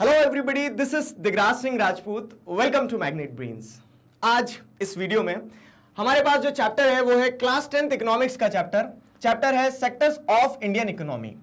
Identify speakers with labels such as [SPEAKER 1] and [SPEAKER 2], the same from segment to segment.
[SPEAKER 1] Hello everybody this is Digraj Singh Rajput welcome to magnet brains आज इस video में हमारे पास जो चैप्टर है वो है क्लास टेंथ इकोनॉमिक्स का चैप्टर चैप्टर है सेक्टर्स ऑफ इंडियन इकोनॉमी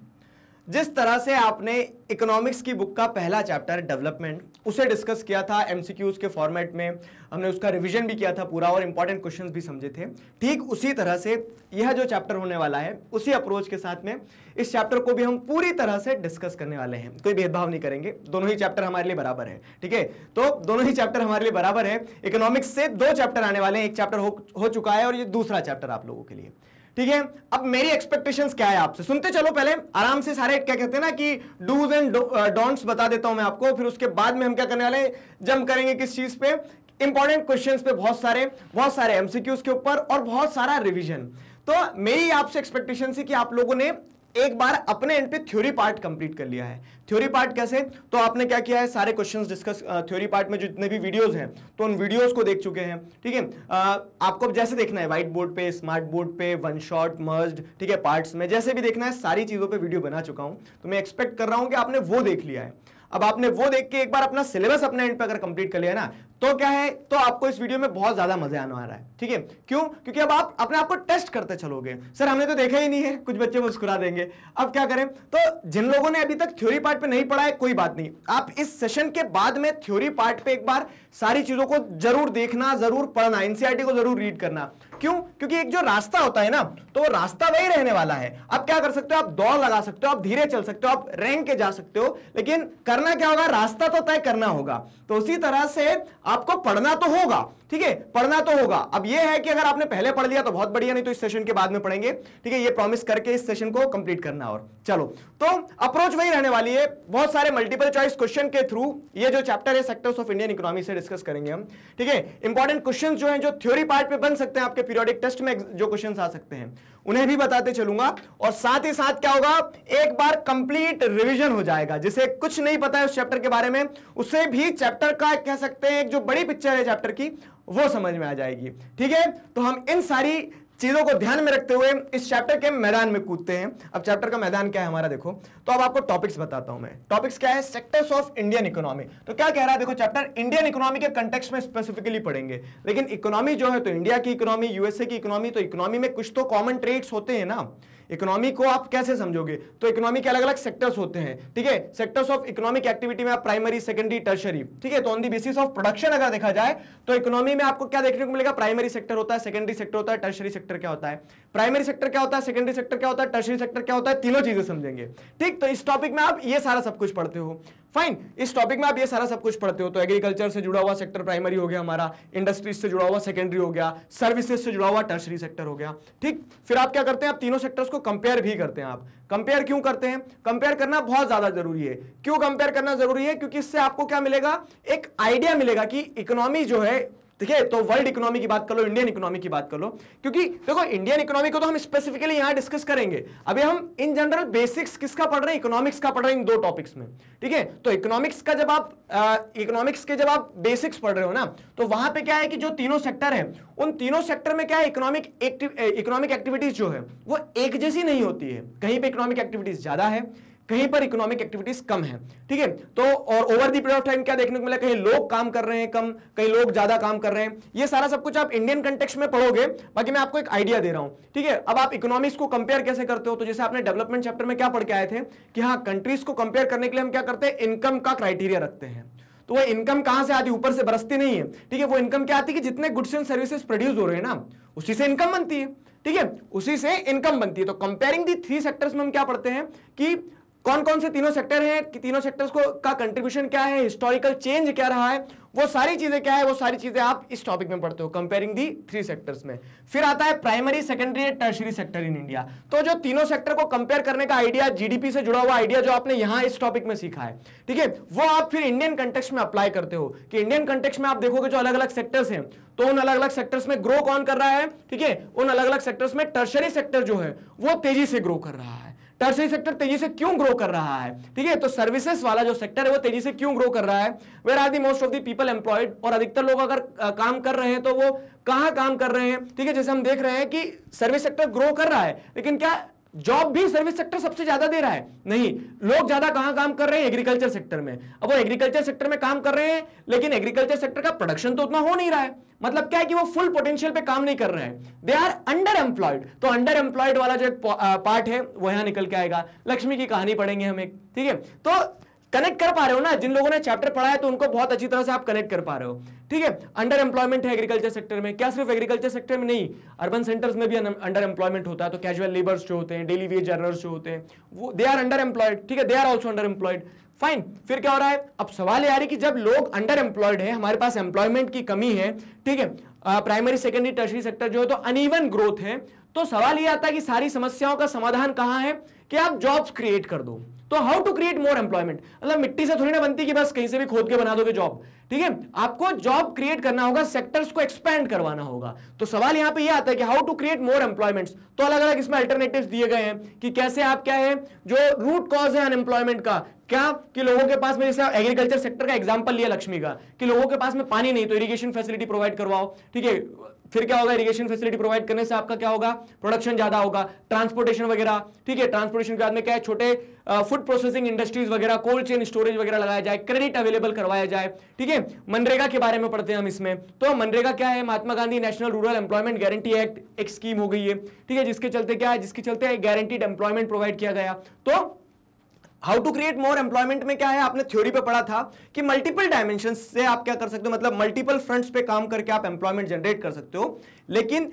[SPEAKER 1] जिस तरह से आपने इकोनॉमिक्स की बुक का पहला चैप्टर डेवलपमेंट उसे डिस्कस किया था एमसीक्यूज के फॉर्मेट में हमने उसका रिवीजन भी किया था पूरा और इंपॉर्टेंट क्वेश्चंस भी समझे थे ठीक उसी तरह से यह जो चैप्टर होने वाला है उसी अप्रोच के साथ में इस चैप्टर को भी हम पूरी तरह से डिस्कस करने वाले हैं कोई भेदभाव नहीं करेंगे दोनों ही चैप्टर हमारे लिए बराबर है ठीक है तो दोनों ही चैप्टर हमारे लिए बराबर है इकोनॉमिक्स से दो चैप्टर आने वाले हैं एक चैप्टर हो, हो चुका है और ये दूसरा चैप्टर आप लोगों के लिए ठीक है अब मेरी एक्सपेक्टेशंस क्या है आपसे सुनते चलो पहले आराम से सारे क्या कहते हैं ना कि डूज एंड डोंट्स बता देता हूं मैं आपको फिर उसके बाद में हम क्या करने वाले जम करेंगे किस चीज पे इंपॉर्टेंट क्वेश्चंस पे बहुत सारे बहुत सारे एमसीक्यूज के ऊपर और बहुत सारा रिविजन तो मेरी आपसे एक्सपेक्टेशन है कि आप लोगों ने एक बार अपने एंड पे थ्योरी पार्ट कंप्लीट कर लिया है थ्योरी पार्ट कैसे तो आपने क्या किया है सारे क्वेश्चंस डिस्कस थ्योरी पार्ट में जितने भी वीडियोस हैं तो उन वीडियोस को देख चुके हैं ठीक है आपको अब जैसे देखना है व्हाइट बोर्ड पे स्मार्ट बोर्ड पे वन शॉट मर्ज ठीक है पार्ट्स में जैसे भी देखना है सारी चीज़ों पर वीडियो बना चुका हूं तो मैं एक्सपेक्ट कर रहा हूं कि आपने वो देख लिया है अब आपने वो देख के एक बार अपना सिलेबस अपने एंड पे अगर कंप्लीट कर लिया ना तो क्या है तो आपको इस वीडियो में बहुत ज्यादा मजा आने वाला है ठीक है क्यों क्योंकि अब आप अपने आप को टेस्ट करते चलोगे सर हमने तो देखा ही नहीं है कुछ बच्चे मुस्कुरा देंगे अब क्या करें तो जिन लोगों ने अभी तक थ्योरी पार्ट पे नहीं पढ़ा है कोई बात नहीं आप इस सेशन के बाद में थ्योरी पार्ट पे एक बार सारी चीजों को जरूर देखना जरूर पढ़ना एनसीआरटी को जरूर रीड करना क्यों क्योंकि एक जो रास्ता होता है ना तो रास्ता वही रहने वाला है अब क्या कर सकते हो आप दौड़ लगा सकते हो आप धीरे चल सकते हो आप रैंक के जा सकते हो लेकिन करना क्या होगा रास्ता तो तय करना होगा तो उसी तरह से आपको पढ़ना तो होगा ठीक है पढ़ना तो होगा अब ये है कि अगर आपने पहले पढ़ लिया तो बहुत बढ़िया नहीं तो इस सेशन के बाद में पढ़ेंगे ठीक है ये प्रॉमिस करके इस सेशन को कंप्लीट करना और चलो तो अप्रोच वही रहने वाली है बहुत सारे मल्टीपल चॉइस क्वेश्चन के थ्रू ये जो चैप्टर है सेक्टर्स ऑफ इंडियन इकोनॉमी से डिस्कस करेंगे हम ठीक है इंपॉर्टेंट क्वेश्चन जो है जो थ्योरी पार्ट पे बन सकते हैं आपके पीरियोडिक टेस्ट में जो क्वेश्चन आ सकते हैं उन्हें भी बताते चलूंगा और साथ ही साथ क्या होगा एक बार कंप्लीट रिवीजन हो जाएगा जिसे कुछ नहीं पता है उस चैप्टर के बारे में उसे भी चैप्टर का कह सकते हैं एक जो बड़ी पिक्चर है चैप्टर की वो समझ में आ जाएगी ठीक है तो हम इन सारी चीज़ों को ध्यान में रखते हुए इस चैप्टर के मैदान में कूदते हैं अब चैप्टर का मैदान क्या है हमारा देखो तो अब आपको टॉपिक्स बताता हूं मैं टॉपिक्स क्या है सेक्टर्स ऑफ इंडियन इकोनॉमी तो क्या कह रहा है देखो चैप्टर इंडियन इकोनॉमी के कंटेक्स में स्पेसिफिकली पढ़ेंगे लेकिन इकोनॉमी जो है तो इंडिया की इकोनॉमी यूएसए की इकोनॉमी तो इकोनॉमी में कुछ तो कॉमन ट्रेड्स होते हैं ना इकोनॉमी को आप कैसे समझोगे तो इकोनॉमी के अलग अलग सेक्टर्स होते हैं ठीक है सेक्टर्स ऑफ इकोनॉमिक एक्टिविटी में आप प्राइमरी सेकेंडरी टर्शरी ठीक है तो on the basis of production अगर देखा जाए तो इकोनॉमी में आपको क्या देखने को मिलेगा प्राइमरी सेक्टर होता है सेकेंडरी सेक्टर होता है टर्शरी सेक्टर क्या होता है प्राइमरी सेक्टर क्या होता है सेकेंडरी सेक्टर क्या होता है टर्शरी सेक्टर क्या होता है तीनों चीजें समझेंगे ठीक तो इस टॉपिक में आप ये सारा सब कुछ पढ़ते हो फाइन इस टॉपिक में आप ये सारा सब कुछ पढ़ते हो तो एग्रीकल्चर से जुड़ा हुआ सेक्टर प्राइमरी हो गया हमारा इंडस्ट्रीज से जुड़ा हुआ सेकेंडरी हो गया सर्विसेज से जुड़ा हुआ टर्सरी सेक्टर हो गया ठीक फिर आप क्या करते हैं आप तीनों सेक्टर्स को कंपेयर भी करते हैं आप कंपेयर क्यों करते हैं कंपेयर करना बहुत ज्यादा जरूरी है क्यों कंपेयर करना जरूरी है क्योंकि इससे आपको क्या मिलेगा एक आइडिया मिलेगा कि इकोनॉमी जो है ठीक है तो वर्ल्ड इकोनॉमी की बात कर लो इंडियन इकोनॉमी की बात कर लो क्योंकि देखो इंडियन इकोनॉमी को तो हम स्पेसिफिकली यहां डिस्कस करेंगे अभी हम इन जनरल बेसिक्स किसका पढ़ रहे हैं इकोनॉमिक्स का पढ़ रहे हैं इन दो टॉपिक्स में ठीक है तो इकोनॉमिक्स का जब आप इकोनॉमिक्स के जब आप बेसिक्स पढ़ रहे हो ना तो वहां पर क्या है कि जो तीनों सेक्टर है उन तीनों सेक्टर में क्या है इकोनॉमिक इकोनॉमिक एक्टिविटीज जो है वो एक जैसी नहीं होती है कहीं पर इकोनॉमिक एक्टिविटीज ज्यादा है कहीं पर इकोनॉमिक एक्टिविटीज कम है ठीक है तो और over the period of time क्या देखने को मिला कहीं लोग काम कर रहे हैं कम कहीं लोग ज्यादा काम कर रहे हैं ये सारा सब कुछ आप इंडियन कंटेक्स में पढ़ोगे बाकी मैं आपको एक आइडिया दे रहा हूं ठीक है अब आप इकोनॉमिक्स को कंपेयर कैसे करते हो तो जैसे आपने डेवलपमेंट चैप्टर में क्या पढ़ के आए थे कि हाँ कंट्रीज को कंपेयर करने के लिए हम क्या करते हैं इनकम का क्राइटेरिया रखते हैं तो वो इनकम कहां से आती ऊपर से बरसती नहीं है ठीक है वो इनकम क्या आती है कि जितने गुड्स एंड सर्विसेज प्रोड्यूस हो रहे हैं ना उसी से इनकम बनती है ठीक है उसी से इनकम बनती है तो कंपेयरिंग दी थ्री सेक्टर्स में हम क्या पढ़ते हैं कि कौन कौन से तीनों सेक्टर हैं कि तीनों सेक्टर्स को का कंट्रीब्यूशन क्या है हिस्टोरिकल चेंज क्या रहा है वो सारी चीजें क्या है वो सारी चीजें आप इस टॉपिक में पढ़ते हो कंपेयरिंग दी थ्री सेक्टर्स में फिर आता है primary secondary and tertiary sector in India तो जो तीनों सेक्टर को कंपेयर करने का आइडिया जीडीपी से जुड़ा हुआ आइडिया जो आपने यहां इस टॉपिक में सीखा है ठीक है वो आप फिर इंडियन कंटेक्स में अप्लाई करते हो कि इंडियन कंटेक्स में आप देखोगे जो अलग अलग सेक्टर्स हैं तो उन अलग अलग सेक्टर्स में ग्रो कौन कर रहा है ठीक है उन अलग अलग सेक्टर्स में टर्शरी सेक्टर जो है वो तेजी से ग्रो कर रहा है टर्सरी सेक्टर तेजी से क्यों ग्रो कर रहा है ठीक है तो सर्विसेज वाला जो सेक्टर है वो तेजी से क्यों ग्रो कर रहा है where are the most of the people employed और अधिकतर लोग अगर काम कर रहे हैं तो वो कहां काम कर रहे हैं ठीक है जैसे हम देख रहे हैं कि सर्विस सेक्टर ग्रो कर रहा है लेकिन क्या जॉब भी सर्विस सेक्टर सबसे ज्यादा दे रहा है नहीं लोग ज्यादा कहां काम कर रहे हैं एग्रीकल्चर सेक्टर में अब वो एग्रीकल्चर सेक्टर में काम कर रहे हैं लेकिन एग्रीकल्चर सेक्टर का प्रोडक्शन तो उतना हो नहीं रहा है मतलब क्या है कि वो फुल पोटेंशियल पे काम नहीं कर रहे हैं दे आर अंडर एम्प्लॉयड तो अंडर एम्प्लॉयड वाला जो एक पार्ट है वो यहां निकल के आएगा लक्ष्मी की कहानी पढ़ेंगे हम एक ठीक है तो कनेक्ट कर पा रहे हो ना जिन लोगों ने चैप्टर पढ़ा है तो उनको बहुत अच्छी तरह से आप कनेक्ट कर पा रहे हो ठीक है अंडर एम्प्लॉयमेंट है एग्रीकल्चर सेक्टर में क्या सिर्फ एग्रीकल्चर सेक्टर में नहीं अर्बन सेंटर्स में भी अंडर एम्प्लॉयमेंट होता है तो कैजुअल लेबर्स जो होते हैं डेली वेज अर्नर्स जो होते हैं वो दे आर अंडर एम्प्लॉयड ठीक है they are also under employed fine फिर क्या हो रहा है अब सवाल ये आ रही कि जब लोग अंडर एम्प्लॉयड है हमारे पास एम्प्लॉयमेंट की कमी है ठीक है प्राइमरी सेकेंडरी टर्सरी सेक्टर जो है तो अनइवन ग्रोथ है तो सवाल ये आता है कि सारी समस्याओं का समाधान कहाँ है कि आप जॉब्स क्रिएट कर दो तो how to create more employment मतलब मिट्टी से थोड़ी ना बनती कि बस कहीं से भी खोद के बना दोगे जॉब ठीक है आपको जॉब क्रिएट करना होगा सेक्टर्स को एक्सपेंड करवाना होगा तो सवाल यहां पे ये यह आता है कि how to create more employment तो अलग अलग इसमें अल्टरनेटिव दिए गए हैं कि कैसे आप क्या है जो रूट कॉज है अनएम्प्लॉयमेंट का क्या कि लोगों के पास में जैसे एग्रीकल्चर सेक्टर का एग्जाम्पल लिया लक्ष्मी का कि लोगों के पास में पानी नहीं तो इरीगेशन फैसिलिटी प्रोवाइड करवाओ ठीक है फिर क्या होगा इरिगेशन फैसिलिटी प्रोवाइड करने से आपका क्या होगा प्रोडक्शन ज्यादा होगा ट्रांसपोर्टेशन वगैरह ठीक है ट्रांसपोर्टेशन के बाद में क्या है छोटे फूड प्रोसेसिंग इंडस्ट्रीज वगैरह कोल्ड चेन स्टोरेज वगैरह लगाया जाए क्रेडिट अवेलेबल करवाया जाए ठीक है मनरेगा के बारे में पढ़ते हैं हम इसमें तो मनरेगा क्या है Mahatma Gandhi national rural employment guarantee act एक स्कीम हो गई है ठीक है जिसके चलते क्या है जिसके चलते गारंटीड एम्प्लॉयमेंट प्रोवाइड किया गया तो how to create more employment में क्या है आपने थ्योरी पे पढ़ा था कि मल्टीपल डायमेंशन से आप क्या कर सकते हो मतलब मल्टीपल फ्रंट्स पे काम करके आप एम्प्लॉयमेंट जनरेट कर सकते हो लेकिन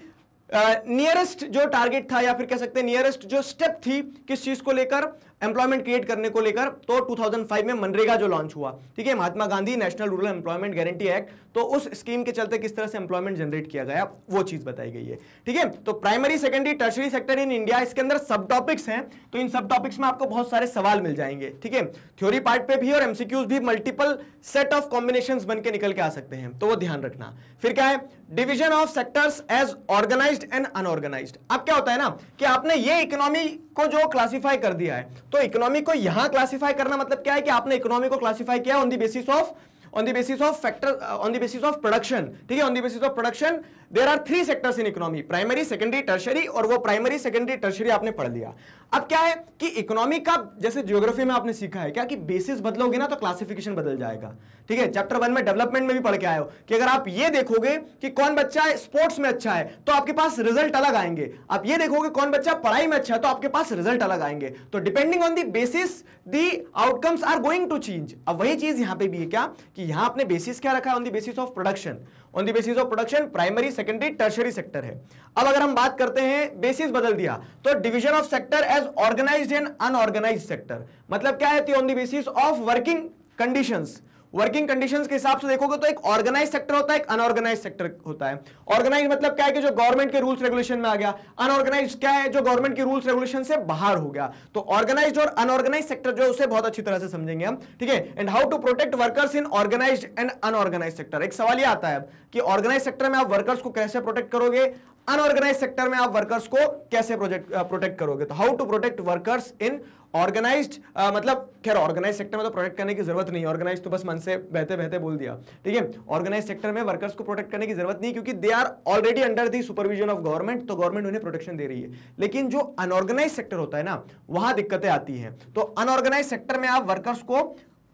[SPEAKER 1] नियरेस्ट uh, जो टारगेट था या फिर कह सकते हैं नियरेस्ट जो स्टेप थी किस चीज को लेकर एम्प्लॉयमेंट क्रिएट करने को लेकर तो 2005 में मनरेगा जो लॉन्च हुआ ठीक है Mahatma Gandhi national rural employment guarantee act तो उस स्कीम के चलते किस तरह से एम्प्लॉयमेंट जनरेट किया गया वो चीज बताई गई है ठीक है तो primary secondary tertiary sector in India इसके अंदर सब टॉपिक्स हैं तो इन सब टॉपिक्स में आपको बहुत सारे सवाल मिल जाएंगे ठीक है थ्योरी पार्ट पे भी और एमसीक्यूज भी मल्टीपल सेट ऑफ कॉम्बिनेशन बन के निकल के आ सकते हैं तो वो ध्यान रखना फिर क्या है division of sectors as organised and unorganised अब क्या होता है ना कि आपने ये इकोनॉमी को जो क्लासिफाई कर दिया है तो इकोनॉमी को यहां क्लासिफाई करना मतलब क्या है कि आपने इकोनॉमी को क्लासिफाई किया on the basis of on the basis of factor on the basis of production ठीक है on the basis of production there are three sectors in economy primary secondary tertiary और वो प्राइमरी सेकेंडरी टर्शरी आपने पढ़ लिया अब क्या है कि इकोनॉमी का जैसे ज्योग्राफी में आपने सीखा है क्या कि बेसिस बदलोगे ना तो क्लासिफिकेशन बदल जाएगा ठीक है चैप्टर वन में डेवलपमेंट में भी पढ़ के आए हो कि अगर आप ये देखोगे कि कौन बच्चा स्पोर्ट्स में अच्छा है तो आपके पास रिजल्ट अलग आएंगे आप ये देखोगे कौन बच्चा पढ़ाई में अच्छा है तो आपके पास रिजल्ट अलग आएंगे तो depending on the basis the outcomes are going to change अब वही चीज यहां पे भी है क्या कि यहां आपने बेसिस क्या रखा है on the basis of production on the basis of production primary secondary tertiary sector है अब अगर हम बात करते हैं बेसिस बदल दिया तो division of sector as organised and unorganised sector मतलब क्या है on the basis of working conditions working condition के हिसाब से देखोगे तो एक ऑर्गेनाइज सेक्टर होता है एक अनऑर्गेनाइज सेक्टर होता है ऑर्गेनाइज मतलब क्या है कि जो गवर्नमेंट के रूल्स रेगुलेशन में आ गया अनऑर्गेनाइज क्या है जो गवर्नमेंट के रूल्स रेगुलेशन से बाहर हो गया तो ऑर्गेनाइज और अनऑर्गेनाइज सेक्टर जो है उसे बहुत अच्छी तरह से समझेंगे हम ठीक है and how to protect workers in organised and unorganised sector एक सवाल यह आता है कि ऑर्गेनाइज सेक्टर में आप वर्कर्स को कैसे प्रोटेक्ट करोगे अनऑर्गेनाइज सेक्टर में आप वर्कर्स को कैसे प्रोटेक्ट करोगे तो how to protect workers in organised uh, मतलब खैर ऑर्गेनाइज सेक्टर में तो प्रोटेक्ट करने की जरूरत नहीं ऑर्गेनाइज तो बस मन से बहते बहते बोल दिया ठीक है ऑर्गेनाइज सेक्टर में वर्कर्स को प्रोटेक्ट करने की जरूरत नहीं क्योंकि they are already under the supervision of government तो गवर्नमेंट उन्हें प्रोटेक्शन दे रही है लेकिन जो अनऑर्गेनाइज सेक्टर होता है ना वहां दिक्कतें आती हैं तो अनऑर्गेनाइज सेक्टर में आप वर्कर्स को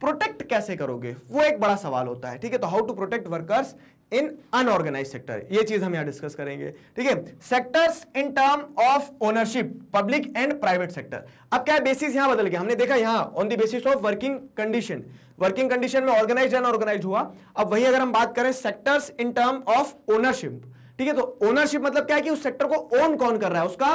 [SPEAKER 1] प्रोटेक्ट कैसे करोगे वो एक बड़ा सवाल होता है ठीक है तो how to protect workers in unorganised sector ये चीज हम यहां डिस्कस करेंगे ठीक है sectors in term of ownership public and private sector अब क्या बेसिस यहां बदल गया हमने देखा यहां on the basis of working condition working condition में ऑर्गेनाइज अनऑर्गेनाइज हुआ अब वही अगर हम बात करें sectors in term of ownership ठीक है तो ओनरशिप मतलब क्या है कि उस सेक्टर को ओन कौन कर रहा है उसका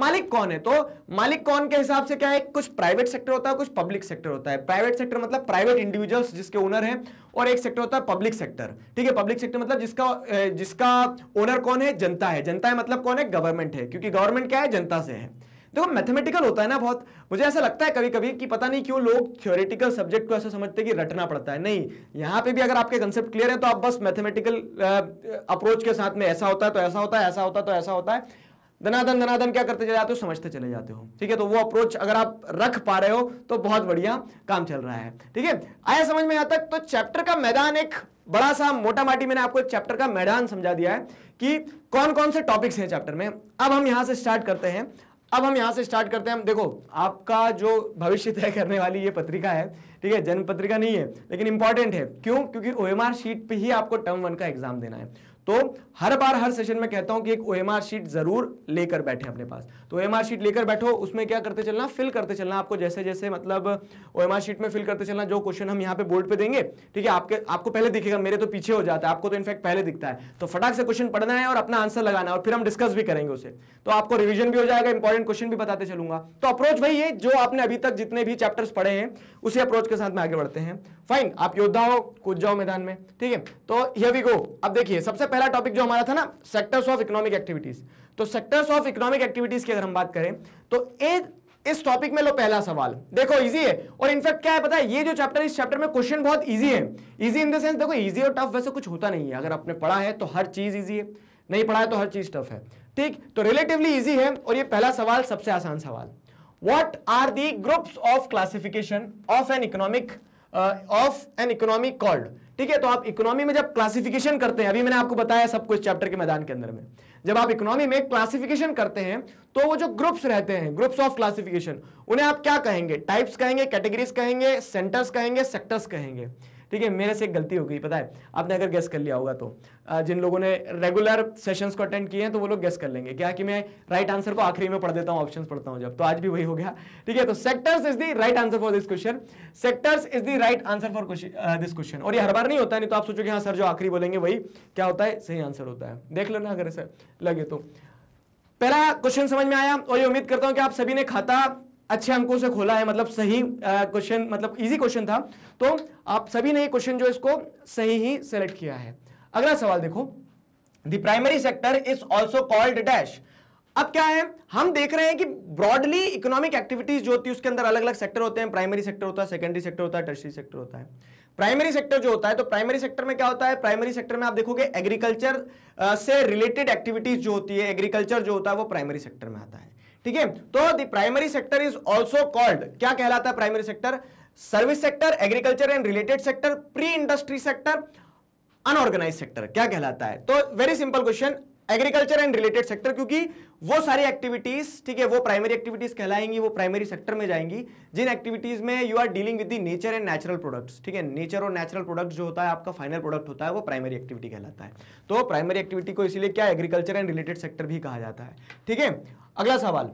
[SPEAKER 1] मालिक कौन है तो मालिक कौन के हिसाब से क्या है कुछ प्राइवेट सेक्टर होता है कुछ पब्लिक सेक्टर होता है प्राइवेट सेक्टर मतलब प्राइवेट इंडिविजुअल्स जिसके ओनर हैं और एक सेक्टर होता है पब्लिक सेक्टर ठीक है पब्लिक सेक्टर मतलब जिसका जिसका ओनर कौन है जनता है जनता है मतलब कौन है गवर्नमेंट है क्योंकि गवर्नमेंट क्या है जनता से है देखो मैथमेटिकल होता है ना बहुत मुझे ऐसा लगता है कभी कभी कि पता नहीं क्यों लोग थ्योरेटिकल सब्जेक्ट को ऐसा समझते हैं कि रटना पड़ता है नहीं यहाँ पे भी अगर आपके कंसेप्ट क्लियर है तो आप बस मैथमेटिकल अप्रोच के साथ में ऐसा होता है तो ऐसा होता है ऐसा होता है तो ऐसा होता है धनाधन धनाधन क्या करते चले जाते हो समझते चले जाते हो ठीक है तो वो अप्रोच अगर आप रख पा रहे हो तो बहुत बढ़िया काम चल रहा है ठीक है आया समझ में यहाँ तक तो चैप्टर का मैदान एक बड़ा सा मोटा माटी मैंने आपको चैप्टर का मैदान समझा दिया है कि कौन कौन से टॉपिक्स हैं चैप्टर में अब हम यहां से स्टार्ट करते हैं अब हम यहाँ से स्टार्ट करते हैं हम देखो आपका जो भविष्य तय करने वाली ये पत्रिका है ठीक है जन्म पत्रिका नहीं है लेकिन इंपॉर्टेंट है क्यों क्योंकि ओ शीट पे ही आपको टर्म वन का एग्जाम देना है तो हर बार हर सेशन में कहता हूं कि एक ओ शीट जरूर लेकर बैठे अपने पास तो ओ शीट लेकर बैठो उसमें क्या करते चलना फिल करते चलना आपको जैसे जैसे मतलब ओ शीट में फिल करते चलना जो क्वेश्चन हम यहां पे बोर्ड पे देंगे ठीक है आपके आपको पहले दिखेगा मेरे तो पीछे हो जाता है आपको तो इनफैक्ट पहले दिखता है तो फटाक से क्वेश्चन पढ़ना है और अपना आंसर लगाना है और फिर हम डिस्कस भी करेंगे उसे तो आपको रिविजन भी हो जाएगा इंपॉर्टेंट क्वेश्चन भी बताते चलूंगा तो अप्रोच वही है जो आपने अभी तक जितने भी चैप्टर्स पढ़े हैं उसी अप्रोच के साथ में आगे बढ़ते हैं फाइन आप योद्धा हो कूद जाओ मैदान में ठीक है तो ये वी गो अब देखिए सबसे पहला टॉपिक जो हमारा था ना सेक्टर्स ऑफ इकोनॉमिक एक्टिविटीज तो सेक्टर्स ऑफ इकोनॉमिक एक्टिविटीज की अगर हम बात करें तो ए इस टॉपिक में लो पहला सवाल देखो इजी है और इनफैक्ट क्या है पता है ये जो चैप्टर इस चैप्टर में क्वेश्चन बहुत इजी है इजी इन द सेंस देखो इजी और टफ वैसे कुछ होता नहीं है अगर आपने पढ़ा है तो हर चीज इजी है नहीं पढ़ा है तो हर चीज टफ है ठीक तो रिलेटिवली इजी है और ये पहला सवाल सबसे आसान सवाल है what are the groups of classification of an economic of an economic called ठीक है तो आप इकोनॉमी में जब क्लासिफिकेशन करते हैं अभी मैंने आपको बताया सब कुछ चैप्टर के मैदान के अंदर में जब आप इकोनॉमी में क्लासिफिकेशन करते हैं तो वो जो ग्रुप्स रहते हैं ग्रुप्स ऑफ क्लासिफिकेशन उन्हें आप क्या कहेंगे टाइप्स कहेंगे कैटेगरीज कहेंगे सेंटर्स कहेंगे सेक्टर्स कहेंगे ठीक है मेरे से गलती हो गई पता है आपने अगर गेस कर लिया होगा तो जिन लोगों ने रेगुलर सेशंस को अटेंड किए हैं तो वो लोग गेस कर लेंगे क्या कि मैं राइट आंसर को आखिरी में पढ़ देता हूँ ऑप्शन पढ़ता हूँ जब तो आज भी वही हो गया ठीक है तो sectors is the right answer for this question sectors is the right answer for this question और ये हर बार नहीं होता है, नहीं तो आप सोचोगे हाँ सर जो आखिरी बोलेंगे वही क्या होता है सही आंसर होता है देख लेना अगर ऐसा लगे तो पहला क्वेश्चन समझ में आया और ये उम्मीद करता हूं कि आप सभी ने खाता अच्छे अंकों से खोला है मतलब सही क्वेश्चन मतलब इजी क्वेश्चन था तो आप सभी ने ये क्वेश्चन जो इसको सही ही सेलेक्ट किया है अगला सवाल देखो the primary sector is also called dash अब क्या है हम देख रहे हैं कि ब्रॉडली इकोनॉमिक एक्टिविटीज जो होती है उसके अंदर अलग अलग सेक्टर होते हैं प्राइमरी सेक्टर होता है सेकेंडरी सेक्टर होता है टर्सरी सेक्टर होता है प्राइमरी सेक्टर जो होता है तो प्राइमरी सेक्टर में क्या होता है प्राइमरी सेक्टर में आप देखोगे एग्रीकल्चर से रिलेटेड एक्टिविटीज जो होती है एग्रीकल्चर जो होता है वो प्राइमरी सेक्टर में आता है ठीक है तो the primary sector is also called क्या कहलाता है primary sector service sector agriculture and related sector pre industry sector unorganised sector क्या कहलाता है तो very simple question agriculture and related sector क्योंकि वो सारी एक्टिविटीज ठीक है वो प्राइमरी एक्टिविटीज कहलाएंगी वो प्राइमरी सेक्टर में जाएंगी जिन एक्टिविटीज में you are dealing with nature and natural products ठीक है नेचर और नेचुरल प्रोडक्ट जो होता है आपका फाइनल प्रोडक्ट होता है वो प्राइमरी एक्टिविटी कहलाता है तो प्राइमरी एक्टिविटी को इसलिए क्या एग्रीकल्चर एंड रिलेटेड सेक्टर भी कहा जाता है ठीक है अगला सवाल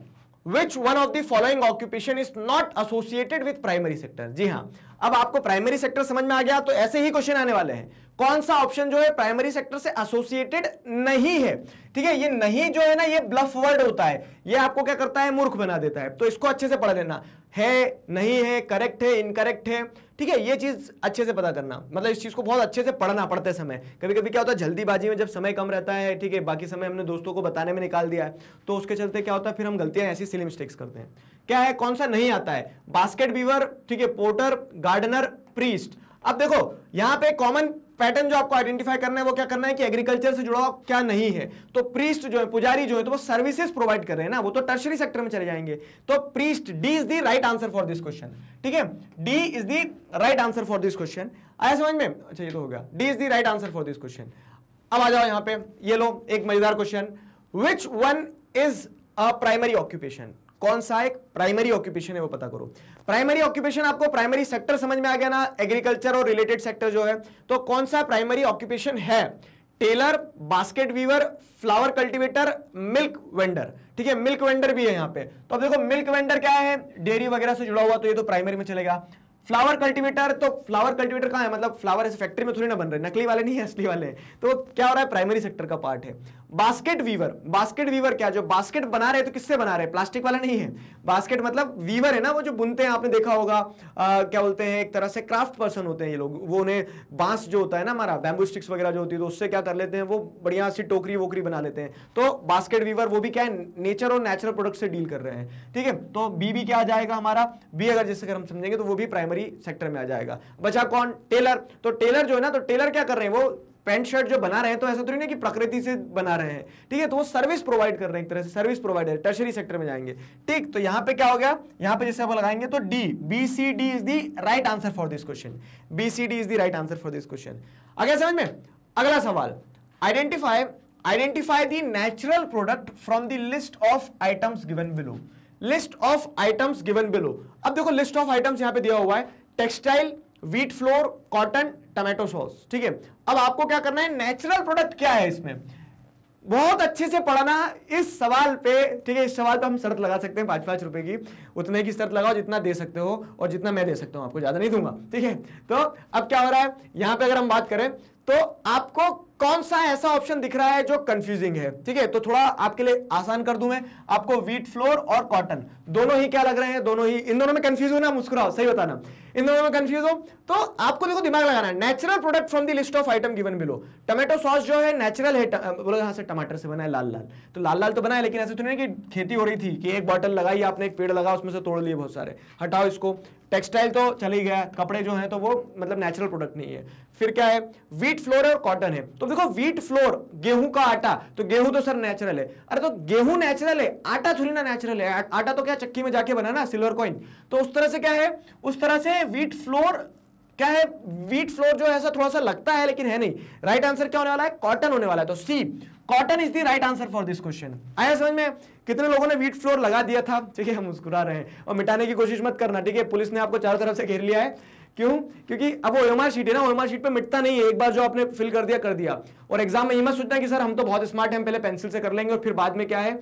[SPEAKER 1] which one of the following occupation is not associated with primary sector जी हाँ अब आपको प्राइमरी सेक्टर समझ में आ गया तो ऐसे ही क्वेश्चन आने वाले हैं कौन सा ऑप्शन जो है प्राइमरी सेक्टर से एसोसिएटेड नहीं है ठीक है ये नहीं जो है ना ये ब्लफ वर्ड होता है ये आपको क्या करता है मूर्ख बना देता है तो इसको अच्छे से पढ़ लेना है नहीं है करेक्ट है इनकरेक्ट है ठीक है ये चीज अच्छे से पता करना मतलब इस चीज को बहुत अच्छे से पढ़ना पड़ते समय कभी कभी क्या होता है जल्दीबाजी में जब समय कम रहता है ठीक है बाकी समय हमने दोस्तों को बताने में निकाल दिया है तो उसके चलते क्या होता है फिर हम गलतियां ऐसी सिली मिस्टेक्स करते हैं क्या है कौन सा नहीं आता है बास्केट बीवर ठीक है पोर्टर गार्डनर प्रीस्ट अब देखो यहां पे कॉमन पैटर्न जो आपको आइडेंटिफाई करना है वो क्या करना है कि एग्रीकल्चर से जुड़ा हुआ क्या नहीं है तो प्रीस्ट जो है पुजारी जो है तो वो सर्विसेज प्रोवाइड कर रहे हैं ना वो तो टर्शरी सेक्टर में चले जाएंगे तो priest D is the right answer for this question ठीक है D is the right answer for this question आया समझ में अच्छा ये तो हो गया D is the right answer for this question अब आ जाओ यहां पर ये लो एक मजेदार question which one is a primary occupation कौन सा एक प्राइमरी ऑक्यूपेशन है वो पता करो प्राइमरी ऑक्यूपेशन आपको प्राइमरी सेक्टर समझ में आ गया ना एग्रीकल्चर और रिलेटेड सेक्टर जो है तो कौन सा प्राइमरी ऑक्यूपेशन है tailor basket weaver flower cultivator milk vendor ठीक है मिल्क वेंडर भी है यहाँ पे तो अब देखो मिल्क वेंडर क्या है डेयरी वगैरह से जुड़ा हुआ तो ये तो प्राइमरी में चलेगा फ्लावर कल्टीवेटर तो फ्लावर कल्टीवेटर कहाँ है मतलब फ्लावर ऐसे फैक्ट्री में थोड़ी ना बन रहे नकली वाले नहीं है असली वाले तो क्या हो रहा है प्राइमरी सेक्टर का पार्ट है बास्केट वीवर बास्केट वीवर क्या जो बास्केट बना रहे तो किससे बना रहे प्लास्टिक वाला नहीं है बास्केट मतलब वीवर है ना वो जो बुनते हैं आपने देखा होगा आ, क्या बोलते हैं एक तरह से क्राफ्ट पर्सन होते हैं ये लोग वो उन्हें बांस जो होता है ना हमारा बैम्बू स्टिक्स वगैरह जो होती है तो उससे क्या कर लेते हैं वो बढ़िया सी टोकरी वोकरी बना लेते हैं तो बास्केट वीवर वो भी क्या है नेचर और नेचुरल प्रोडक्ट से डील कर रहे हैं ठीक है तो बी भी क्या आ जाएगा हमारा बी अगर जैसे अगर हम समझेंगे तो वो भी प्राइमरी सेक्टर में आ जाएगा बचा कौन टेलर तो टेलर जो है ना तो टेलर क्या कर रहे हैं वो पैंट शर्ट जो बना रहे हैं तो ऐसा थोड़ी ना कि प्रकृति से बना रहे हैं ठीक है तो वो सर्विस प्रोवाइड कर रहे हैं एक तरह से सर्विस प्रोवाइडर टर्शरी सेक्टर में जाएंगे ठीक तो यहां पे क्या हो गया यहां पे जैसे आप लगाएंगे तो D B C D is the right answer for this question B C D is the right answer for this question अगला समझ में अगला सवाल identify identify the natural product from the list of items given below list of items given below अब देखो list of items यहां पर दिया हुआ है textile wheat flour cotton tomato sauce ठीक है अब आपको क्या करना है नेचुरल प्रोडक्ट क्या है इसमें बहुत अच्छे से पढ़ना इस सवाल पे ठीक है इस सवाल पे हम शर्त लगा सकते हैं पांच पांच रुपए की उतने की शर्त लगाओ जितना दे सकते हो और जितना मैं दे सकता हूं आपको ज़्यादा नहीं दूंगा ठीक है तो अब क्या हो रहा है यहां पे अगर हम बात करें तो आपको कौन सा ऐसा ऑप्शन दिख रहा है जो कंफ्यूजिंग है ठीक है तो थोड़ा आपके लिए आसान कर दूं मैं आपको वीट फ्लोर और कॉटन दोनों ही क्या लग रहे हैं दोनों ही इन दोनों में कंफ्यूज हो ना मुस्कुराओ सही बताना इन दोनों में कंफ्यूज हो तो आपको देखो दिमाग लगाना है natural product from the list of item given below tomato sauce जो है नेचुरल है बोलो यहां से टमाटर से बना है लाल लाल तो लाल लाल तो बना है लेकिन ऐसे तो नहीं कि खेती हो रही थी कि एक बॉटल लगाई आपने एक पेड़ लगा उसमें से तोड़ लिए बहुत सारे हटाओ इसको टेक्सटाइल तो चले गया कपड़े जो है तो वो मतलब नेचुरल प्रोडक्ट नहीं है फिर क्या है वीट फ्लोर और कॉटन है तो देखो वीट फ्लोर गेहूं का आटा तो गेहूं तो सर नेचुरल है अरे तो गेहूं नेचुरल है आटा थोड़ी ना नेचुरल है आटा तो क्या चक्की में जाके बना ना सिल्वर कॉइन तो उस तरह से क्या है उस तरह से वीट फ्लोर क्या है वीट फ्लोर जो है थोड़ा सा लगता है लेकिन है नहीं राइट right आंसर क्या होने वाला है कॉटन होने वाला है तो C cotton is the right answer for this question आया समझ में कितने लोगों ने वीट फ्लोर लगा दिया था ठीक है हम मुस्कुरा रहे हैं और मिटाने की कोशिश मत करना ठीक है पुलिस ने आपको चारों तरफ से घेर लिया है क्यों क्योंकि अब वो एम शीट है ना वो शीट पे मिटता नहीं है एक बार जो आपने फिल कर दिया कर दिया और एग्जाम में ये मत सोचना कि सर हम तो बहुत स्मार्ट हैं पहले पेंसिल से कर लेंगे और फिर बाद में क्या है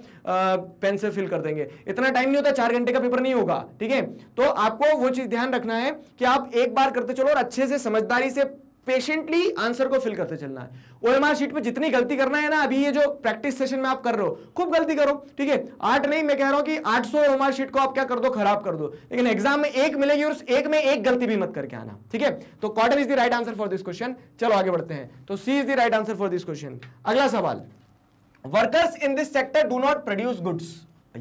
[SPEAKER 1] पेन से फिल कर देंगे इतना टाइम नहीं होता चार घंटे का पेपर नहीं होगा ठीक है तो आपको वो चीज़ ध्यान रखना है कि आप एक बार करते चलो और अच्छे से समझदारी से पेशेंटली आंसर को फिल करते चलना है ओएमआर शीट पे जितनी गलती करना है ना अभी ये जो प्रैक्टिस सेशन में आप कर रहे हो खूब गलती करो ठीक है आठ नहीं मैं कह रहा हूं कि 800 ओएमआर शीट को आप क्या कर दो खराब कर दो लेकिन एग्जाम में एक मिलेगी और एक में एक गलती भी मत करके आना ठीक है तो cotton is the right answer for this question चलो आगे बढ़ते हैं तो C is the right answer for this question अगला सवाल workers in this sector do not produce goods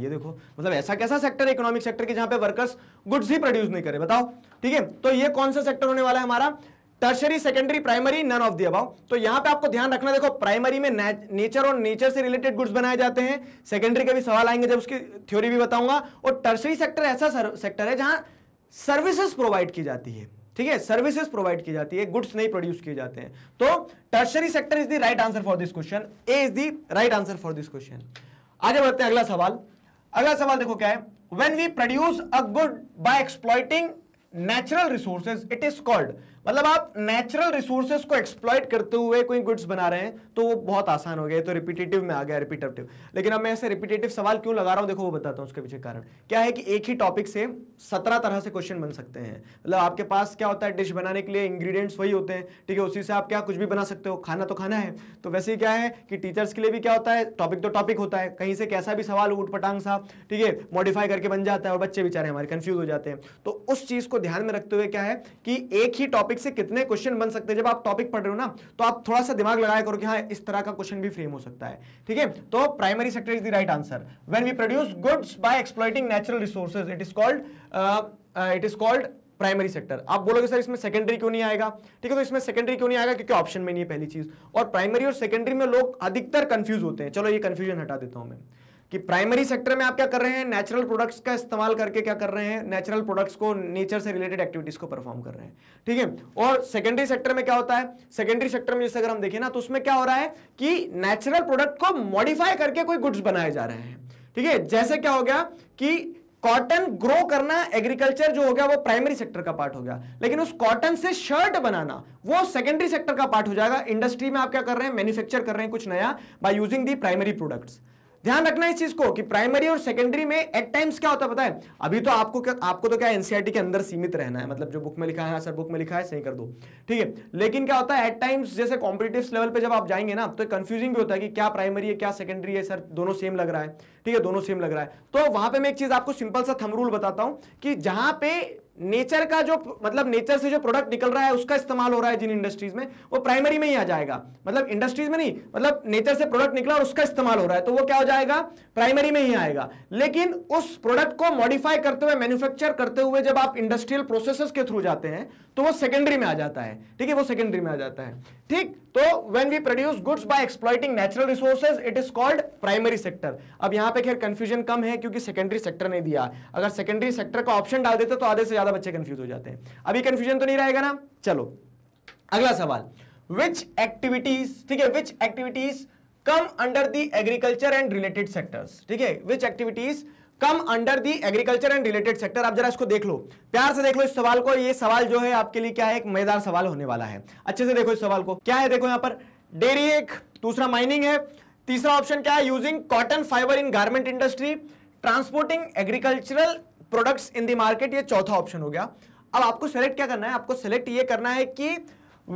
[SPEAKER 1] ये देखो मतलब ऐसा कैसा सेक्टर इकोनॉमिक सेक्टर की जहां पे वर्कर्स गुड्स ही प्रोड्यूस नहीं करे बताओ ठीक है तो ये कौन सा सेक्टर होने वाला है हमारा tertiary secondary primary none of the about तो यहां पे आपको ध्यान रखना देखो प्राइमरी में नेचर और नेचर से रिलेटेड गुड्स बनाए जाते हैं सेकेंडरी के भी सवाल आएंगे जब उसकी थ्योरी भी बताऊंगा और टर्शरी सेक्टर ऐसा सेक्टर है जहां सर्विसेज प्रोवाइड की जाती है ठीक है सर्विसेज प्रोवाइड की जाती है गुड्स नहीं प्रोड्यूस किए जाते हैं तो tertiary sector is the right answer for this question A is the right answer for this question आगे बढ़ते हैं अगला सवाल अगला सवाल देखो क्या है when we produce a good by exploiting natural resources it is called मतलब आप नेचुरल रिसोर्सेस को एक्सप्लॉयट करते हुए कोई गुड्स बना रहे हैं तो वो बहुत आसान हो गया तो रिपीटेटिव में आ गया रिपीटेटिव लेकिन अब मैं ऐसे रिपीटेटिव सवाल क्यों लगा रहा हूँ देखो वो बताता हूँ उसके पीछे कारण क्या है कि एक ही टॉपिक से सत्रह तरह से क्वेश्चन बन सकते हैं मतलब आपके पास क्या होता है डिश बनाने के लिए इंग्रीडियंट्स वही होते हैं ठीक है उसी से आप क्या कुछ भी बना सकते हो खाना तो खाना है तो वैसे ही क्या है कि टीचर्स के लिए भी क्या होता है टॉपिक तो टॉपिक होता है कहीं से कैसा भी सवाल उठ पटांग सा ठीक है मॉडिफाई करके बन जाता है और बच्चे बेचारे हमारे कन्फ्यूज हो जाते हैं तो उस चीज़ को ध्यान में रखते हुए क्या है कि एक ही टॉपिक टॉपिक से कितने क्वेश्चन बन सकते हैं जब आप टॉपिक पढ़ रहे हो ना तो आप थोड़ा सा दिमाग लगाया करो कि हाँ इस तरह का क्वेश्चन भी फ्रेम हो सकता है ठीक है तो primary sector is the right answer when we produce goods by exploiting natural resources it is called it is called primary sector आप बोलोगे सर इसमें सेकेंडरी क्यों नहीं आएगा ठीक है तो इसमें सेकेंडरी क्यों नहीं आएगा क्योंकि ऑप्शन में नहीं है पहली चीज और प्राइमरी और सेकेंडरी में लोग अधिकतर कंफ्यूज होते हैं चलो ये कंफ्यूजन हटा देता हूं मैं कि प्राइमरी सेक्टर में आप क्या कर रहे हैं नेचुरल प्रोडक्ट्स का इस्तेमाल करके क्या कर रहे हैं नेचुरल प्रोडक्ट्स को नेचर से रिलेटेड एक्टिविटीज को परफॉर्म कर रहे हैं ठीक है और सेकेंडरी सेक्टर में क्या होता है सेकेंडरी सेक्टर में जैसे अगर हम देखें ना तो उसमें क्या हो रहा है कि नेचुरल प्रोडक्ट को मॉडिफाई करके कोई गुड्स बनाए जा रहे हैं ठीक है जैसे क्या हो गया कि कॉटन ग्रो करना एग्रीकल्चर जो हो गया वो प्राइमरी सेक्टर का पार्ट हो गया लेकिन उस कॉटन से शर्ट बनाना वो सेकेंडरी सेक्टर का पार्ट हो जाएगा इंडस्ट्री में आप क्या कर रहे हैं मैन्युफैक्चर कर रहे हैं कुछ नया by using the primary products ध्यान रखना इस चीज को कि प्राइमरी और सेकेंडरी में एट टाइम्स क्या होता है पता है अभी तो आपको क्या आपको तो क्या एनसीआरटी के अंदर सीमित रहना है मतलब जो बुक में लिखा है सर हाँ बुक में लिखा है सही कर दो ठीक है लेकिन क्या होता है एट टाइम्स जैसे कॉम्पिटेटिव लेवल पे जब आप जाएंगे ना तो कंफ्यूजिंग भी होता है कि क्या प्राइमरी है क्या सेकेंडरी है सर दोनों सेम लग रहा है ठीक है दोनों सेम लग रहा है तो वहां पर मैं एक चीज आपको सिंपल सा थम रूल बताता हूँ कि जहां पे नेचर का जो मतलब नेचर से जो प्रोडक्ट निकल रहा है उसका इस्तेमाल हो रहा है जिन इंडस्ट्रीज में वो प्राइमरी में ही आ जाएगा मतलब इंडस्ट्रीज में नहीं मतलब नेचर से प्रोडक्ट निकला और उसका इस्तेमाल हो रहा है तो वो क्या हो जाएगा प्राइमरी में ही आएगा लेकिन उस प्रोडक्ट को मॉडिफाई करते हुए मैन्युफैक्चर करते हुए जब आप इंडस्ट्रियल प्रोसेस के थ्रू जाते हैं तो वो सेकेंडरी में आ जाता है ठीक है वो सेकेंडरी में आ जाता है ठीक तो when we produce goods by exploiting natural resources it is called primary sector अब यहां पे खैर कंफ्यूजन कम है क्योंकि सेकेंडरी सेक्टर नहीं दिया अगर सेकेंडरी सेक्टर का ऑप्शन डाल देते तो आधे से ज्यादा बच्चे कंफ्यूज हो जाते हैं अभी कंफ्यूजन तो नहीं रहेगा ना चलो अगला सवाल विच एक्टिविटीज ठीक है which activities come under the agriculture and related sectors ठीक है which activities come under the agriculture and related sector आप जरा इसको देख लो प्यार से देख लो इस सवाल को ये सवाल जो है आपके लिए क्या है एक मजेदार सवाल होने वाला है अच्छे से देखो इस सवाल को क्या है देखो यहां पर डेयरी एक दूसरा माइनिंग है तीसरा ऑप्शन क्या है using cotton fibre in garment industry transporting agricultural products in the market ये चौथा ऑप्शन हो गया अब आपको सेलेक्ट क्या करना है आपको सेलेक्ट ये करना है कि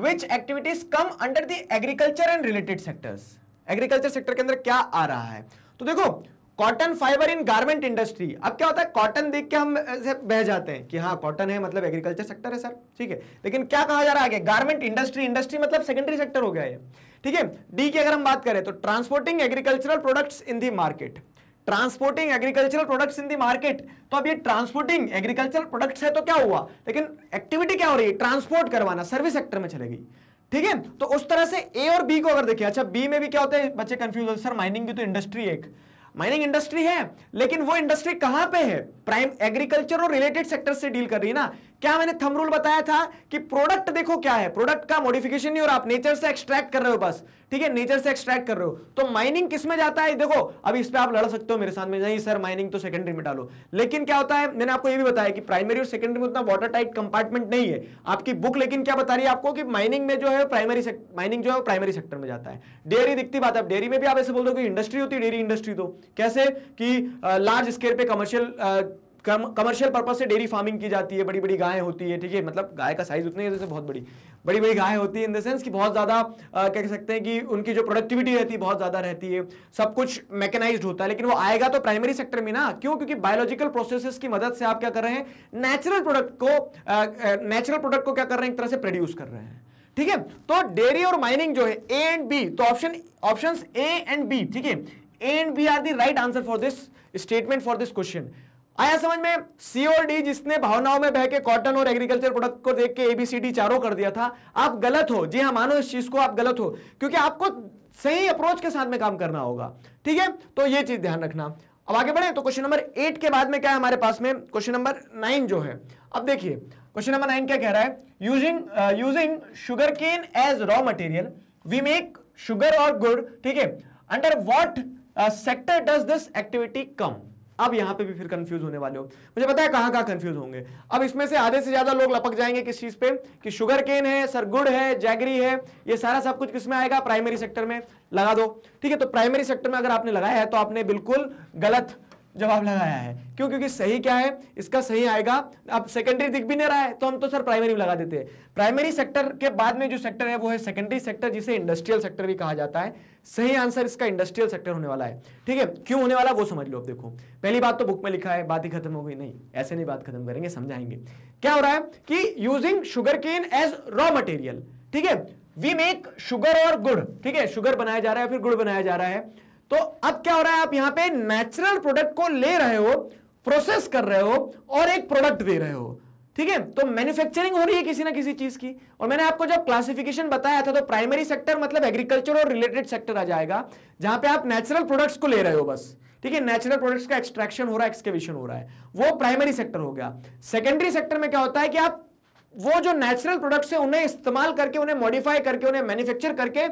[SPEAKER 1] which activities come under the agriculture and related sectors agriculture sector के अंदर क्या आ रहा है तो देखो cotton fibre in garment industry अब क्या होता है कॉटन देख के हम ऐसे बह जाते हैं कि हाँ कॉटन है मतलब एग्रीकल्चर सेक्टर है सर ठीक है लेकिन क्या कहा जा रहा है गारमेंट इंडस्ट्री इंडस्ट्री मतलब सेकेंडरी सेक्टर हो गया है ठीक है डी की अगर हम बात करें तो transporting agricultural products in the market transporting agricultural products in the market तो अब ये ट्रांसपोर्टिंग एग्रीकल्चरल प्रोडक्ट्स है तो क्या हुआ लेकिन एक्टिविटी क्या हो रही है ट्रांसपोर्ट करवाना सर्विस सेक्टर में चले गई ठीक है तो उस तरह से ए और बी को अगर देखिए अच्छा बी में भी क्या होता है बच्चे कंफ्यूज हो सर माइनिंग की तो इंडस्ट्री एक माइनिंग इंडस्ट्री है लेकिन वो इंडस्ट्री कहां पे है प्राइम एग्रीकल्चर और रिलेटेड सेक्टर से डील कर रही है ना क्या मैंने थम रूल बताया था कि प्रोडक्ट देखो क्या है प्रोडक्ट का मॉडिफिकेशन नहीं हो रहा आप नेचर से एक्सट्रैक्ट कर रहे हो बस ठीक है नेचर से एक्सट्रैक्ट कर रहे हो तो माइनिंग किस में जाता है देखो अब इस पर आप लड़ सकते हो मेरे साथ में नहीं सर माइनिंग तो सेकेंडरी में डालो लेकिन क्या होता है मैंने आपको ये भी बताया कि प्राइमरी और सेकेंडरी में उतना वाटर टाइट कंपार्टमेंट नहीं है आपकी बुक लेकिन क्या बता रही है आपको कि माइनिंग में जो है प्राइमरी माइनिंग जो है प्राइमरी सेक्टर में जाता है डेयरी दिखती बात है डेयरी में भी आप ऐसे बोल दो कि इंडस्ट्री होती है डेयरी इंडस्ट्री तो कैसे कि लार्ज स्केल पे कमर्शियल कमर्शियल पर्पज से डेयरी फार्मिंग की जाती है बड़ी बड़ी गायें होती है ठीक है मतलब गाय का साइज उतनी है जैसे बहुत बड़ी बड़ी बड़ी गायें होती है इन द सेंस कि बहुत ज़्यादा कह सकते हैं कि उनकी जो प्रोडक्टिविटी रहती है बहुत ज़्यादा रहती है सब कुछ मैकेनाइज होता है लेकिन वो आएगा तो प्राइमरी सेक्टर में ना क्यों क्योंकि बायोलॉजिकल प्रोसेसेस की मदद से आप क्या कर रहे हैं नेचुरल प्रोडक्ट को नेचुरल प्रोडक्ट को क्या कर रहे हैं एक तरह से प्रोड्यूस कर रहे हैं ठीक है तो डेयरी और माइनिंग जो है ए एंड बी तो option option A and B ठीक है A and B are the right answer for this statement for this question आया समझ में सी और डी जिसने भावनाओं में बह के कॉटन और एग्रीकल्चर प्रोडक्ट को देख के एबीसीडी चारों कर दिया था आप गलत हो जी हाँ मानो इस चीज को आप गलत हो क्योंकि आपको सही अप्रोच के साथ में काम करना होगा ठीक है तो ये चीज ध्यान रखना अब आगे बढ़े तो क्वेश्चन नंबर एट के बाद में क्या है हमारे पास में क्वेश्चन नंबर नाइन जो है अब देखिए क्वेश्चन नंबर नाइन क्या कह रहा है using using sugar cane as raw material we make sugar और गुड ठीक है under what sector does this activity come अब यहां पे भी फिर कंफ्यूज होने वाले हो मुझे पता है कहां कहां कंफ्यूज होंगे अब इसमें से आधे से ज्यादा लोग लपक जाएंगे किस चीज पे कि शुगर केन है सरगुड़ है जैगरी है ये सारा सब कुछ किसमें आएगा प्राइमरी सेक्टर में लगा दो ठीक है तो प्राइमरी सेक्टर में अगर आपने लगाया है तो आपने बिल्कुल गलत जवाब लगाया है क्यों क्योंकि सही क्या है इसका सही आएगा अब सेकेंडरी दिख भी नहीं रहा है तो हम तो सर प्राइमरी लगा देते हैं प्राइमरी सेक्टर के बाद में जो सेक्टर है वो है सेकेंडरी सेक्टर जिसे इंडस्ट्रियल सेक्टर भी कहा जाता है सही आंसर इसका इंडस्ट्रियल सेक्टर होने वाला है ठीक है क्यों होने वाला वो समझ लो अब देखो पहली बात तो बुक में लिखा है बात ही खत्म हो गई नहीं ऐसे नहीं बात खत्म करेंगे समझाएंगे क्या हो रहा है कि using sugar cane as raw material ठीक है वी मेक शुगर और गुड़ ठीक है शुगर बनाया जा रहा है फिर गुड़ बनाया जा रहा है तो अब क्या हो रहा है आप यहां पे नेचुरल प्रोडक्ट को ले रहे हो प्रोसेस कर रहे हो और एक प्रोडक्ट दे रहे हो ठीक है तो मैन्युफैक्चरिंग हो रही है किसी ना किसी चीज की और मैंने आपको जब क्लासिफिकेशन बताया था तो प्राइमरी सेक्टर मतलब एग्रीकल्चर और रिलेटेड सेक्टर आ जाएगा जहां पे आप नेचुरल प्रोडक्ट्स को ले रहे हो बस ठीक है नेचुरल प्रोडक्ट्स का एक्सट्रैक्शन हो रहा है एक्सकेविशन हो रहा है वो प्राइमरी सेक्टर हो गया सेकेंडरी सेक्टर में क्या होता है कि आप वो जो नेचुरल प्रोडक्ट्स है उन्हें इस्तेमाल करके उन्हें मॉडिफाई करके उन्हें मैन्युफैक्चर करके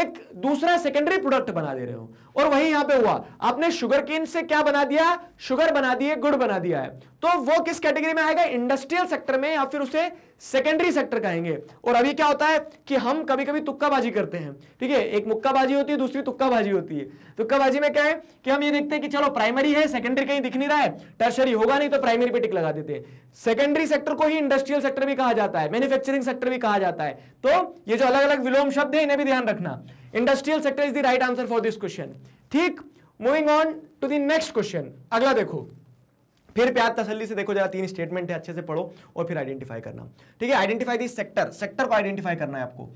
[SPEAKER 1] एक दूसरा सेकेंडरी प्रोडक्ट बना दे रहे हो और वही यहां पे हुआ आपने शुगर केन से क्या बना दिया शुगर बना दिए गुड़ बना दिया है तो वो किस कैटेगरी में आएगा इंडस्ट्रियल सेक्टर में या फिर उसे सेकेंडरी सेक्टर कहेंगे और अभी क्या होता है कि हम कभी कभी तुक्काबाजी करते हैं ठीक है एक मुक्काबाजी होती है दूसरी तुक्काबाजी होती है तुक्काबाजी में क्या है कि हम ये देखते हैं कि चलो प्राइमरी है सेकेंडरी कहीं दिख नहीं रहा है टर्शरी होगा नहीं तो प्राइमरी पे टिक लगा देते हैं सेकेंडरी सेक्टर को ही इंडस्ट्रियल सेक्टर भी कहा जाता है मैन्युफैक्चरिंग सेक्टर भी कहा जाता है तो ये जो अलग अलग विलोम शब्द है इन्हें भी ध्यान रखना industrial sector is the right answer for this question ठीक moving on to the next question अगला देखो फिर प्यार तसली से देखो जरा तीन स्टेटमेंट है अच्छे से पढ़ो और फिर आइडेंटिफाई करना ठीक है आइडेंटिफाई दिस सेक्टर सेक्टर को आइडेंटिफाई करना है आपको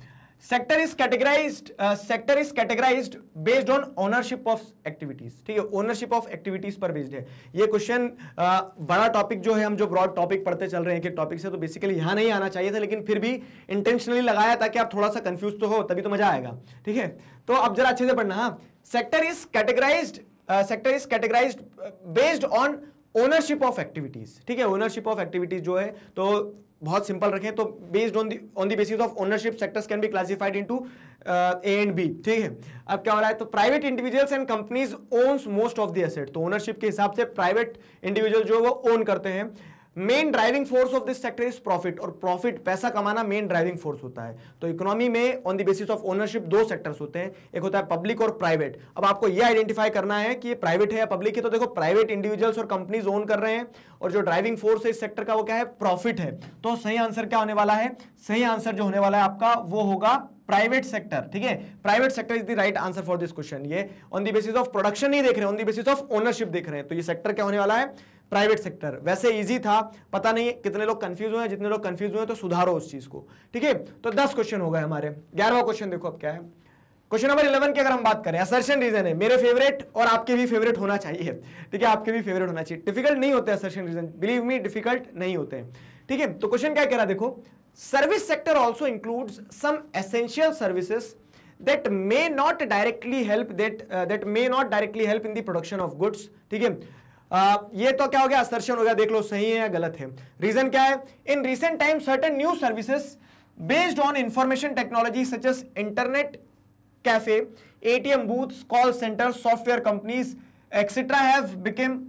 [SPEAKER 1] sector is categorised sector is categorised based on ownership of activities ठीक है ओनरशिप ऑफ एक्टिविटीज पर बेस्ड है ये क्वेश्चन uh, बड़ा टॉपिक जो है हम जो ब्रॉड टॉपिक पढ़ते चल रहे हैं एक टॉपिक से तो बेसिकली यहां नहीं आना चाहिए था लेकिन फिर भी इंटेंशनली लगाया ताकि आप थोड़ा सा कंफ्यूज तो हो तभी तो मजा आएगा ठीक है तो अब जरा अच्छे से पढ़ना हाँ sector is categorise sector is categorise based on ownership of activities ठीक है ओनरशिप ऑफ एक्टिविटीज जो है तो बहुत सिंपल रखें तो based on on the basis of ownership sectors can be classified into A and B ठीक है अब क्या हो रहा है तो private individuals and companies owns most of the asset तो ओनरशिप के हिसाब से प्राइवेट इंडिविजुअल जो है वो ओन करते हैं main driving force of this sector is profit और प्रॉफिट पैसा कमाना मेन ड्राइविंग फोर्स होता है तो इकोनॉमी में on the basis of ownership दो सेक्टर्स होते हैं एक होता है पब्लिक और प्राइवेट अब आपको यह आइडेंटिफाई करना है कि ये प्राइवेट है या पब्लिक है तो देखो प्राइवेट इंडिविजुअल्स और कंपनीज ओन कर रहे हैं और जो ड्राइविंग फोर्स है इस सेक्टर का वो क्या है प्रॉफिट है तो सही आंसर क्या होने वाला है सही आंसर जो होने वाला है आपका वो होगा प्राइवेट सेक्टर ठीक है private sector is the right answer for this question ये on the basis of production नहीं देख रहे on the basis of ownership देख रहे हैं तो ये सेक्टर क्या होने वाला है प्राइवेट सेक्टर वैसे इजी था पता नहीं कितने लोग कंफ्यूज हुए हैं जितने लोग कंफ्यूज हुए हैं तो सुधारो उस चीज को ठीक है तो दस क्वेश्चन हो गए हमारे ग्यारहवा क्वेश्चन देखो अब क्या है क्वेश्चन नंबर इलेवन की अगर हम बात करें असर्शन रीजन है मेरे फेवरेट और आपके भी फेवरेट होना चाहिए ठीक है आपके भी फेवरेट होना चाहिए डिफिकल्ट नहीं होते assertion reason believe me difficult नहीं होते ठीक है तो क्वेश्चन क्या कह रहा देखो service sector also include some essential services that may not directly help that uh, that may not directly help in the production of goods ठीक है आ, ये तो क्या हो गया असर्शन हो गया देख लो सही है या गलत है रीजन क्या है in recent time certain new services based on information technology such as internet cafe ATM booth call centre software companies etcetera have become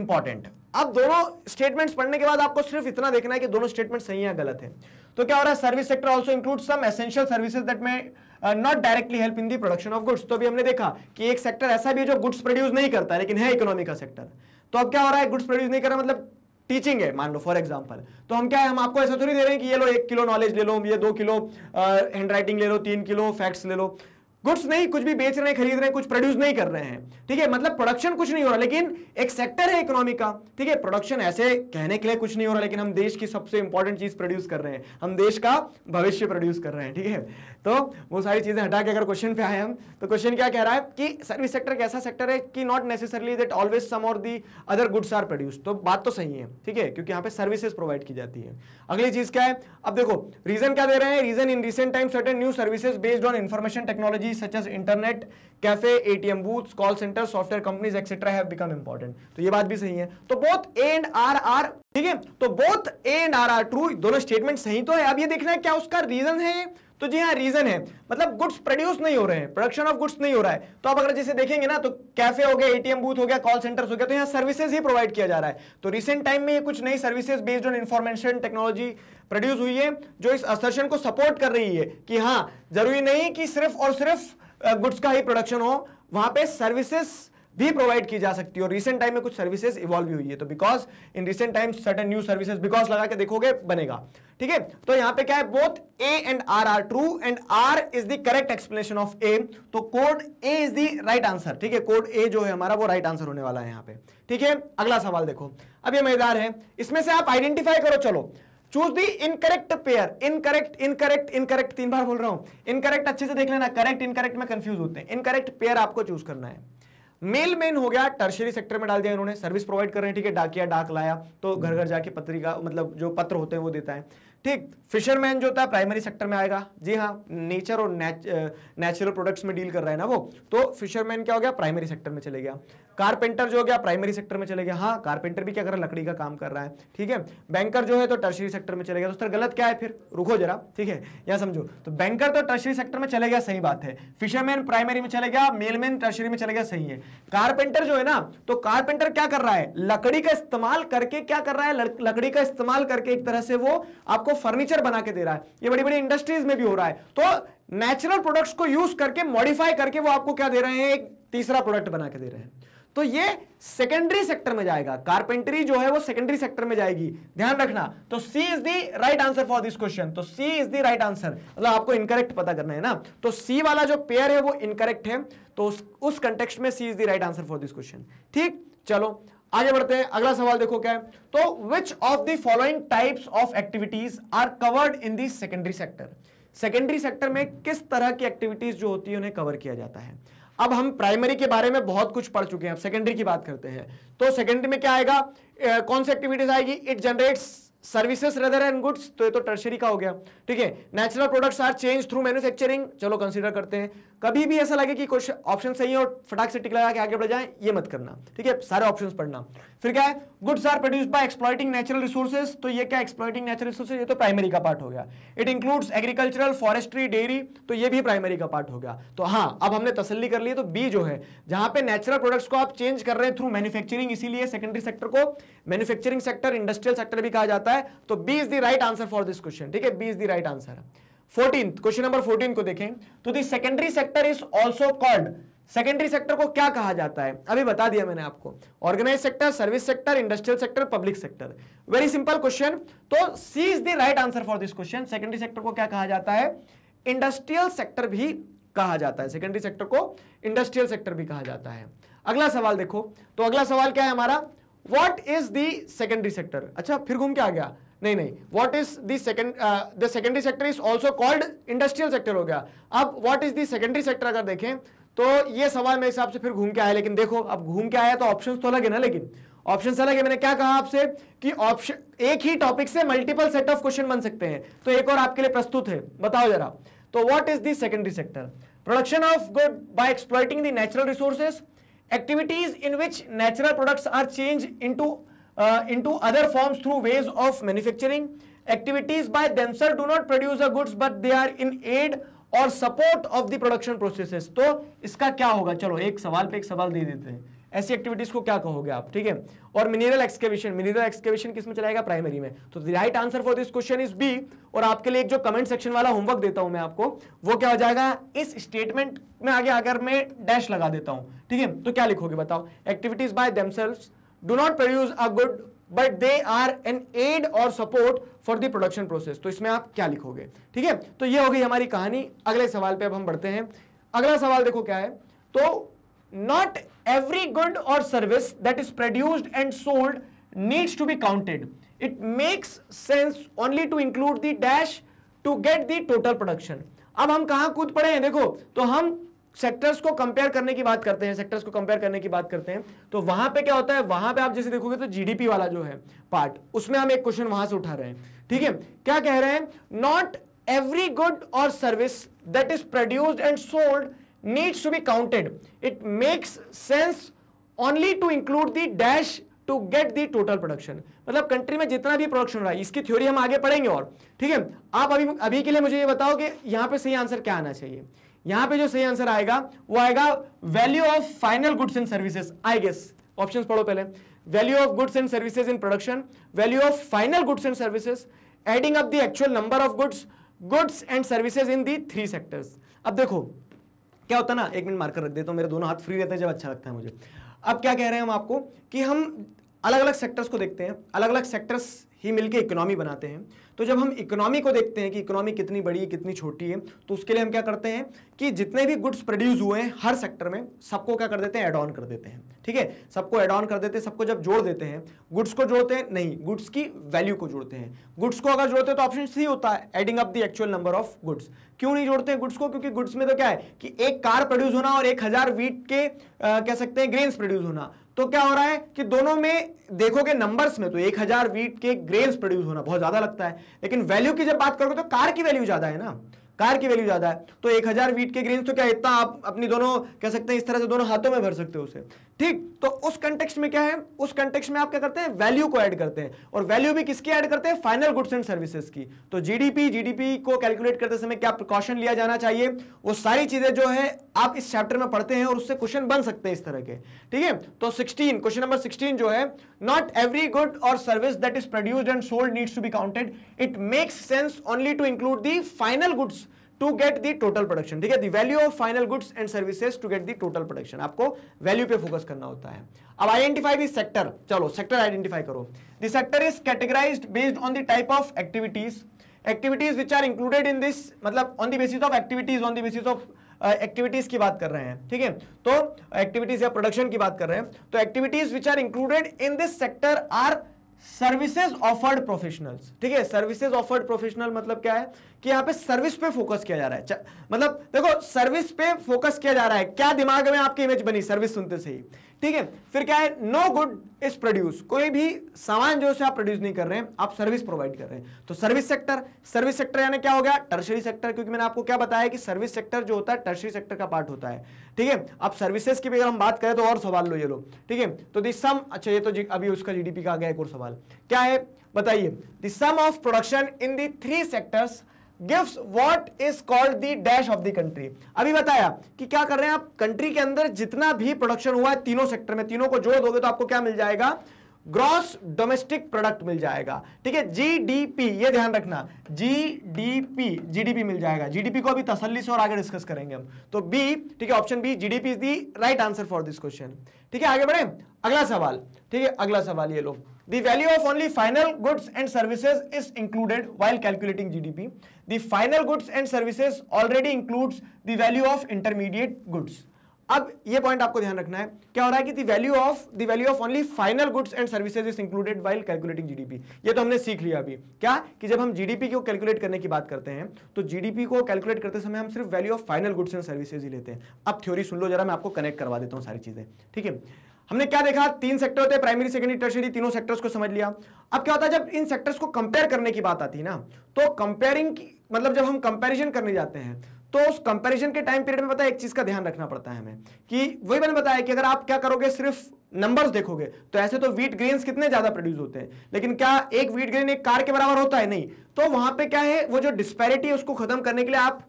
[SPEAKER 1] important अब दोनों स्टेटमेंट्स पढ़ने के बाद आपको सिर्फ इतना देखना है कि दोनों स्टेटमेंट सही है या गलत है तो क्या हो रहा है service sector also include some essential services that may not directly help in the production of goods तो अभी हमने देखा कि एक सेक्टर ऐसा भी है जो गुड्स प्रोड्यूस नहीं करता लेकिन है इकोनॉमी का सेक्टर तो अब क्या हो रहा है गुड्स प्रोड्यूस नहीं कर रहा मतलब टीचिंग है मान लो फॉर एग्जाम्पल तो हम क्या है हम आपको ऐसा थोड़ी दे रहे हैं कि ये लो एक किलो नॉलेज ले लो ये दो किलो हैंड uh, राइटिंग ले लो तीन किलो फैक्ट्स ले लो गुड्स नहीं कुछ भी बेच रहे हैं खरीद रहे हैं कुछ प्रोड्यूस नहीं कर रहे हैं ठीक है मतलब प्रोडक्शन कुछ नहीं हो रहा लेकिन एक सेक्टर है इकोनॉमी का ठीक है प्रोडक्शन ऐसे कहने के लिए कुछ नहीं हो रहा लेकिन हम देश की सबसे इंपॉर्टेंट चीज प्रोड्यूस कर रहे हैं हम देश का भविष्य प्रोड्यूस कर रहे हैं ठीक है तो वो सारी चीजें हटा के अगर क्वेश्चन पे आए हम तो क्वेश्चन क्या कह रहा है कि सर्विस सेक्टर एक ऐसा सेक्टर है कि not necessarily that always some और the other goods are produce तो बात तो सही है ठीक है क्योंकि यहाँ पे सर्विसेज प्रोवाइड की जाती है अगली चीज क्या है अब देखो रीजन क्या दे रहे हैं reason in recent time certain new services based on information technology such as internet cafe ATM booth call centre software companies etcetera have become important तो ये बात भी सही है तो both A and R R ठीक है तो both A and R are true दोनों स्टेटमेंट सही तो है अब ये देखना है क्या उसका रीजन है तो जी हाँ रीजन है मतलब गुड्स प्रोड्यूस नहीं हो रहे हैं प्रोडक्शन ऑफ गुड्स नहीं हो रहा है तो आप अगर जैसे देखेंगे ना तो कैफे हो गया एटीएम बूथ हो गया कॉल सेंटर्स हो गया तो यहाँ सर्विसेज ही प्रोवाइड किया जा रहा है तो रिसेंट टाइम में ये कुछ नई services based on information technology produce हुई है जो इस असर्शन को सपोर्ट कर रही है कि हाँ जरूरी नहीं कि सिर्फ और सिर्फ गुड्स का ही प्रोडक्शन हो वहां पर सर्विसेस भी प्रोवाइड की जा सकती है और रिसेंट टाइम में कुछ सर्विसेज इवॉल्व भी हुई है तो because in recent time certain new services because लगा के देखोगे बनेगा ठीक है तो यहां पे क्या है both A and R are true and R is the correct explanation of A तो code A is the right answer ठीक है कोड ए जो है हमारा वो राइट right आंसर होने वाला है यहां पे ठीक है अगला सवाल देखो अब ये मजेदार है इसमें से आप आइडेंटिफाई करो चलो choose the incorrect pair incorrect incorrect incorrect तीन बार बोल रहा हूं इनकरेक्ट अच्छे से देख लेना करेक्ट इनकरेक्ट में कंफ्यूज होते हैं इनकरेक्ट पेयर आपको चूज करना है मेल मेन हो गया टर्शरी सेक्टर में डाल दिया इन्होंने सर्विस प्रोवाइड कर रहे हैं ठीक है डाकिया डाक लाया तो घर घर जाके पत्रिका मतलब जो पत्र होते हैं वो देता है ठीक फिशरमैन जो होता है प्राइमरी सेक्टर में आएगा जी हाँ नेचर और नेचुरल प्रोडक्ट्स में डील कर रहा है ना वो तो फिशरमैन क्या हो गया प्राइमरी सेक्टर में चले गया कारपेंटर जो हो गया प्राइमरी सेक्टर में चले गया हाँ कारपेंटर भी क्या कर रहा है लकड़ी का काम कर रहा है ठीक है बैंकर जो है तो टर्शरी सेक्टर में चले गया तो सर गलत क्या है फिर रुको जरा ठीक है या समझो तो बैंकर तो टर्शरी सेक्टर में चले गया सही बात है फिशरमैन प्राइमरी में चले गया मेलमैन टर्शरी में चले गया सही है कारपेंटर जो है ना तो कारपेंटर क्या कर रहा है लकड़ी का इस्तेमाल करके क्या कर रहा है लकड़ी का इस्तेमाल करके एक तरह से वो आपको आपको फर्नीचर बना के दे रहा है ये बड़ी बड़ी इंडस्ट्रीज में भी हो रहा है तो नेचुरल प्रोडक्ट्स को यूज करके मॉडिफाई करके वो आपको क्या दे रहे हैं एक तीसरा प्रोडक्ट बना के दे रहे हैं तो ये सेकेंडरी सेक्टर में जाएगा कारपेंटरी जो है वो सेकेंडरी सेक्टर में जाएगी ध्यान रखना तो C is the right answer for this question तो C is the right answer मतलब आपको इनकरेक्ट पता करना है ना तो सी वाला जो पेयर है वो इनकरेक्ट है तो उस, उस कंटेक्स्ट में C is the right answer for this question ठीक चलो आगे बढ़ते हैं अगला सवाल देखो क्या है तो which of the following types of activities are covered in the secondary sector secondary sector में किस तरह की एक्टिविटीज जो होती है उन्हें कवर किया जाता है अब हम प्राइमरी के बारे में बहुत कुछ पढ़ चुके हैं अब सेकेंडरी की बात करते हैं तो सेकेंडरी में क्या आएगा कौन सी एक्टिविटीज आएगी it generates services rather and goods तो ये तो टर्शरी का हो गया ठीक है natural products are change through manufacturing चलो कंसीडर करते हैं कभी भी ऐसा लगे कि कुछ ऑप्शन सही है और फटाक से टिक लगा के आगे बढ़ जाए ये मत करना ठीक है सारे ऑप्शंस पढ़ना फिर क्या है goods are produce by exploiting natural resources तो ये क्या एक्सप्लॉइटिंग नेचुरल रिसोर्सेज ये तो प्राइमरी का पार्ट हो गया it includes agricultural forestry dairy तो ये भी प्राइमरी का पार्ट हो गया तो हाँ अब हमने तसली कर ली तो बी जो है जहां पर नेचुरल प्रोडक्ट्स को आप चेंज कर रहे हैं थ्रू मैन्युफैक्चरिंग इसीलिए सेकेंडरी सेक्टर को मैन्युफैक्चरिंग सेक्टर इंडस्ट्रियल सेक्टर भी कहा जाता है होता है तो B is the right answer for this question ठीक है B is the right answer fourteen question number fourteen को देखें तो the secondary sector is also called secondary sector को क्या कहा जाता है अभी बता दिया मैंने आपको organise sector service sector industrial sector public sector very simple question तो C is the right answer for this question secondary sector को क्या कहा जाता है इंडस्ट्रियल सेक्टर भी कहा जाता है सेकेंडरी सेक्टर को इंडस्ट्रियल सेक्टर भी कहा जाता है अगला सवाल देखो तो अगला सवाल क्या है हमारा what is the secondary sector अच्छा फिर घूम के आ गया नहीं नहीं what is the the secondary sector is also called industrial sector हो गया अब what is the secondary sector अगर देखें तो ये सवाल मेरे हिसाब से फिर घूम के आया लेकिन देखो अब घूम के आया तो ऑप्शन तो अलग है ना लेकिन ऑप्शन अलग है मैंने क्या कहा आपसे कि ऑप्शन एक ही टॉपिक से मल्टीपल सेट ऑफ क्वेश्चन बन सकते हैं तो एक और आपके लिए प्रस्तुत है बताओ जरा तो what is the secondary sector production of good by exploiting the natural resources activities in which natural products are changed into uh, into other forms through ways of manufacturing activities by themselves do not produce the goods but they are in aid और support of the production processes तो इसका क्या होगा चलो एक सवाल पे एक सवाल दे देते हैं ऐसी एक्टिविटीज को क्या कहोगे आप ठीक है और मिनरल एक्सकेविशन मिनरल एक्सकेविशन किसमें चलाएगा प्राइमरी में तो right answer for this question is B और आपके लिए एक जो कमेंट सेक्शन वाला होमवर्क देता हूं मैं आपको वो क्या हो जाएगा इस स्टेटमेंट में आगे अगर मैं डैश लगा देता हूं ठीक है तो क्या लिखोगे बताओ activities by themselves do not produce a good but they are an aid और support for the production process तो इसमें आप क्या लिखोगे ठीक है तो ये हो गई हमारी कहानी अगले सवाल पे अब हम बढ़ते हैं अगला सवाल देखो क्या है तो नॉट एवरी गुड और service that is produced and sold needs to be counted it makes sense only to include the dash to get the total production अब हम कहां कूद पड़े हैं देखो तो हम सेक्टर्स को कंपेयर करने की बात करते हैं सेक्टर्स को कंपेयर करने की बात करते हैं तो वहां पे क्या होता है वहां पे आप जैसे देखोगे तो जीडीपी वाला जो है पार्ट उसमें हम एक क्वेश्चन वहां से उठा रहे हैं ठीक है क्या कह रहे हैं नॉट एवरी गुड और service that is produced and sold needs to be counted. It makes sense only to include the dash to get the total production मतलब कंट्री में जितना भी प्रोडक्शन रहा है इसकी थ्योरी हम आगे पढ़ेंगे और ठीक है आप अभी अभी के लिए मुझे ये बताओ कि यहां पे सही आंसर क्या आना चाहिए यहां पे जो सही आंसर आएगा वो आएगा value of final goods and services I guess option पढ़ो पहले value of goods and services in production value of final goods and services adding up the actual number of goods goods and services in the three sectors अब देखो क्या होता ना एक minute marker रख देता तो हूँ मेरे दोनों हाथ फ्री रहते हैं जब अच्छा लगता है मुझे अब क्या कह रहे हैं हम आपको कि हम अलग अलग सेक्टर्स को देखते हैं अलग अलग सेक्टर्स ही मिलके इकोनॉमी बनाते हैं तो जब हम इकोनॉमी को देखते हैं कि इकोनॉमी कितनी बड़ी है कितनी छोटी है तो उसके लिए हम क्या करते हैं कि जितने भी गुड्स प्रोड्यूस हुए हैं हर सेक्टर में सबको क्या कर देते हैं एड ऑन कर देते हैं ठीक है सबको एड ऑन कर देते हैं सबको जब जोड़ देते हैं गुड्स को जोड़ते हैं नहीं गुड्स की वैल्यू को जोड़ते हैं गुड्स को अगर जोड़ते हैं तो ऑप्शन सी होता है adding up the actual number of goods क्यों नहीं जोड़ते हैं गुड्स को क्योंकि गुड्स में तो क्या है कि एक कार प्रोड्यूस होना और एक हजार वीट के आ, कह सकते हैं ग्रेन्स प्रोड्यूस होना तो क्या हो रहा है कि दोनों में देखोगे नंबर्स में तो एक हजार वीट के ग्रेन्स प्रोड्यूस होना बहुत ज्यादा लगता है लेकिन वैल्यू की जब बात करोगे तो कार की वैल्यू ज्यादा है ना कार की वैल्यू ज्यादा है तो एक हजार वीट के ग्रेन तो क्या इतना आप अपनी दोनों कह सकते हैं इस तरह से दोनों हाथों में भर सकते हो उसे ठीक तो उस कंटेक्स में क्या है उस कंटेक्स में आप क्या करते हैं वैल्यू को ऐड करते हैं और वैल्यू भी किसकी ऐड करते हैं फाइनल गुड्स एंड सर्विसेज की तो जीडीपी जीडीपी को कैलकुलेट करते समय क्या प्रिकॉशन लिया जाना चाहिए वो सारी चीजें जो है आप इस चैप्टर में पढ़ते हैं और उससे क्वेश्चन बन सकते हैं इस तरह के ठीक है तो सिक्सटीन क्वेश्चन नंबर सिक्सटीन जो है नॉट एवरी गुड और service that is produced and sold needs to be counted it makes sense only to include the final goods to get the total production ठीक है the value of final goods and services to get the total production आपको value पे focus करना होता है अब identify the sector चलो sector identify करो the sector is categorise based on the type of activities activities which are included in this मतलब on the basis of activities on the basis of activities की बात कर रहे हैं ठीक है तो एक्टिविटीज या प्रोडक्शन की बात कर रहे हैं तो activities which are included in this sector are services offered professionals ठीक है सर्विसेज ऑफर्ड प्रोफेशनल मतलब क्या है कि यहां पे सर्विस पे फोकस किया जा रहा है मतलब देखो सर्विस पे फोकस किया जा रहा है क्या दिमाग में आपकी इमेज बनी सर्विस सुनते से ही ठीक है फिर क्या है नो गुड इज प्रोड्यूस कोई भी सामान जो है आप प्रोड्यूस नहीं कर रहे हैं आप सर्विस प्रोवाइड कर रहे हैं तो सर्विस सेक्टर सर्विस सेक्टर यानी क्या हो गया टर्शरी सेक्टर क्योंकि मैंने आपको क्या बताया कि सर्विस सेक्टर जो होता है टर्शरी सेक्टर का पार्ट होता है ठीक है अब सर्विसेज की भी अगर हम बात करें तो और सवाल लो ये लो ठीक है तो दिस सम अच्छा ये तो अभी उसका जीडीपी का आ गया एक और सवाल क्या है बताइए the sum of production in the three sectors gives what is called the dash of the country अभी बताया कि क्या कर रहे हैं आप कंट्री के अंदर जितना भी प्रोडक्शन हुआ है तीनों सेक्टर में तीनों को जोड़ दोगे तो आपको क्या मिल जाएगा ग्रॉस डोमेस्टिक प्रोडक्ट मिल जाएगा ठीक है जीडीपी ये ध्यान रखना जीडीपी जीडीपी मिल जाएगा जीडीपी को अभी तसल्ली से और आगे डिस्कस करेंगे हम तो बी ठीक है option B GDP is the right answer for this question ठीक है आगे बढ़े अगला सवाल ठीक है अगला सवाल ये लोग The value of only final goods and services is included while calculating GDP. The final goods and services already includes the value of intermediate goods. अब ये पॉइंट आपको ध्यान रखना है क्या हो रहा है कि the value of the value of only final goods and services is included while calculating GDP ये तो हमने सीख लिया अभी क्या कि जब हम जीडीपी को कैलकुलेट करने की बात करते हैं तो जीडीपी को कैलकुलेट करते समय हम सिर्फ value of final goods and services ही लेते हैं अब थ्योरी सुन लो जरा मैं आपको कनेक्ट करवा देता हूँ सारी चीज़ें ठीक है हमने क्या देखा तीन सेक्टर होते हैं प्राइमरी सेकेंडरी टर्शरी तीनों सेक्टर्स को समझ लिया अब क्या होता है जब इन सेक्टर्स को कंपेयर करने की बात आती है ना तो कंपेयरिंग मतलब जब हम कंपेरिजन करने जाते हैं तो उस कंपेरिजन के टाइम पीरियड में पता है एक चीज का ध्यान रखना पड़ता है हमें कि वही मैंने बताया कि अगर आप क्या करोगे सिर्फ नंबर्स देखोगे तो ऐसे तो वीट ग्रेन्स कितने ज्यादा प्रोड्यूस होते हैं लेकिन क्या एक वीट ग्रेन एक कार के बराबर होता है नहीं तो वहां पे क्या है वो जो डिस्पेरिटी है उसको खत्म करने के लिए आप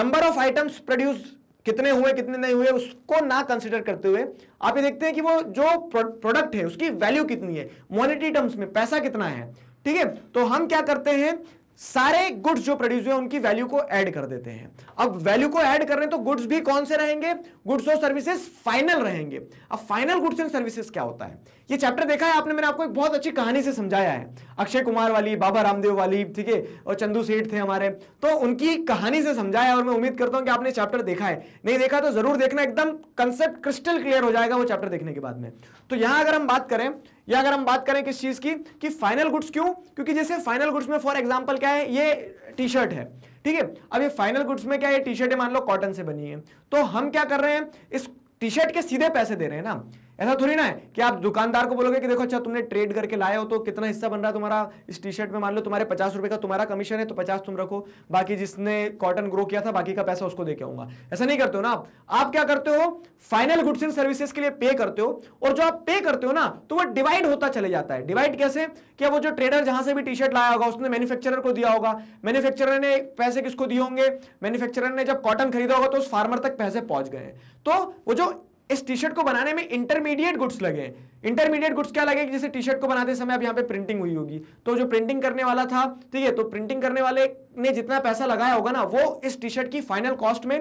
[SPEAKER 1] नंबर ऑफ आइटम्स प्रोड्यूस कितने हुए कितने नहीं हुए उसको ना कंसिडर करते हुए आप ये देखते हैं कि वो जो प्रोडक्ट है उसकी वैल्यू कितनी है मॉनिटरी टर्म्स में पैसा कितना है ठीक है तो हम क्या करते हैं सारे गुड्स जो प्रोड्यूस हुए उनकी वैल्यू को ऐड कर देते हैं अब वैल्यू को ऐड कर रहे हैं तो गुड्स भी कौन से रहेंगे गुड्स और सर्विसेज फाइनल रहेंगे अब फाइनल गुड्स एंड सर्विसेज क्या होता है ये चैप्टर देखा है आपने मैंने आपको एक बहुत अच्छी कहानी से समझाया है अक्षय कुमार वाली बाबा रामदेव वाली ठीक है और चंदू सेठ थे हमारे तो उनकी कहानी से समझाया और मैं उम्मीद करता हूँ कि आपने चैप्टर देखा है नहीं देखा तो जरूर देखना एकदम कंसेप्ट क्रिस्टल क्लियर हो जाएगा वो चैप्टर देखने के बाद में तो यहां अगर हम बात करें या अगर हम बात करें किस चीज़ की कि फाइनल गुड्स क्यों क्योंकि जैसे फाइनल गुड्स में फॉर एग्जाम्पल क्या है ये टी शर्ट है ठीक है अब ये फाइनल गुड्स में क्या है टी शर्ट मान लो कॉटन से बनी है तो हम क्या कर रहे हैं इस टी शर्ट के सीधे पैसे दे रहे हैं ना ऐसा थोड़ी ना है कि आप दुकानदार को बोलोगे कि देखो अच्छा तुमने ट्रेड करके लाए हो तो कितना हिस्सा बन रहा है तुम्हारा इस टी शर्ट में मान लो तुम्हारे पचास रुपए का तुम्हारा कमीशन है तो पचास तुम रखो बाकी जिसने कॉटन ग्रो किया था बाकी का पैसा उसको देके आऊंगा ऐसा नहीं करते हो ना आप आप क्या करते हो फाइनल गुड्स एंड सर्विसेस के लिए पे करते हो और जो आप पे करते हो ना तो वो डिवाइड होता चले जाता है डिवाइड कैसे क्या वो जो ट्रेडर जहां से भी टी शर्ट लाया होगा उसने मैन्युफेक्चर को दिया होगा मैन्युफेक्चर ने पैसे किसको दिए होंगे मैन्युफेक्चर ने जब कॉटन खरीदा होगा तो उस फार्मर तक पैसे पहुंच गए तो वो जो इस टी शर्ट को बनाने में इंटरमीडिएट गुड्स लगे इंटरमीडिएट गुड्स क्या लगे कि जैसे टी शर्ट को बनाते समय अब यहाँ पे प्रिंटिंग हुई होगी तो जो प्रिंटिंग करने वाला था ठीक है तो प्रिंटिंग करने वाले ने जितना पैसा लगाया होगा ना वो इस टी शर्ट की फाइनल कॉस्ट में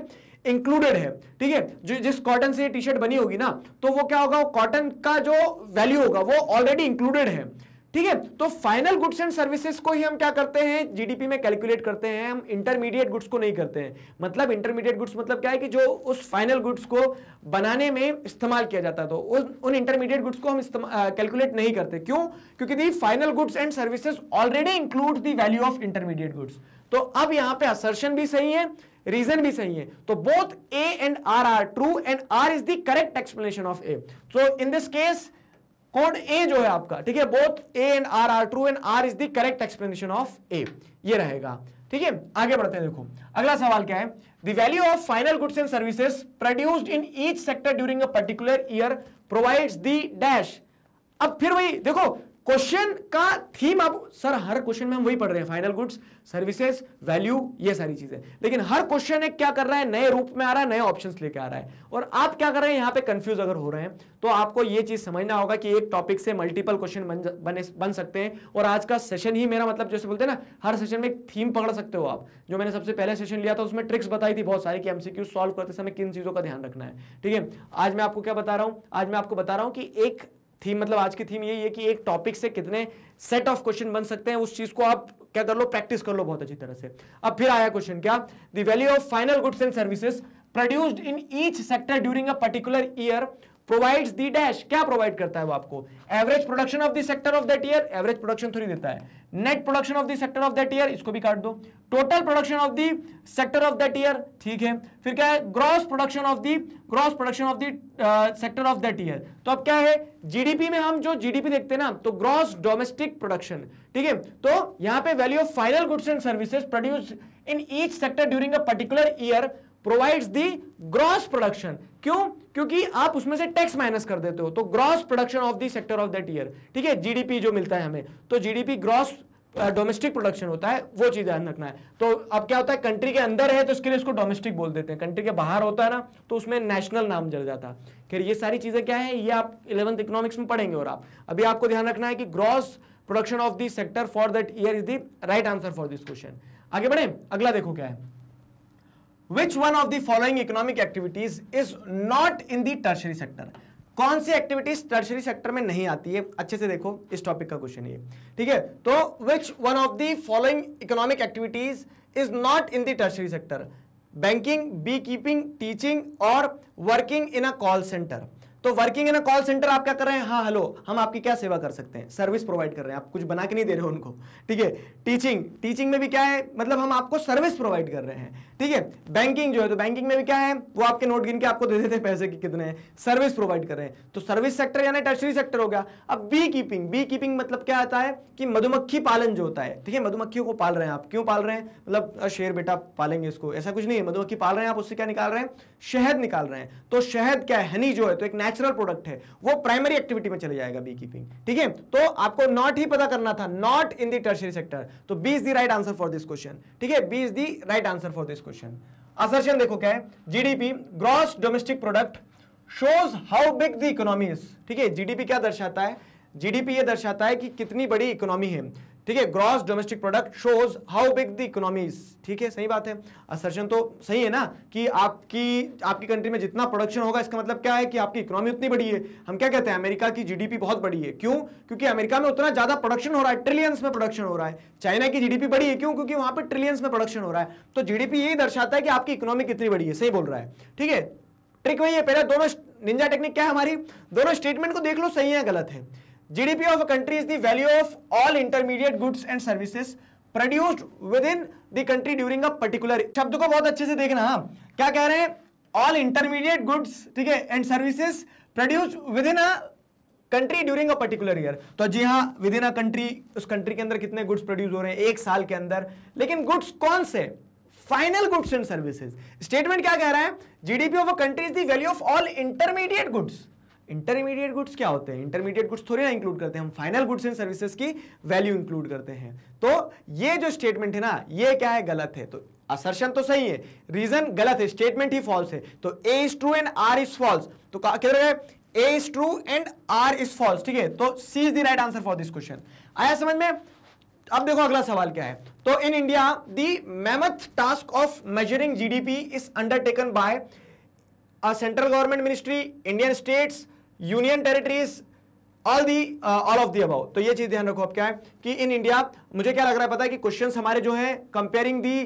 [SPEAKER 1] इंक्लूडेड है ठीक है जो जिस कॉटन से टी शर्ट बनी होगी ना तो वो क्या होगा कॉटन का जो वैल्यू होगा वो ऑलरेडी इंक्लूडेड है ठीक है तो फाइनल गुड्स एंड सर्विसेज को ही हम क्या करते हैं जीडीपी में कैलकुलेट करते हैं हम इंटरमीडिएट गुड्स को नहीं करते हैं मतलब इंटरमीडिएट गुड्स मतलब क्या है कि जो उस फाइनल गुड्स को बनाने में इस्तेमाल किया जाता तो उन, इंटरमीडिएट गुड्स को हम कैलकुलेट नहीं करते क्यों क्योंकि the final goods and services already include the value of intermediate goods तो अब यहां पर असर्शन भी सही है रीजन भी सही है तो both A and R are true and R is the correct explanation of A so in this case code A जो है आपका ठीक है both A and R are true and R is the correct explanation of A ये रहेगा ठीक है आगे बढ़ते हैं देखो अगला सवाल क्या है the value of final goods and services produced in each sector during a particular year provides the dash अब फिर वही देखो क्वेश्चन का थीम आप सर हर क्वेश्चन में हम वही पढ़ रहे हैं फाइनल गुड्स सर्विसेज वैल्यू ये सारी चीजें लेकिन हर क्वेश्चन एक क्या कर रहा है नए रूप में आ रहा है नए ऑप्शन लेके आ रहा है और आप क्या कर रहे हैं यहां पे कंफ्यूज अगर हो रहे हैं तो आपको ये चीज समझना होगा कि एक टॉपिक से मल्टीपल क्वेश्चन बन बन सकते हैं और आज का सेशन ही मेरा मतलब जैसे बोलते हैं ना हर सेशन में एक थीम पकड़ सकते हो आप जो मैंने सबसे पहले सेशन लिया था उसमें ट्रिक्स बताई थी बहुत सारी कि एमसीक्यू सॉल्व करते समय किन चीजों का ध्यान रखना है ठीक है आज मैं आपको क्या बता रहा हूं आज मैं आपको बता रहा हूँ कि एक थीम मतलब आज की थीम यही है कि एक टॉपिक से कितने सेट ऑफ क्वेश्चन बन सकते हैं उस चीज को आप क्या कर लो प्रैक्टिस कर लो बहुत अच्छी तरह से अब फिर आया क्वेश्चन क्या value of final goods and services produced in each sector during a particular year provides the dash क्या प्रोवाइड करता है वो आपको average production of the sector of that year average production थोड़ी देता है net production of the sector of that year इसको भी काट दो total production of the sector of that year ठीक है फिर क्या है gross production of the gross production of the sector of that year तो अब क्या है जीडीपी में हम जो जीडीपी देखते हैं ना तो ग्रॉस डोमेस्टिक प्रोडक्शन ठीक है तो यहां पे value of final goods and services produce in each sector during a particular year provides the gross production क्यों क्योंकि आप उसमें से टैक्स माइनस कर देते हो तो gross production of the sector of that year ठीक है जीडीपी जो मिलता है हमें तो जीडीपी ग्रॉस डोमेस्टिक प्रोडक्शन होता है वो चीज ध्यान रखना है तो अब क्या होता है कंट्री के अंदर है तो इसके लिए इसको डोमेस्टिक बोल देते हैं कंट्री के बाहर होता है ना तो उसमें नेशनल नाम जल जाता खैर ये सारी चीजें क्या है ये आप इलेवंथ इकोनॉमिक्स में पढ़ेंगे और आप अभी आपको ध्यान रखना है कि gross production of the sector for that year is the right answer for this question आगे बढ़े अगला देखो क्या है which one of the following economic activities is not in the tertiary sector कौन सी एक्टिविटीज टर्शरी सेक्टर में नहीं आती है अच्छे से देखो इस टॉपिक का क्वेश्चन ये ठीक है तो which one of the following economic activities is not in the tertiary sector banking beekeeping teaching और working in a call centre तो working in a call centre आप क्या कर रहे हैं हाँ हेलो हम आपकी क्या सेवा कर सकते हैं सर्विस प्रोवाइड कर रहे हैं आप कुछ बना के नहीं दे रहे हो उनको ठीक है टीचिंग टीचिंग में भी क्या है मतलब हम आपको सर्विस प्रोवाइड कर रहे हैं ठीक है बैंकिंग जो है तो बैंकिंग में भी क्या है वो आपके नोट गिन के आपको दे देते हैं पैसे की कितने सर्विस प्रोवाइड कर रहे हैं तो सर्विस सेक्टर यानी टर्सरी सेक्टर हो गया अब बी कीपिंग बी कीपिंग मतलब क्या आता है कि मधुमक्खी पालन जो होता है ठीक है मधुमक्खियों को पाल रहे हैं आप क्यों पाल रहे हैं मतलब शेर बेटा पालेंगे इसको ऐसा कुछ नहीं है मधुमक्खी पाल रहे हैं आप उससे क्या निकाल रहे हैं शहद निकाल रहे हैं तो शहद क्या है जो है तो एक नेचुरल प्रोडक्ट है वो प्राइमरी एक्टिविटी में चले जाएगा बी कीपिंग ठीक है तो आपको नॉट ही पता करना था not in the tertiary sector तो B is the right answer for this question ठीक है B is the right answer for this question assertion देखो क्या है GDP gross domestic product shows how big the economy is ठीक है GDP क्या दर्शाता है जीडीपी ये दर्शाता है कि कितनी बड़ी इकोनॉमी है ठीक है gross domestic product shows how big the economy ठीक है सही बात है असर्शन तो सही है ना कि आपकी आपकी कंट्री में जितना प्रोडक्शन होगा इसका मतलब क्या है कि आपकी इकोनॉमी उतनी बड़ी है हम क्या कहते हैं अमेरिका की जीडीपी बहुत बड़ी है क्यों क्योंकि अमेरिका में उतना ज्यादा प्रोडक्शन हो रहा है ट्रिलियंस में प्रोडक्शन हो रहा है चाइना की जीडीपी बड़ी है क्यों क्योंकि वहां पर ट्रिलियंस में प्रोडक्शन हो रहा है तो जीडीपी यही दर्शाता है कि आपकी इकोनॉमी कितनी बड़ी है सही बोल रहा है ठीक है ट्रिक वही है पहले दोनों निंजा टेक्निक क्या है हमारी दोनों स्टेटमेंट को देख लो सही है गलत है GDP of a country is the value of all intermediate goods and services produced within the country during a particular शब्द को बहुत अच्छे से देखना हाँ। क्या कह रहे हैं ऑल इंटरमीडिएट गुड्स ठीक है and services produce within a country during a particular year तो जी हाँ विद इन अ कंट्री उस कंट्री के अंदर कितने गुड्स प्रोड्यूस हो रहे हैं एक साल के अंदर लेकिन गुड्स कौन से final goods and services statement क्या कह रहा है GDP of a country is the value of all intermediate goods intermediate goods क्या होते हैं इंटरमीडिएट गुड्स थोड़े ना इंक्लूड करते हैं हम फाइनल गुड्स एंड सर्विसेज की वैल्यू इंक्लूड करते हैं तो ये जो स्टेटमेंट है ना ये क्या है गलत है तो असर्शन तो सही है रीजन गलत है स्टेटमेंट ही फॉल्स है तो A is true and R is false तो क्या रहे A is true and R is false ठीक है तो C is the right answer for this question आया समझ में अब देखो अगला सवाल क्या है तो in India the mammoth task of measuring GDP is undertaken by central government ministry Indian states union territories all the all of the about तो ये चीज ध्यान रखो आप क्या है कि इन इंडिया मुझे क्या लग रहा है पता है कि क्वेश्चन हमारे जो है कंपेयरिंग दी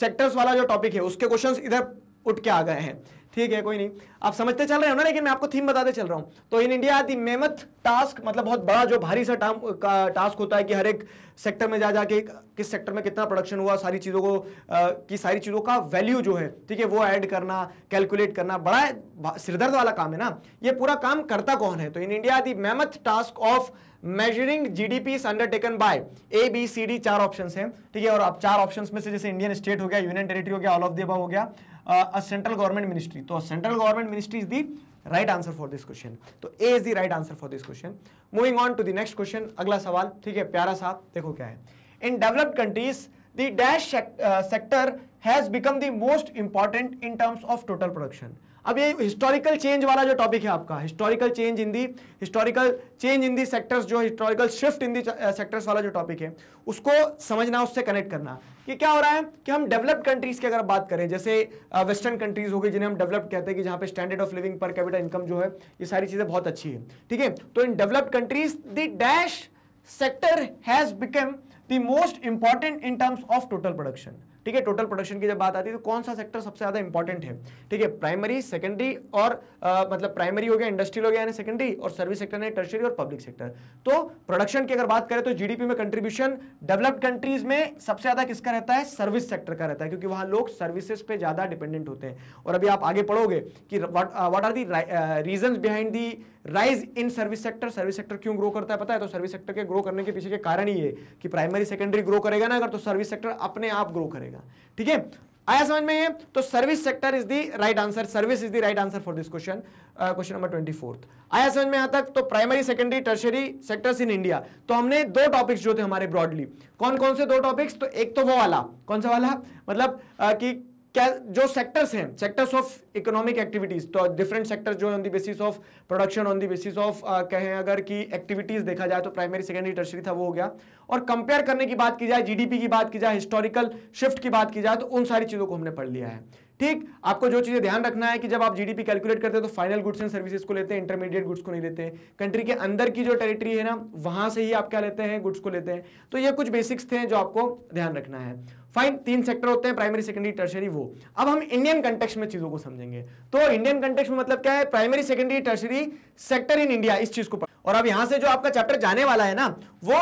[SPEAKER 1] सेक्टर्स वाला जो टॉपिक है उसके क्वेश्चन इधर उठ के आ गए हैं ठीक है कोई नहीं आप समझते चल रहे हो ना लेकिन मैं आपको थीम बताते चल रहा हूँ तो in India the mammoth task मतलब बहुत बड़ा जो भारी सा टाम का टास्क होता है कि हर एक सेक्टर में जा जाके किस सेक्टर में कितना प्रोडक्शन हुआ सारी चीज़ों को आ, की सारी चीज़ों का वैल्यू जो है ठीक है वो ऐड करना कैलकुलेट करना बड़ा सिरदर्द वाला काम है ना ये पूरा काम करता कौन है तो in India the mammoth task of measuring G D GDP undertaken by A B C D चार ऑप्शन है ठीक है और अब चार ऑप्शन में से जैसे इंडियन स्टेट हो गया यूनियन टेरिटरी हो गया ऑल ऑफ दी हो गया अ सेंट्रल गवर्नमेंट मिनिस्ट्री तो central government ministry is the right answer for this question तो A is the right answer for this question moving on to the next question अगला सवाल ठीक है प्यारा साहब देखो क्या है in developed countries the dash sector has become the most important in terms of total production अब ये हिस्टोरिकल चेंज वाला जो टॉपिक है आपका historical change in the historical change in the sectors जो historical shift in the sectors वाला जो topic है उसको समझना उससे कनेक्ट करना कि क्या हो रहा है कि हम डेवलप्ड कंट्रीज की अगर बात करें जैसे वेस्टर्न कंट्रीज हो गई जिन्हें हम डेवलप्ड कहते हैं कि जहाँ पे standard of living per capita income जो है ये सारी चीज़ें बहुत अच्छी है ठीक है तो in developed countries the dash sector has become the most important in terms of total production ठीक है टोटल प्रोडक्शन की जब बात आती है तो कौन सा सेक्टर सबसे ज़्यादा इंपॉर्टेंट है ठीक है प्राइमरी सेकेंडरी और आ, मतलब प्राइमरी हो गया इंडस्ट्रियल हो गया यानी सेकेंडरी और सर्विस सेक्टर यानी टर्शरी और पब्लिक सेक्टर तो प्रोडक्शन की अगर बात करें तो जीडीपी में कंट्रीब्यूशन डेवलप्ड कंट्रीज में सबसे ज़्यादा किसका रहता है सर्विस सेक्टर का रहता है क्योंकि वहां लोग सर्विसेज पर ज़्यादा डिपेंडेंट होते हैं और अभी आप आगे पढ़ोगे कि what are the reason behind the rise in service sector service sector क्यों ग्रो करता है पता है तो सर्विस सेक्टर के ग्रो करने के पीछे के कारण ही है कि प्राइमरी सेकेंडरी ग्रो करेगा ना अगर तो सर्विस सेक्टर अपने आप ग्रो करेगा ठीक है आया समझ में ये तो service sector is the right answer service is the right answer for this question question number twenty fourth आया समझ में यहां तक तो primary secondary tertiary sectors in India तो हमने दो टॉपिक्स जो थे हमारे ब्रॉडली कौन कौन से दो टॉपिक्स तो एक तो वो वाला कौन सा वाला मतलब uh, कि क्या जो सेक्टर्स हैं सेक्टर्स ऑफ इकोनॉमिक एक्टिविटीज तो डिफरेंट सेक्टर्स जो है on the basis of production on the basis of कहें अगर कि एक्टिविटीज देखा जाए तो प्राइमरी सेकेंडरी टर्सरी था वो हो गया और कंपेयर करने की बात की जाए जीडीपी की बात की जाए हिस्टोरिकल शिफ्ट की बात की जाए तो उन सारी चीज़ों को हमने पढ़ लिया है ठीक आपको जो चीज़ें ध्यान रखना है कि जब आप जीडीपी कैलकुलेट करते हैं तो फाइनल गुड्स एंड सर्विसेज को लेते हैं इंटरमीडिएट गुड्स को नहीं लेते हैं कंट्री के अंदर की जो टेरिटरी है ना वहां से ही आप क्या लेते हैं गुड्स को लेते हैं तो ये कुछ बेसिक्स थे जो आपको ध्यान रखना है फाइन तीन सेक्टर होते हैं प्राइमरी सेकेंडरी टर्शरी वो अब हम इंडियन कंटेक्स में चीजों को समझेंगे तो इंडियन कंटेक्स में मतलब क्या है primary secondary tertiary sector in India इस चीज को और अब यहां से जो आपका चैप्टर जाने वाला है ना वो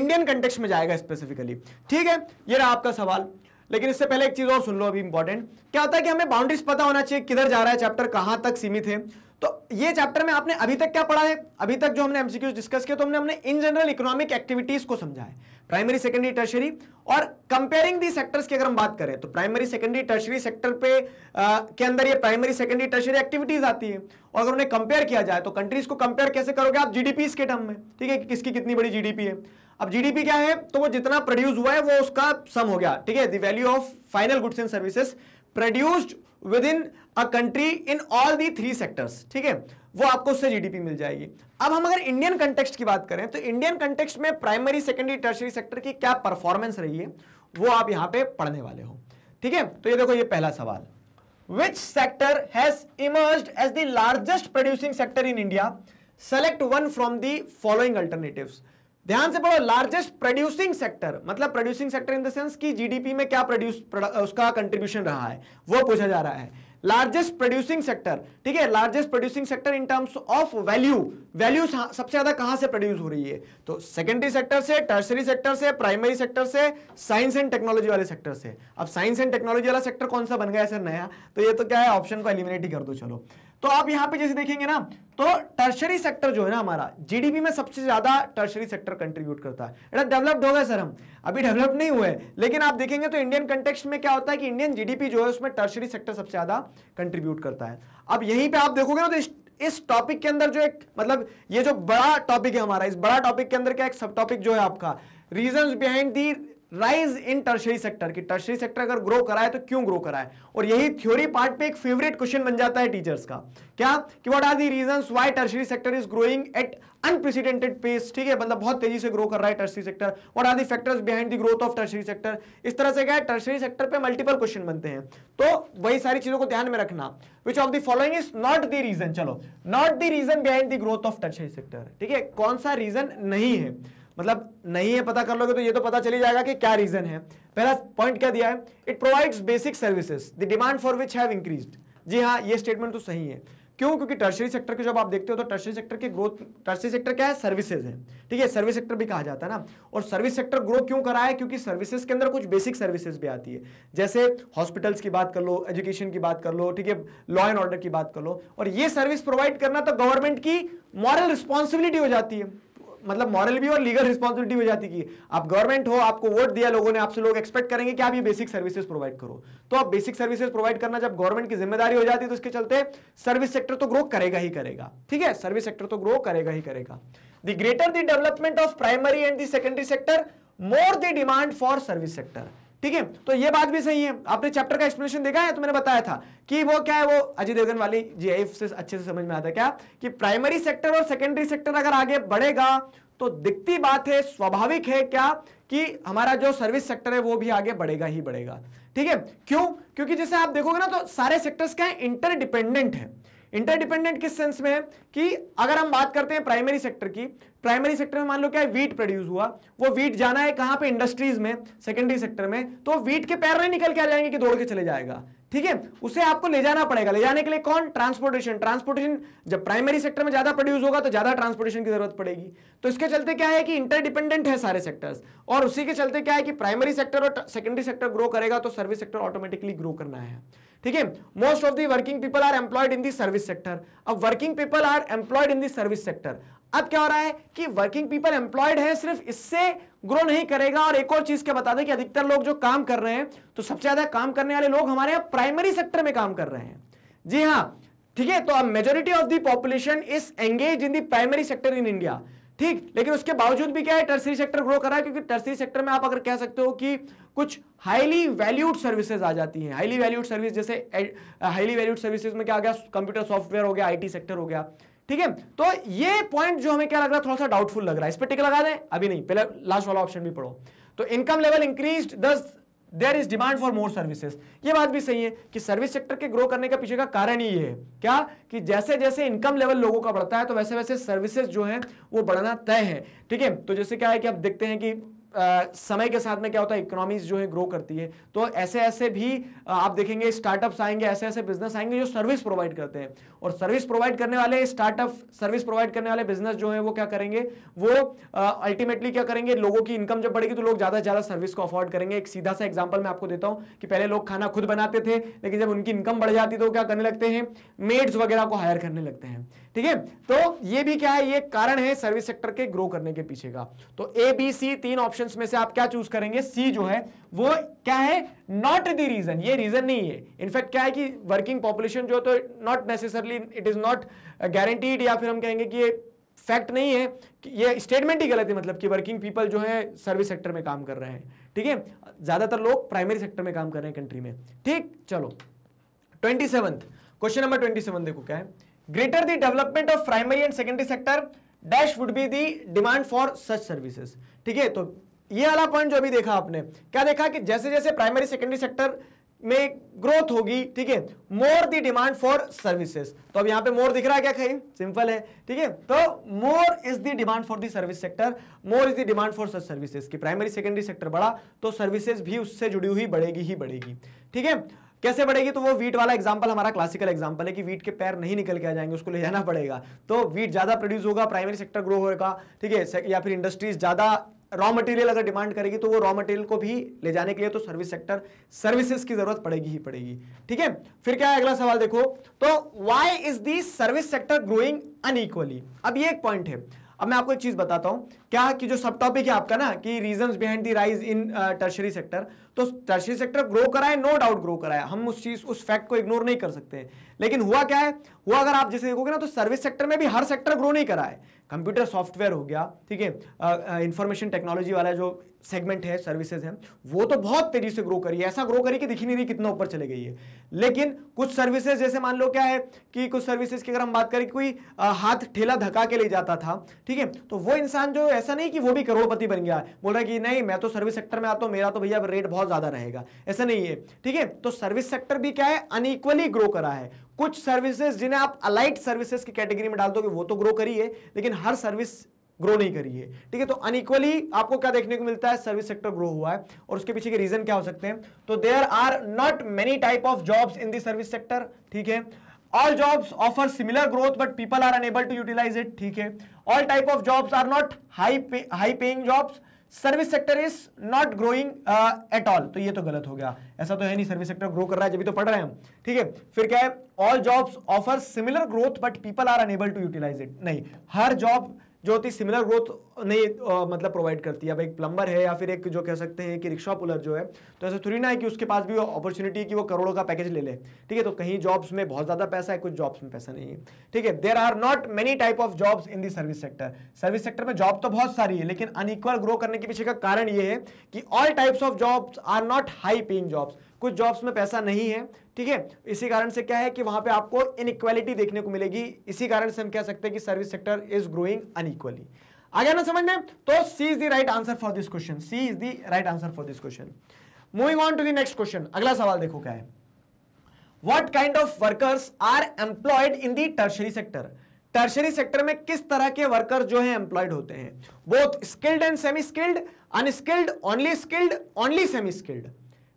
[SPEAKER 1] इंडियन कंटेक्स में जाएगा स्पेसिफिकली ठीक है ये रहा आपका सवाल लेकिन इससे पहले एक चीज और सुन लो अभी इंपॉर्टेंट क्या होता है कि हमें बाउंड्रीज पता होना चाहिए किधर जा रहा है चैप्टर कहां तक सीमित है तो ये चैप्टर में आपने अभी तक क्या पढ़ा है अभी तक जो हमने एमसीक्यूज डिस्कस किया तो हमने हमने इन जनरल इकोनॉमिक एक्टिविटीज को समझा है प्राइमरी सेकेंडरी टर्शरी और कंपेयरिंग दी सेक्टर्स की अगर हम बात करें तो प्राइमरी सेकेंडरी टर्शरी सेक्टर पे आ, के अंदर ये प्राइमरी सेकेंडरी टर्शरी एक्टिविटीज आती है और अगर उन्हें कंपेयर किया जाए तो कंट्रीज को कंपेयर कैसे करोगे आप जीडीपी के टर्म में ठीक है कि किसकी कितनी बड़ी जीडीपी है अब जीडीपी क्या है तो वो जितना प्रोड्यूस हुआ है वो उसका सम हो गया ठीक है the value of final goods and services produced within a country in all the three sectors ठीक है वो आपको उससे जीडीपी मिल जाएगी अब हम अगर इंडियन कंटेक्सट की बात करें तो इंडियन कंटेक्सट में प्राइमरी सेकेंडरी टर्सरी सेक्टर की क्या परफॉर्मेंस रही है वो आप यहां पे पढ़ने वाले हो ठीक है तो ये देखो ये पहला सवाल which sector has emerge as the largest producing sector in India select one from the following alternative ध्यान से पढ़ो लार्जेस्ट प्रोड्यूसिंग सेक्टर मतलब producing sector in the sense कि जीडीपी में क्या प्रोड्यूस उसका कंट्रीब्यूशन रहा है वो पूछा जा रहा है लार्जेस्ट प्रोड्यूसिंग सेक्टर ठीक है largest producing sector in terms of value value सबसे ज्यादा कहां से प्रोड्यूस हो रही है तो सेकेंडरी सेक्टर से टर्सरी सेक्टर से प्राइमरी सेक्टर से साइंस एंड टेक्नोलॉजी वाले सेक्टर से अब साइंस एंड टेक्नोलॉजी वाला सेक्टर कौन सा बन गया सर नया तो ये तो क्या है ऑप्शन को एलिमिनेट ही कर दो चलो तो आप यहां पे जैसे देखेंगे ना तो टर्शरी सेक्टर जो है ना हमारा जीडीपी में सबसे ज्यादा टर्शरी सेक्टर कंट्रीब्यूट करता है बेटा डेवलप्ड हो गए सर हम अभी डेवलप नहीं हुए लेकिन आप देखेंगे तो इंडियन कंटेक्स्ट में क्या होता है कि इंडियन जीडीपी जो है उसमें टर्शरी सेक्टर सबसे ज्यादा कंट्रीब्यूट करता है अब यहीं पर आप देखोगे ना तो इस टॉपिक के अंदर जो एक मतलब ये जो बड़ा टॉपिक है हमारा इस बड़ा टॉपिक के अंदर क्या एक सब टॉपिक जो है आपका reason behind the rise in tertiary sector की टर्शरी सेक्टर अगर ग्रो कराए तो क्यों ग्रो कराए और यही थ्योरी पार्ट पे एक फेवरेट क्वेश्चन बन जाता है टीचर्स का क्या कि what are the reasons why tertiary sector is growing at unprecedented pace ठीक है मतलब बहुत तेजी से ग्रो कर रहा है tertiary sector what are the factors behind the growth of tertiary sector इस तरह से क्या है टर्शरी सेक्टर पे मल्टीपल क्वेश्चन बनते हैं तो वही सारी चीजों को ध्यान में रखना which of the following is not the reason चलो not the reason behind the growth of tertiary sector ठीक है कौन सा रीजन नहीं है मतलब नहीं है पता कर लोगे तो ये तो पता चली जाएगा कि क्या रीजन है पहला पॉइंट क्या दिया है it provides basic services the demand for which have increased जी हाँ ये स्टेटमेंट तो सही है क्यों क्योंकि टर्सरी सेक्टर के जब आप देखते हो तो टर्सरी सेक्टर के ग्रोथ टर्सरी सेक्टर क्या है सर्विसेज है ठीक है सर्विस सेक्टर भी कहा जाता है ना और सर्विस सेक्टर ग्रो क्यों करा है क्योंकि सर्विसेज के अंदर कुछ बेसिक सर्विसेज भी आती है जैसे हॉस्पिटल्स की बात कर लो एजुकेशन की बात कर लो ठीक है लॉ एंड ऑर्डर की बात कर लो और ये सर्विस प्रोवाइड करना तो गवर्नमेंट की मॉरल रिस्पॉन्सिबिलिटी हो जाती है मतलब मॉरल भी और लीगल रिस्पॉन्सिबिलिटी हो जाती कि आप गवर्नमेंट हो आपको वोट दिया लोगों ने आपसे लोग एक्सपेक्ट करेंगे कि आप ये बेसिक सर्विसेज प्रोवाइड करो तो आप बेसिक सर्विसेज प्रोवाइड करना जब गवर्नमेंट की जिम्मेदारी हो जाती है तो इसके चलते सर्विस सेक्टर तो ग्रो करेगा ही करेगा ठीक है सर्विस सेक्टर तो ग्रो करेगा ही करेगा the greater the development of primary and the secondary sector more the demand for service sector ठीक है तो ये बात भी सही है आपने चैप्टर का एक्सप्लेनेशन देखा है तो मैंने बताया था कि वो क्या है वो अजय देवगन वाली जीआईएफ से अच्छे से समझ में आता है क्या कि प्राइमरी सेक्टर और सेकेंडरी सेक्टर अगर आगे बढ़ेगा तो दिखती बात है स्वाभाविक है क्या कि हमारा जो सर्विस सेक्टर है वो भी आगे बढ़ेगा ही बढ़ेगा ठीक है क्यों क्योंकि जैसे आप देखोगे ना तो सारे सेक्टर्स क्या है इंटरडिपेंडेंट है इंटरडिपेंडेंट किस सेंस में है कि अगर हम बात करते हैं प्राइमरी सेक्टर की प्राइमरी सेक्टर में मान लो क्या है वीट प्रोड्यूस हुआ वो वीट जाना है कहां पे इंडस्ट्रीज में सेकेंडरी सेक्टर में तो वीट के पैर नहीं निकल के आ जाएंगे कि दौड़ के चले जाएगा ठीक है उसे आपको ले जाना पड़ेगा ले जाने के लिए कौन ट्रांसपोर्टेशन ट्रांसपोर्टेशन जब प्राइमरी सेक्टर में ज्यादा प्रोड्यूस होगा तो ज्यादा ट्रांसपोर्टेशन की जरूरत पड़ेगी तो इसके चलते क्या है कि इंटरडिपेंडेंट है सारे सेक्टर्स और उसी के चलते क्या है कि प्राइमरी सेक्टर और सेकेंडरी सेक्टर ग्रो करेगा तो सर्विस सेक्टर ऑटोमेटिकली ग्रो करना है ठीक है most of the working people are employed in the service sector अब working people are employed in the service sector अब क्या हो रहा है कि वर्किंग पीपल एम्प्लॉयड है सिर्फ इससे ग्रो नहीं करेगा और एक और चीज क्या बता दें कि अधिकतर लोग जो काम कर रहे हैं तो सबसे ज्यादा काम करने वाले लोग हमारे यहाँ प्राइमरी सेक्टर में काम कर रहे हैं जी हाँ ठीक है तो अब majority of the population is engage in the primary sector in India ठीक लेकिन उसके बावजूद भी क्या है टर्सरी सेक्टर ग्रो कर रहा है क्योंकि टर्सरी सेक्टर में आप अगर कह सकते हो कि कुछ हाईली वैल्यूड सर्विसेज आ जाती हैं हाईली वैल्यूड सर्विस जैसे हाईली वैल्यूड सर्विसेज में क्या आ गया कंप्यूटर सॉफ्टवेयर हो गया आईटी सेक्टर हो गया ठीक है तो ये पॉइंट जो हमें क्या लग रहा है थोड़ा सा डाउटफुल लग रहा है इस पर टिक लगा दें अभी नहीं पहले लास्ट वाला ऑप्शन भी पढ़ो तो income level increase thus there is demand for more services ये बात भी सही है कि सर्विस सेक्टर के ग्रो करने का पीछे का कारण ही ये है क्या कि जैसे जैसे इनकम लेवल लोगों का बढ़ता है तो वैसे वैसे सर्विसेज जो है वो बढ़ना तय है ठीक है तो जैसे क्या है कि आप देखते हैं कि समय के साथ में क्या होता है इकोनॉमीज जो है ग्रो करती है तो ऐसे ऐसे भी आप देखेंगे स्टार्टअप्स आएंगे ऐसे ऐसे बिजनेस आएंगे जो सर्विस प्रोवाइड करते हैं और सर्विस प्रोवाइड करने वाले स्टार्टअप सर्विस प्रोवाइड करने वाले बिजनेस जो है वो क्या करेंगे वो अल्टीमेटली क्या करेंगे लोगों की इनकम जब बढ़ेगी तो लोग ज़्यादा से ज़्यादा सर्विस को अफोर्ड करेंगे एक सीधा सा एग्जाम्पल मैं आपको देता हूँ कि पहले लोग खाना खुद बनाते थे लेकिन जब उनकी इनकम बढ़ जाती तो क्या करने लगते हैं मेड्स वगैरह को हायर करने लगते हैं ठीक है तो ये भी क्या है ये कारण है सर्विस सेक्टर के ग्रो करने के पीछे का तो ए बी सी तीन ऑप्शन में से आप क्या चूज करेंगे सी जो है वो क्या है नॉट द रीजन ये रीजन नहीं है इनफैक्ट क्या है कि वर्किंग पॉपुलेशन जो है तो not necessarily it is not guaranteed या फिर हम कहेंगे कि ये फैक्ट नहीं है कि ये स्टेटमेंट ही गलत है मतलब कि वर्किंग पीपल जो है सर्विस सेक्टर में काम कर रहे हैं ठीक है ज़्यादातर लोग प्राइमरी सेक्टर में काम कर रहे हैं कंट्री में ठीक चलो ट्वेंटी क्वेश्चन नंबर ट्वेंटी देखो क्या है greater the development of primary and secondary sector dash would be the demand for such services ठीक है तो ये वाला पॉइंट जो अभी देखा आपने क्या देखा कि जैसे जैसे प्राइमरी सेकेंडरी सेक्टर में ग्रोथ होगी ठीक है more the demand for services तो अब यहां पे मोर दिख रहा है क्या कहीं सिंपल है ठीक है तो more is the demand for the service sector more is the demand for such services की प्राइमरी सेकेंडरी सेक्टर बढ़ा तो सर्विसेज भी उससे जुड़ी हुई बढ़ेगी ही बढ़ेगी ठीक है कैसे बढ़ेगी तो वो वीट वाला एग्जाम्पल हमारा क्लासिकल एग्जाम्पल है कि वीट के पैर नहीं निकल के आ जाएंगे उसको ले जाना पड़ेगा तो वीट ज़्यादा प्रोड्यूस होगा प्राइमरी सेक्टर ग्रो होगा ठीक है या फिर इंडस्ट्रीज ज़्यादा रॉ मटेरियल अगर डिमांड करेगी तो वो रॉ मटेरियल को भी ले जाने के लिए तो सर्विस सेक्टर सर्विसेज की जरूरत पड़ेगी ही पड़ेगी ठीक है फिर क्या है अगला सवाल देखो तो why is the service sector growing unequally अब ये एक पॉइंट है अब मैं आपको एक चीज बताता हूं क्या कि जो सब टॉपिक है आपका ना कि reason behind the rise in tertiary sector तो टर्शरी सेक्टर ग्रो कराए नो डाउट ग्रो कराए हम उस चीज उस फैक्ट को इग्नोर नहीं कर सकते लेकिन हुआ क्या है हुआ अगर आप जैसे देखोगे ना तो सर्विस सेक्टर में भी हर सेक्टर ग्रो नहीं कराए कंप्यूटर सॉफ्टवेयर हो गया ठीक है इंफॉर्मेशन टेक्नोलॉजी वाला जो सेगमेंट है सर्विसेज है वो तो बहुत तेजी से ग्रो करी है ऐसा ग्रो करी कि दिखी नहीं रही कितना ऊपर चले गई है लेकिन कुछ सर्विसेज जैसे मान लो क्या है कि कुछ सर्विसेज की अगर हम बात करें कोई हाथ ठेला धका के ले जाता था ठीक है तो वो इंसान जो ऐसा नहीं कि वो भी करोड़पति बन गया बोल रहा है कि नहीं मैं तो सर्विस सेक्टर में आता हूँ मेरा तो भैया रेट बहुत बहुत ज़्यादा रहेगा ऐसा नहीं है ठीक है तो सर्विस सेक्टर भी क्या है अनइक्वली ग्रो करा है कुछ सर्विसेज जिन्हें आप अलाइट सर्विसेज की कैटेगरी में डाल दो वो तो ग्रो करी है लेकिन हर सर्विस ग्रो नहीं करी है ठीक है तो अनइक्वली आपको क्या देखने को मिलता है सर्विस सेक्टर ग्रो हुआ है और उसके पीछे के रीजन क्या हो सकते हैं तो there are not many type of jobs in service sector ठीक है all jobs offer similar growth but people are unable to utilise it ठीक है all type of jobs are not high high paying jobs service sector is not growing at uh, all तो ये तो गलत हो गया ऐसा तो है नहीं सर्विस सेक्टर ग्रो कर रहा है जब तो पढ़ रहे हैं हम ठीक है फिर क्या है all jobs offer similar growth but people are unable to utilise it नहीं हर जॉब जो होती सिमिलर ग्रोथ नहीं मतलब प्रोवाइड करती है अब एक प्लम्बर है या फिर एक जो कह सकते हैं कि रिक्शा पुलर जो है तो ऐसा थोड़ी ना है कि उसके पास भी अपॉर्चुनिटी कि वो करोड़ों का पैकेज ले ले ठीक है तो कहीं जॉब्स में बहुत ज़्यादा पैसा है कुछ जॉब्स में पैसा नहीं है ठीक है there are not many type of jobs in the service sector service sector में जॉब तो बहुत सारी है लेकिन अनइक्वल ग्रो करने के पीछे का कारण ये है कि all types of jobs are not high paying jobs कुछ जॉब्स में पैसा नहीं है ठीक है इसी कारण से क्या है कि वहां पे आपको इनइक्वालिटी देखने को मिलेगी इसी कारण से हम कह सकते हैं कि service sector is growing unequally आ गया ना समझ में तो C is the right answer for this question C is the right answer for this question moving on to the next question अगला सवाल देखो क्या है what kind of workers are employed in the tertiary sector tertiary sector में किस तरह के worker जो है एम्प्लॉयड होते हैं both skilled and semi skilled unskilled only skilled only semi skilled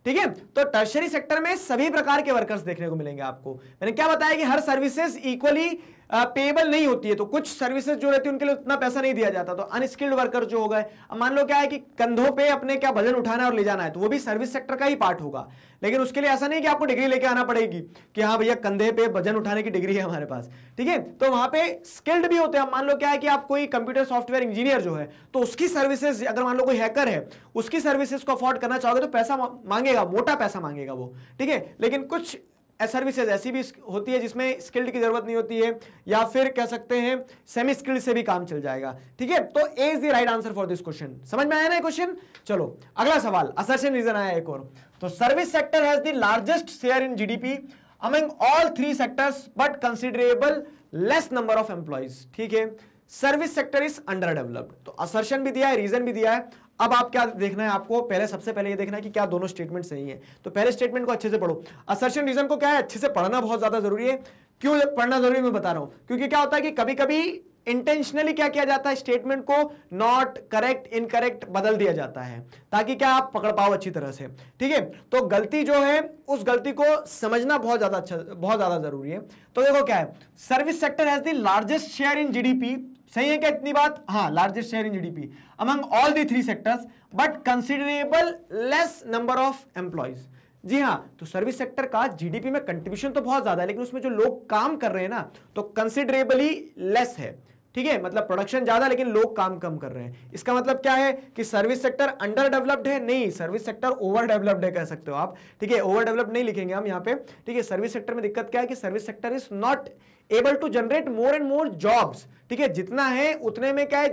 [SPEAKER 1] ठीक है तो टर्शरी सेक्टर में सभी प्रकार के वर्कर्स देखने को मिलेंगे आपको मैंने क्या बताया कि हर सर्विसेज इक्वली पेबल नहीं होती है तो कुछ सर्विसेज जो रहती है उनके लिए उतना पैसा नहीं दिया जाता तो अनस्किल्ड वर्कर जो हो गए मान लो क्या है कि कंधों पे अपने क्या भजन उठाना और ले जाना है तो वो भी सर्विस सेक्टर का ही पार्ट होगा लेकिन उसके लिए ऐसा नहीं कि आपको डिग्री लेके आना पड़ेगी कि हाँ भैया कंधे पे भजन उठाने की डिग्री है हमारे पास ठीक है तो वहां पे स्किल्ड भी होते हैं मान लो क्या है कि आप कोई कंप्यूटर सॉफ्टवेयर इंजीनियर जो है तो उसकी सर्विसेज अगर मान लो कोई हैकर है उसकी सर्विसेज को अफोर्ड करना चाहोगे तो पैसा मांगेगा मोटा पैसा मांगेगा वो ठीक है लेकिन कुछ सर्विसेज ऐसी भी होती है जिसमें स्किल्ड की जरूरत नहीं होती है या फिर कह सकते हैं सेमी स्किल्ड से भी काम चल जाएगा ठीक है तो A is the right answer for this question समझ में आया ना क्वेश्चन चलो अगला सवाल असर्शन रीजन आया एक और तो service sector has the largest share in GDP among all three sectors but considerable less number of employees ठीक है service sector is under developed तो असर्शन भी दिया है रीजन भी दिया है अब आप क्या देखना है आपको पहले सबसे पहले ये देखना है कि क्या दोनों स्टेटमेंट सही है तो पहले स्टेटमेंट को अच्छे से पढ़ो असर्शन रीजन को क्या है अच्छे से पढ़ना बहुत ज्यादा जरूरी है क्यों पढ़ना जरूरी मैं बता रहा हूं क्योंकि क्या होता है कि कभी कभी इंटेंशनली क्या किया जाता है स्टेटमेंट को नॉट करेक्ट इनकरेक्ट बदल दिया जाता है ताकि क्या आप पकड़ पाओ अच्छी तरह से ठीक है तो गलती जो है उस गलती को समझना बहुत ज्यादा अच्छा बहुत ज्यादा जरूरी है तो देखो क्या है service sector has the largest share in GDP सही है क्या इतनी बात हाँ largest share in GDP among all the three sectors but considerable less number of employees जी हाँ तो सर्विस सेक्टर का जीडीपी में कंट्रीब्यूशन तो बहुत ज्यादा है लेकिन उसमें जो लोग काम कर रहे हैं ना तो कंसिडरेबली लेस है ठीक है मतलब प्रोडक्शन ज्यादा लेकिन लोग काम कम कर रहे हैं इसका मतलब क्या है कि सर्विस सेक्टर अंडर डेवलप्ड है नहीं सर्विस सेक्टर ओवर डेवलप्ड है कह सकते हो आप ठीक है ओवर डेवलप्ड नहीं लिखेंगे हम यहाँ पे ठीक है सर्विस सेक्टर में दिक्कत क्या है कि service sector is not able to generate more and more jobs ठीक है जितना है उतने में क्या है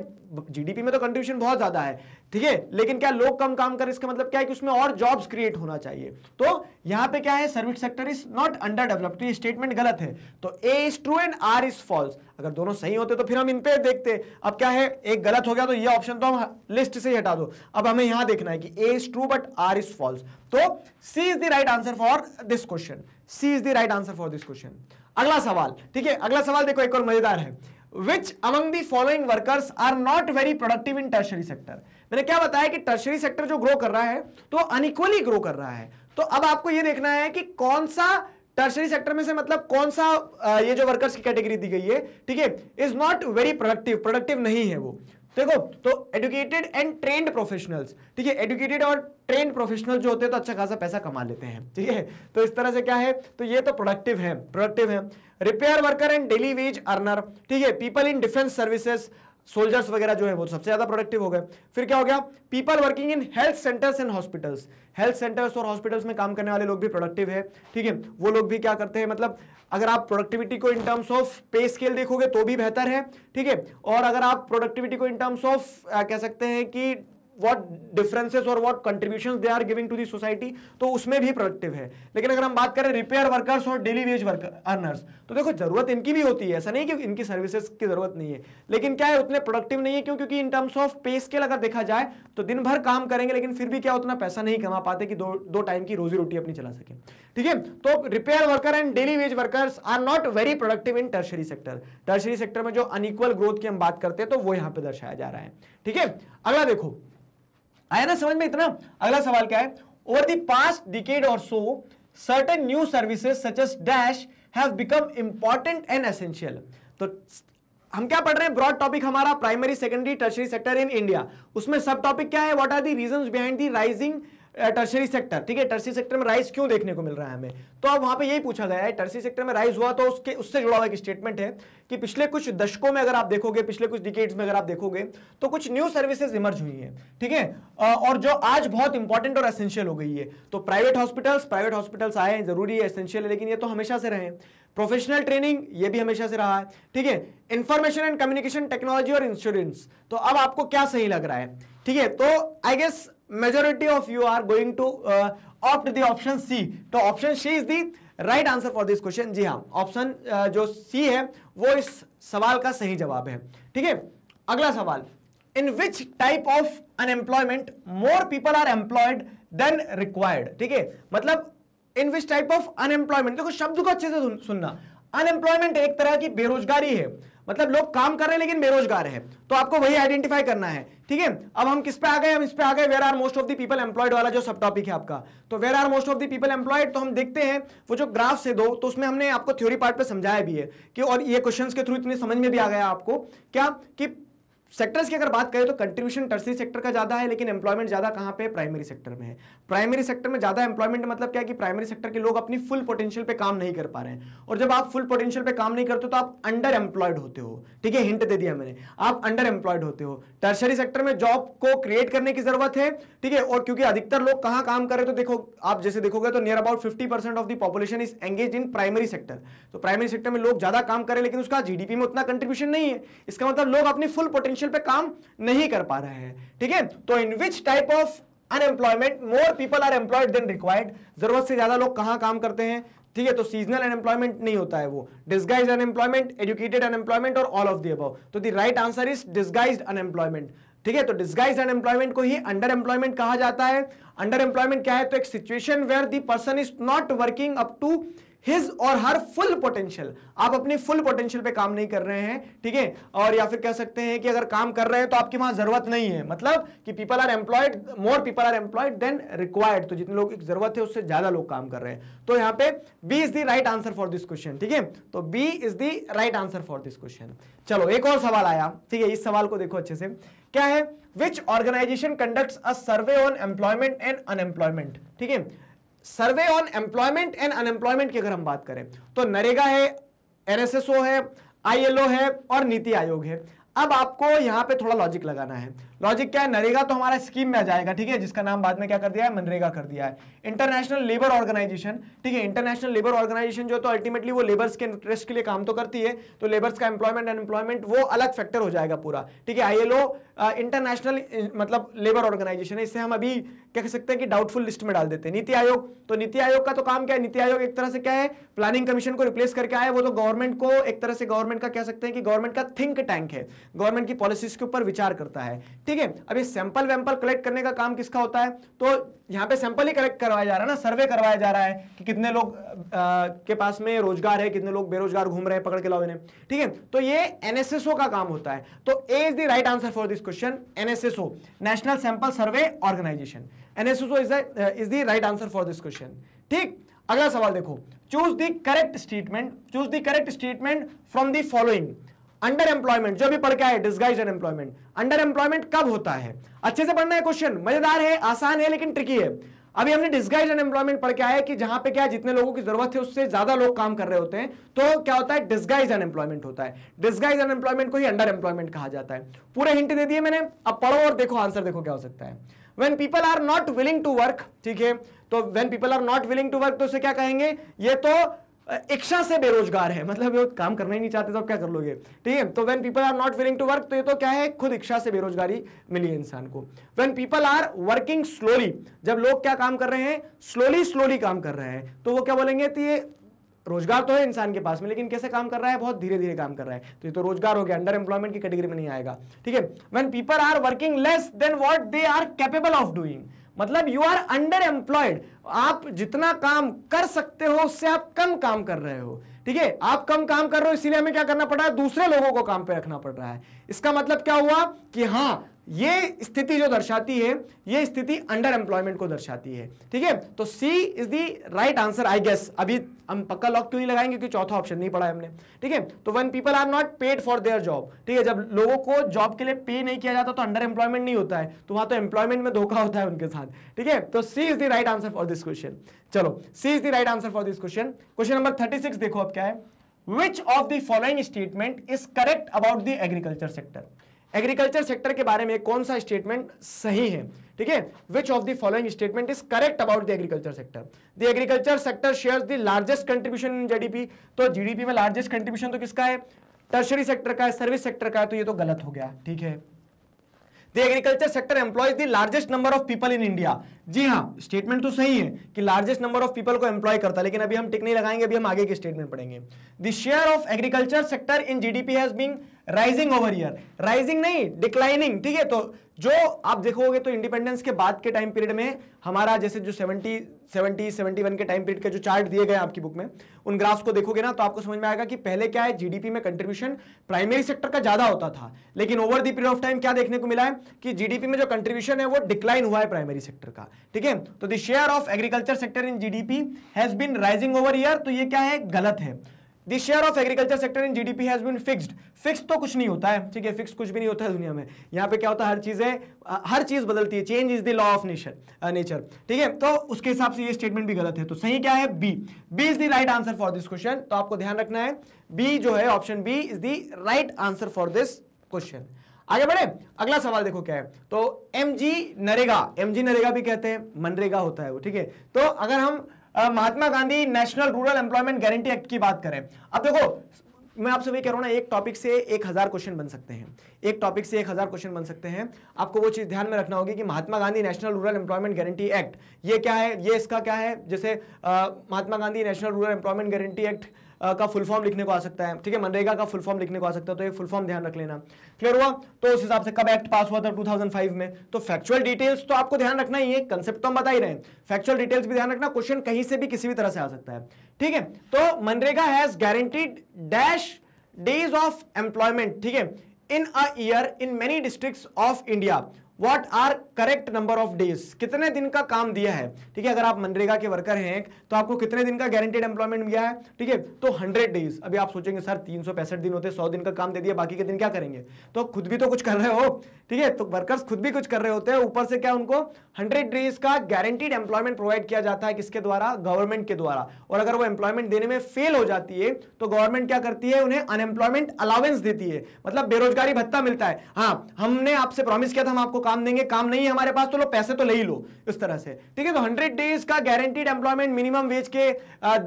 [SPEAKER 1] जीडीपी में तो कंट्रीब्यूशन बहुत ज्यादा है ठीक है लेकिन क्या लोग कम काम करें इसका मतलब क्या है कि उसमें और जॉब्स क्रिएट होना चाहिए तो यहां पे क्या है service sector is not under developed तो ये स्टेटमेंट गलत है तो A is true and R is false अगर दोनों सही होते तो फिर हम इन पे देखते अब क्या है एक गलत हो गया तो ये ऑप्शन तो हम लिस्ट से हटा दो अब हमें यहां देखना है कि A is true but R is false तो C is the right answer for this question C is the right answer for this question अगला सवाल ठीक है अगला सवाल देखो एक और मजेदार है which among the following workers are not very productive in tertiary sector मैंने क्या बताया कि टर्शरी सेक्टर जो ग्रो कर रहा है तो अनइक्वली ग्रो कर रहा है तो अब आपको यह देखना है कि कौन सा टर्शरी सेक्टर में से मतलब कौन सा ये जो वर्कर्स की कैटेगरी दी गई है ठीक है is not very productive productive नहीं है वो देखो तो एडुकेटेड एंड ट्रेंड प्रोफेशनल्स ठीक है एडुकेटेड और ट्रेंड प्रोफेशनल जो होते हैं तो अच्छा खासा पैसा कमा लेते हैं ठीक है तो इस तरह से क्या है तो ये तो प्रोडक्टिव है प्रोडक्टिव है repair worker and daily wage earner ठीक है people in defence services soldiers वगैरह जो है वो सबसे ज्यादा प्रोडक्टिव हो गए फिर क्या हो गया people working in health centres and hospitals health centres और हॉस्पिटल्स में काम करने वाले लोग भी प्रोडक्टिव है ठीक है वो लोग भी क्या करते हैं मतलब अगर आप प्रोडक्टिविटी को in terms of pay scale देखोगे तो भी बेहतर है ठीक है और अगर आप प्रोडक्टिविटी को इन टर्म्स ऑफ कह सकते हैं कि वॉट डिफरेंसेज और what contribution they are giving to the society तो उसमें भी प्रोडक्टिव है लेकिन अगर हम बात करें रिपेयर वर्कर्स और डेली वेज वर्क अर्नर्स तो देखो जरूरत इनकी भी होती है ऐसा नहीं कि इनकी सर्विसेज की जरूरत नहीं है लेकिन क्या है उतने प्रोडक्टिव नहीं है क्यों क्योंकि in terms of pay scale अगर देखा जाए तो दिन भर काम करेंगे लेकिन फिर भी क्या उतना पैसा नहीं कमा पाते कि दो दो टाइम की रोजी रोटी अपनी चला सके ठीक है तो repair worker and daily wage workers are not very productive in tertiary sector tertiary sector में जो अनइक्वल ग्रोथ की हम बात करते हैं तो वो यहाँ पे दर्शाया जा रहा है ठीक है अगला देखो आया ना समझ में इतना अगला सवाल क्या है over the past decade or so certain new services such as dash have become important and essential तो हम क्या पढ़ रहे हैं ब्रॉड टॉपिक हमारा primary secondary tertiary sector in India उसमें सब टॉपिक क्या है what are the reasons behind the rising tertiary sector ठीक है टर्सरी सेक्टर में राइस क्यों देखने को मिल रहा है हमें तो अब वहां पे यही पूछा गया है टर्सरी सेक्टर में राइस हुआ तो उसके उससे जुड़ा हुआ एक स्टेटमेंट है कि पिछले कुछ दशकों में अगर आप देखोगे पिछले कुछ डिकेट्स में अगर आप देखोगे तो कुछ न्यू सर्विसेज इमर्ज हुई है ठीक है और जो आज बहुत इंपॉर्टेंट और एसेंशियल हो गई है तो प्राइवेट हॉस्पिटल्स प्राइवेट हॉस्पिटल्स आए हैं जरूरी है एसेंशियल है लेकिन ये तो हमेशा से रहे प्रोफेशनल ट्रेनिंग ये भी हमेशा से रहा है ठीक है इंफॉर्मेशन एंड कम्युनिकेशन टेक्नोलॉजी और इंश्योरेंस तो अब आपको क्या सही लग रहा है ठीक है तो I guess majority of you are going to opt the option C तो option C is the right answer for this question जी हाँ ऑप्शन uh, जो सी है वो इस सवाल का सही जवाब है ठीक है अगला सवाल in which type of unemployment more people are employed than required ठीक है मतलब in which type of unemployment देखो शब्द को अच्छे से सुनना अनएम्प्लॉयमेंट एक तरह की बेरोजगारी है मतलब लोग काम कर रहे हैं लेकिन बेरोजगार है तो आपको वही आइडेंटिफाई करना है ठीक है अब हम किस पे आ गए हम इस पे आ गए where are most of the people employed वाला जो सब टॉपिक है आपका तो where are most of the people employed तो हम देखते हैं वो जो ग्राफ से दो तो उसमें हमने आपको थ्योरी पार्ट पे समझाया भी है कि और ये क्वेश्चंस के थ्रू इतने समझ में भी आ गया आपको क्या कि सेक्टर्स की अगर बात करें तो कंट्रीब्यूशन टर्सरी सेक्टर का ज़्यादा है लेकिन एम्प्लॉयमेंट ज़्यादा कहाँ पे प्राइमरी सेक्टर में है प्राइमरी सेक्टर में ज़्यादा एम्प्लॉयमेंट मतलब क्या है कि प्राइमरी सेक्टर के लोग अपनी फुल पोटेंशियल पे काम नहीं कर पा रहे हैं और जब आप फुल पोटेंशियल पे काम नहीं करते तो आप अंडर एम्प्लॉयड होते हो ठीक है हिंट दे दिया मैंने आप अंडर एम्प्लॉयड होते हो टर्सरी सेक्टर में जॉब को क्रिएट करने की ज़रूरत है ठीक है और क्योंकि अधिकतर लोग कहाँ काम कर रहे तो देखो आप जैसे देखोगे तो near about fifty of the population is engage in primary sector तो प्राइमरी सेक्टर में लोग ज़्यादा काम करें लेकिन उसका जीडीपी में उतना कंट्रीब्यूशन नहीं है इसका मतलब लोग अपनी फुल पोटेंशियल पोटेंशियल पे काम नहीं कर पा रहे हैं ठीक है तो in which type of unemployment more people are employed than required जरूरत से ज्यादा लोग कहां काम करते हैं ठीक है तो सीजनल अनएम्प्लॉयमेंट नहीं होता है वो डिस्गाइज अनएम्प्लॉयमेंट एजुकेटेड अनएम्प्लॉयमेंट और ऑल ऑफ दी अबव तो the right answer is disguise unemployment ठीक है तो डिस्गाइज अनएम्प्लॉयमेंट को ही अंडर एम्प्लॉयमेंट कहा जाता है अंडर एम्प्लॉयमेंट क्या है तो एक situation where the person is not working up to his or her full potential आप अपने फुल पोटेंशियल पे काम नहीं कर रहे हैं ठीक है और या फिर कह सकते हैं कि अगर काम कर रहे हैं तो आपकी वहां जरूरत नहीं है मतलब कि people are employed more people are employed than required तो जितने लोग की जरूरत है उससे ज्यादा लोग काम कर रहे हैं तो यहाँ पे B is the right answer for this question ठीक है तो B is the right answer for this question चलो एक और सवाल आया ठीक है इस सवाल को देखो अच्छे से क्या है which organisation conduct a survey on employment and unemployment ठीक है survey on employment and unemployment की अगर हम बात करें तो नरेगा है एनएसएसओ है आईएलओ है और नीति आयोग है अब आपको यहां पे थोड़ा लॉजिक लगाना है लॉजिक क्या है नरेगा तो हमारा स्कीम में आ जाएगा ठीक है जिसका नाम बाद में क्या कर दिया है मनरेगा कर दिया है इंटरनेशनल लेबर ऑर्गेनाइजेशन ठीक है इंटरनेशनल लेबर ऑर्गेनाइजेशन जो तो अल्टीमेटली वो लेबर्स के इंटरेस्ट के लिए काम तो करती है तो लेबर्स का एम्प्लॉयमेंट एम्प्लॉयमेंट वो अलग फैक्टर हो जाएगा पूरा ठीक है आई इंटरनेशनल uh, uh, मतलब लेबर ऑर्गेनाइजेशन है इससे हम अभी क्या कह सकते हैं कि डाउटफुल लिस्ट में डाल देते हैं नीति आयोग तो नीति आयोग का तो काम क्या है नीति आयोग एक तरह से क्या है प्लानिंग कमीशन को रिप्लेस करके आया वो तो गवर्नमेंट को एक तरह से गवर्नमेंट का कह सकते हैं कि गवर्नमेंट का थिंक टैंक है गवर्नमेंट की पॉलिसीज के ऊपर विचार करता है ठीक है अब ये सैंपल वैंपल कलेक्ट करने का काम किसका होता है तो यहाँ पे सैंपल ही कलेक्ट करवाया जा रहा है ना सर्वे करवाया जा रहा है कि कितने लोग आ, के पास में रोजगार है कितने लोग बेरोजगार घूम रहे हैं पकड़ के लाओ इन्हें ठीक है तो ये एनएसएसओ का काम होता है तो A is the right answer for this question NSSO national sample survey organisation NSSO is is the right answer for this question ठीक अगला सवाल देखो choose the correct statement choose the correct statement from the following under employment जो भी पढ़ के आए disguise unemployment under employment कब होता है अच्छे से पढ़ना है क्वेश्चन मजेदार है आसान है लेकिन ट्रिकी है अभी हमने डिस्गाइज अनएम्प्लॉयमेंट पढ़ के आया कि जहां पे क्या जितने लोगों की जरूरत है उससे ज्यादा लोग काम कर रहे होते हैं तो क्या होता है डिस्गाइज अनएम्प्लॉयमेंट होता है डिस्गाइज अनएम्प्लॉयमेंट को ही अंडर एम्प्लॉयमेंट कहा जाता है पूरे हिंट दे दिए मैंने अब पढ़ो और देखो आंसर देखो क्या हो सकता है when people are not willing to work ठीक है तो when people are not willing to work तो उसे क्या कहेंगे ये तो इच्छा से बेरोजगार है मतलब वो काम करना ही नहीं चाहते तो आप क्या कर लोगे ठीक है तो when people are not willing to work तो ये तो क्या है खुद इच्छा से बेरोजगारी मिली है इंसान को when people are working slowly जब लोग क्या काम कर रहे हैं स्लोली स्लोली काम कर रहे हैं तो वो क्या बोलेंगे तो ये रोजगार तो है इंसान के पास में लेकिन कैसे काम कर रहा है बहुत धीरे धीरे काम कर रहा है तो ये तो रोजगार हो गया अंडर एम्प्लॉयमेंट की कैटेगरी में नहीं आएगा ठीक है when people are working less than what they are capable of doing मतलब यू आर अंडर एम्प्लॉयड आप जितना काम कर सकते हो उससे आप कम काम कर रहे हो ठीक है आप कम काम कर रहे हो इसीलिए हमें क्या करना पड़ रहा है दूसरे लोगों को काम पे रखना पड़ रहा है इसका मतलब क्या हुआ कि हाँ ये स्थिति जो दर्शाती है ये स्थिति अंडर एम्प्लॉयमेंट को दर्शाती है ठीक है तो C is the right answer I guess अभी हम पक्का लॉक क्यों नहीं लगाएंगे क्योंकि चौथा ऑप्शन नहीं पढ़ा है हमने ठीक है तो when people are not paid for their job ठीक है जब लोगों को जॉब के लिए पे नहीं किया जाता तो अंडर एम्प्लॉयमेंट नहीं होता है तो वहां तो एम्प्लॉयमेंट में धोखा होता है उनके साथ ठीक है तो C is the right answer for this question चलो C is the right answer for this question question number thirty देखो अब क्या है which of the following statement is correct about the agriculture sector agriculture sector के बारे में कौन सा स्टेटमेंट सही है ठीक है which of the following statement is correct about the agriculture sector the agriculture sector share the largest contribution in GDP तो जीडीपी में लार्जेस्ट कंट्रीब्यूशन तो किसका है टर्शरी सेक्टर का है सर्विस सेक्टर का है तो ये तो गलत हो गया ठीक है the agriculture sector employs the largest number of people in India जी हाँ स्टेटमेंट तो सही है कि लार्जेस्ट नंबर ऑफ पीपल को एम्प्लॉय करता है लेकिन अभी हम टिक नहीं लगाएंगे अभी हम आगे के स्टेटमेंट पढ़ेंगे the share of agriculture sector in GDP has been rising over year rising नहीं डिक्लाइनिंग ठीक है तो जो आप देखोगे तो इंडिपेंडेंस के बाद के टाइम पीरियड में हमारा जैसे जो 70 70 71 के टाइम पीरियड के जो चार्ट दिए गए आपकी बुक में उन ग्राफ्स को देखोगे ना तो आपको समझ में आएगा कि पहले क्या है जीडीपी में कंट्रीब्यूशन प्राइमरी सेक्टर का ज्यादा होता था लेकिन over the period of time क्या देखने को मिला है कि जीडीपी में जो कंट्रीब्यूशन है वो डिक्लाइन हुआ है प्राइमरी सेक्टर का ठीक है तो there of agriculture sector in GDP has been rising over year तो ये क्या है गलत है the share of agriculture sector in GDP has been fixed fix तो कुछ नहीं होता है ठीक है फिक्स कुछ भी नहीं होता है दुनिया में यहाँ पे क्या होता है हर चीज़ें हर चीज़ बदलती है change is the law of nature nature ठीक है तो उसके हिसाब से ये स्टेटमेंट भी गलत है तो सही क्या है B B is the right answer for this question तो आपको ध्यान रखना है बी जो है option B is the right answer for this question आगे बढ़े अगला सवाल देखो क्या है तो M G NREGA M G NREGA भी कहते हैं मनरेगा होता है वो ठीक है तो अगर हम Mahatma Gandhi national rural employment guarantee act की बात करें अब देखो मैं आप सभी कह रहा हूँ ना एक टॉपिक से एक हज़ार क्वेश्चन बन सकते हैं एक टॉपिक से एक हज़ार क्वेश्चन बन सकते हैं आपको वो चीज़ ध्यान में रखना होगी कि Mahatma Gandhi national rural employment guarantee act ये क्या है ये इसका क्या है जैसे Mahatma Gandhi national rural employment guarantee act का फुल फॉर्म लिखने को आ सकता है ठीक है मनरेगा का फुल फॉर्म लिखने को आ सकता है तो ये फुल फॉर्म ध्यान रख लेना क्लियर हुआ तो उस हिसाब से कब एक्ट पास हुआ था 2005 में तो फैक्चुअल डिटेल्स तो आपको ध्यान रखना ही है कंसेप्ट तो हम बता ही रहे फैक्चुअल डिटेल्स भी ध्यान रखना क्वेश्चन कहीं से भी किसी भी तरह से आ सकता है ठीक है तो MNREGA has guaranteed dash days of employment ठीक है in a year in many district of India what are correct number of days कितने दिन का काम दिया है ठीक है अगर आप मनरेगा के वर्कर हैं तो आपको कितने दिन का गारंटेड एम्प्लॉयमेंट मिला है ठीक है तो हंड्रेड डेज अभी आप सोचेंगे सर तीन दिन होते सौ दिन का काम दे दिया बाकी के दिन क्या करेंगे तो खुद भी तो कुछ कर रहे हो ठीक है तो वर्कर्स खुद भी कुछ कर रहे होते हैं ऊपर से क्या उनको हंड्रेड डेज का गारंटीड एम्प्लॉयमेंट प्रोवाइड किया जाता है किसके द्वारा गवर्नमेंट के द्वारा और अगर वो एम्प्लॉयमेंट देने में फेल हो जाती है तो गवर्नमेंट क्या करती है उन्हें अनएम्प्लॉयमेंट अलाउेंस देती है मतलब बेरोजगारी भत्ता मिलता है हाँ हमने आपसे प्रॉमिस किया था हम आपको काम देंगे काम नहीं है हमारे पास तो लो पैसे तो ले ही लो इस तरह से ठीक है तो हंड्रेड डेज का गारंटीड एम्प्लॉयमेंट मिनिमम वेज के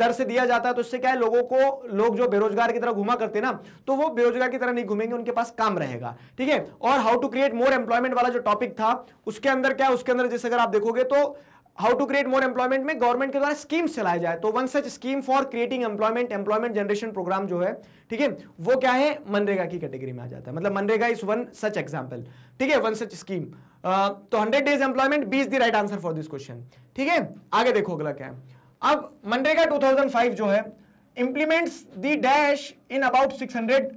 [SPEAKER 1] दर से दिया जाता है तो इससे क्या है लोगों को लोग जो बेरोजगार की तरह घुमा करते ना तो वो बेरोजगार की तरह नहीं घूमेंगे उनके पास काम रहेगा ठीक है और how to create more employment वाला जो टॉपिक था उसके अंदर क्या है उसके अंदर जैसे अगर आप देखोगे तो how to create more employment में गवर्नमेंट के द्वारा स्कीम चलाया जाए तो one such scheme for creating employment employment generation programme जो है ठीक है वो क्या है मनरेगा की कैटेगरी में आ जाता है मतलब MNREGA is one such example ठीक है वन सच स्कीम तो hundred days employment B is the right answer for this question ठीक है आगे देखो अगला क्या है अब मनरेगा टू थाउजेंड फाइव जो है implements the dash in about six hundred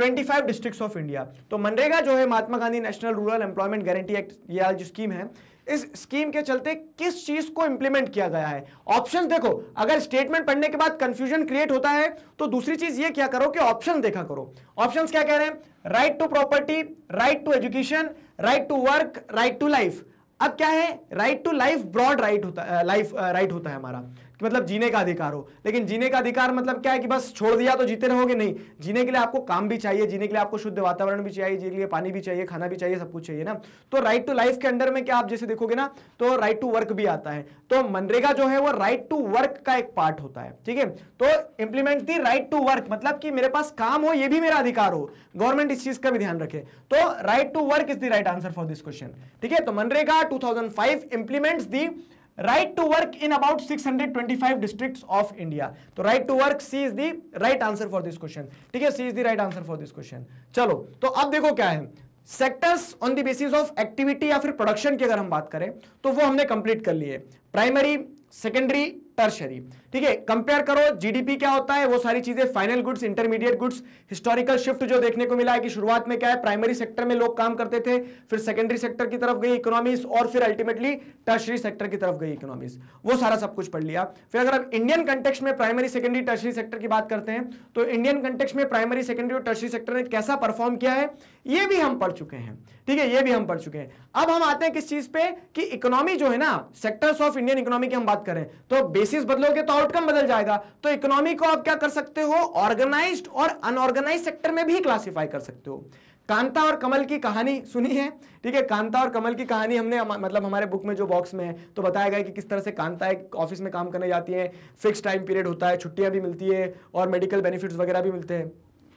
[SPEAKER 1] 25 districts of India तो मनरेगा जो है Mahatma Gandhi national rural employment guarantee act ये जो स्कीम है इस स्कीम के चलते किस चीज को इंप्लीमेंट किया गया है ऑप्शन देखो अगर स्टेटमेंट पढ़ने के बाद कंफ्यूजन क्रिएट होता है तो दूसरी चीज ये क्या करो कि ऑप्शन देखा करो ऑप्शन क्या कह रहे हैं right to property right to education right to work right to life अब क्या है right to life broad right होता लाइफ राइट होता है हमारा कि मतलब जीने का अधिकार हो लेकिन जीने का अधिकार मतलब क्या है कि बस छोड़ दिया तो जीते रहोगे नहीं जीने के लिए आपको काम भी चाहिए जीने के लिए आपको शुद्ध वातावरण भी चाहिए जीने के लिए पानी भी चाहिए खाना भी चाहिए सब कुछ चाहिए ना तो राइट टू लाइफ के अंडर में क्या आप जैसे देखोगे ना तो राइट टू वर्क भी आता है तो मनरेगा जो है वो राइट टू वर्क का एक पार्ट होता है ठीक है तो implement the right to work मतलब कि मेरे पास काम हो ये भी मेरा अधिकार हो गवर्नमेंट इस चीज का भी ध्यान रखे तो right to work is the right answer for this question ठीक है तो MNREGA two 2005 implements the right to work in about 625 hundred twenty five district of India तो right to work C is the right answer for this question ठीक है C is the right answer for this question चलो तो अब देखो क्या है sectors on the basis of activity या फिर प्रोडक्शन की अगर हम बात करें तो वो हमने कंप्लीट कर लिए प्राइमरी सेकेंडरी टर्शरी ठीक है कंपेयर करो जीडीपी क्या होता है वो सारी चीजें final goods intermediate goods historical shift जो देखने को मिला है कि शुरुआत में क्या है प्राइमरी सेक्टर में लोग काम करते थे फिर सेकेंडरी सेक्टर की तरफ गई इकोनॉमीज और फिर अल्टीमेटली टर्शरी सेक्टर की तरफ गई इकोनॉमीज वो सारा सब कुछ पढ़ लिया फिर अगर आप इंडियन कंटेक्स में प्राइमरी सेकेंडरी टर्शरी सेक्टर की बात करते हैं तो इंडियन कंटेक्स में प्राइमरी सेकेंडरी और टर्शरी सेक्टर ने कैसा परफॉर्म किया है ये भी हम पढ़ चुके हैं ठीक है ये भी हम पढ़ चुके हैं अब हम आते हैं किस चीज पे कि इकोनॉमी जो है ना सेक्टर्स ऑफ इंडियन इकोनॉमी की हम बात करें तो बेसिक बेसिस बदलोगे तो आउटकम बदल जाएगा तो इकोनॉमी को आप क्या कर सकते हो ऑर्गेनाइज और अनऑर्गेनाइज सेक्टर में भी क्लासीफाई कर सकते हो कांता और कमल की कहानी सुनी है ठीक है कांता और कमल की कहानी हमने मतलब हमारे बुक में जो बॉक्स में है तो बताया गया कि किस तरह से कांता एक ऑफिस में काम करने जाती है फिक्स टाइम पीरियड होता है छुट्टियां भी मिलती है और मेडिकल बेनिफिट्स वगैरह भी मिलते हैं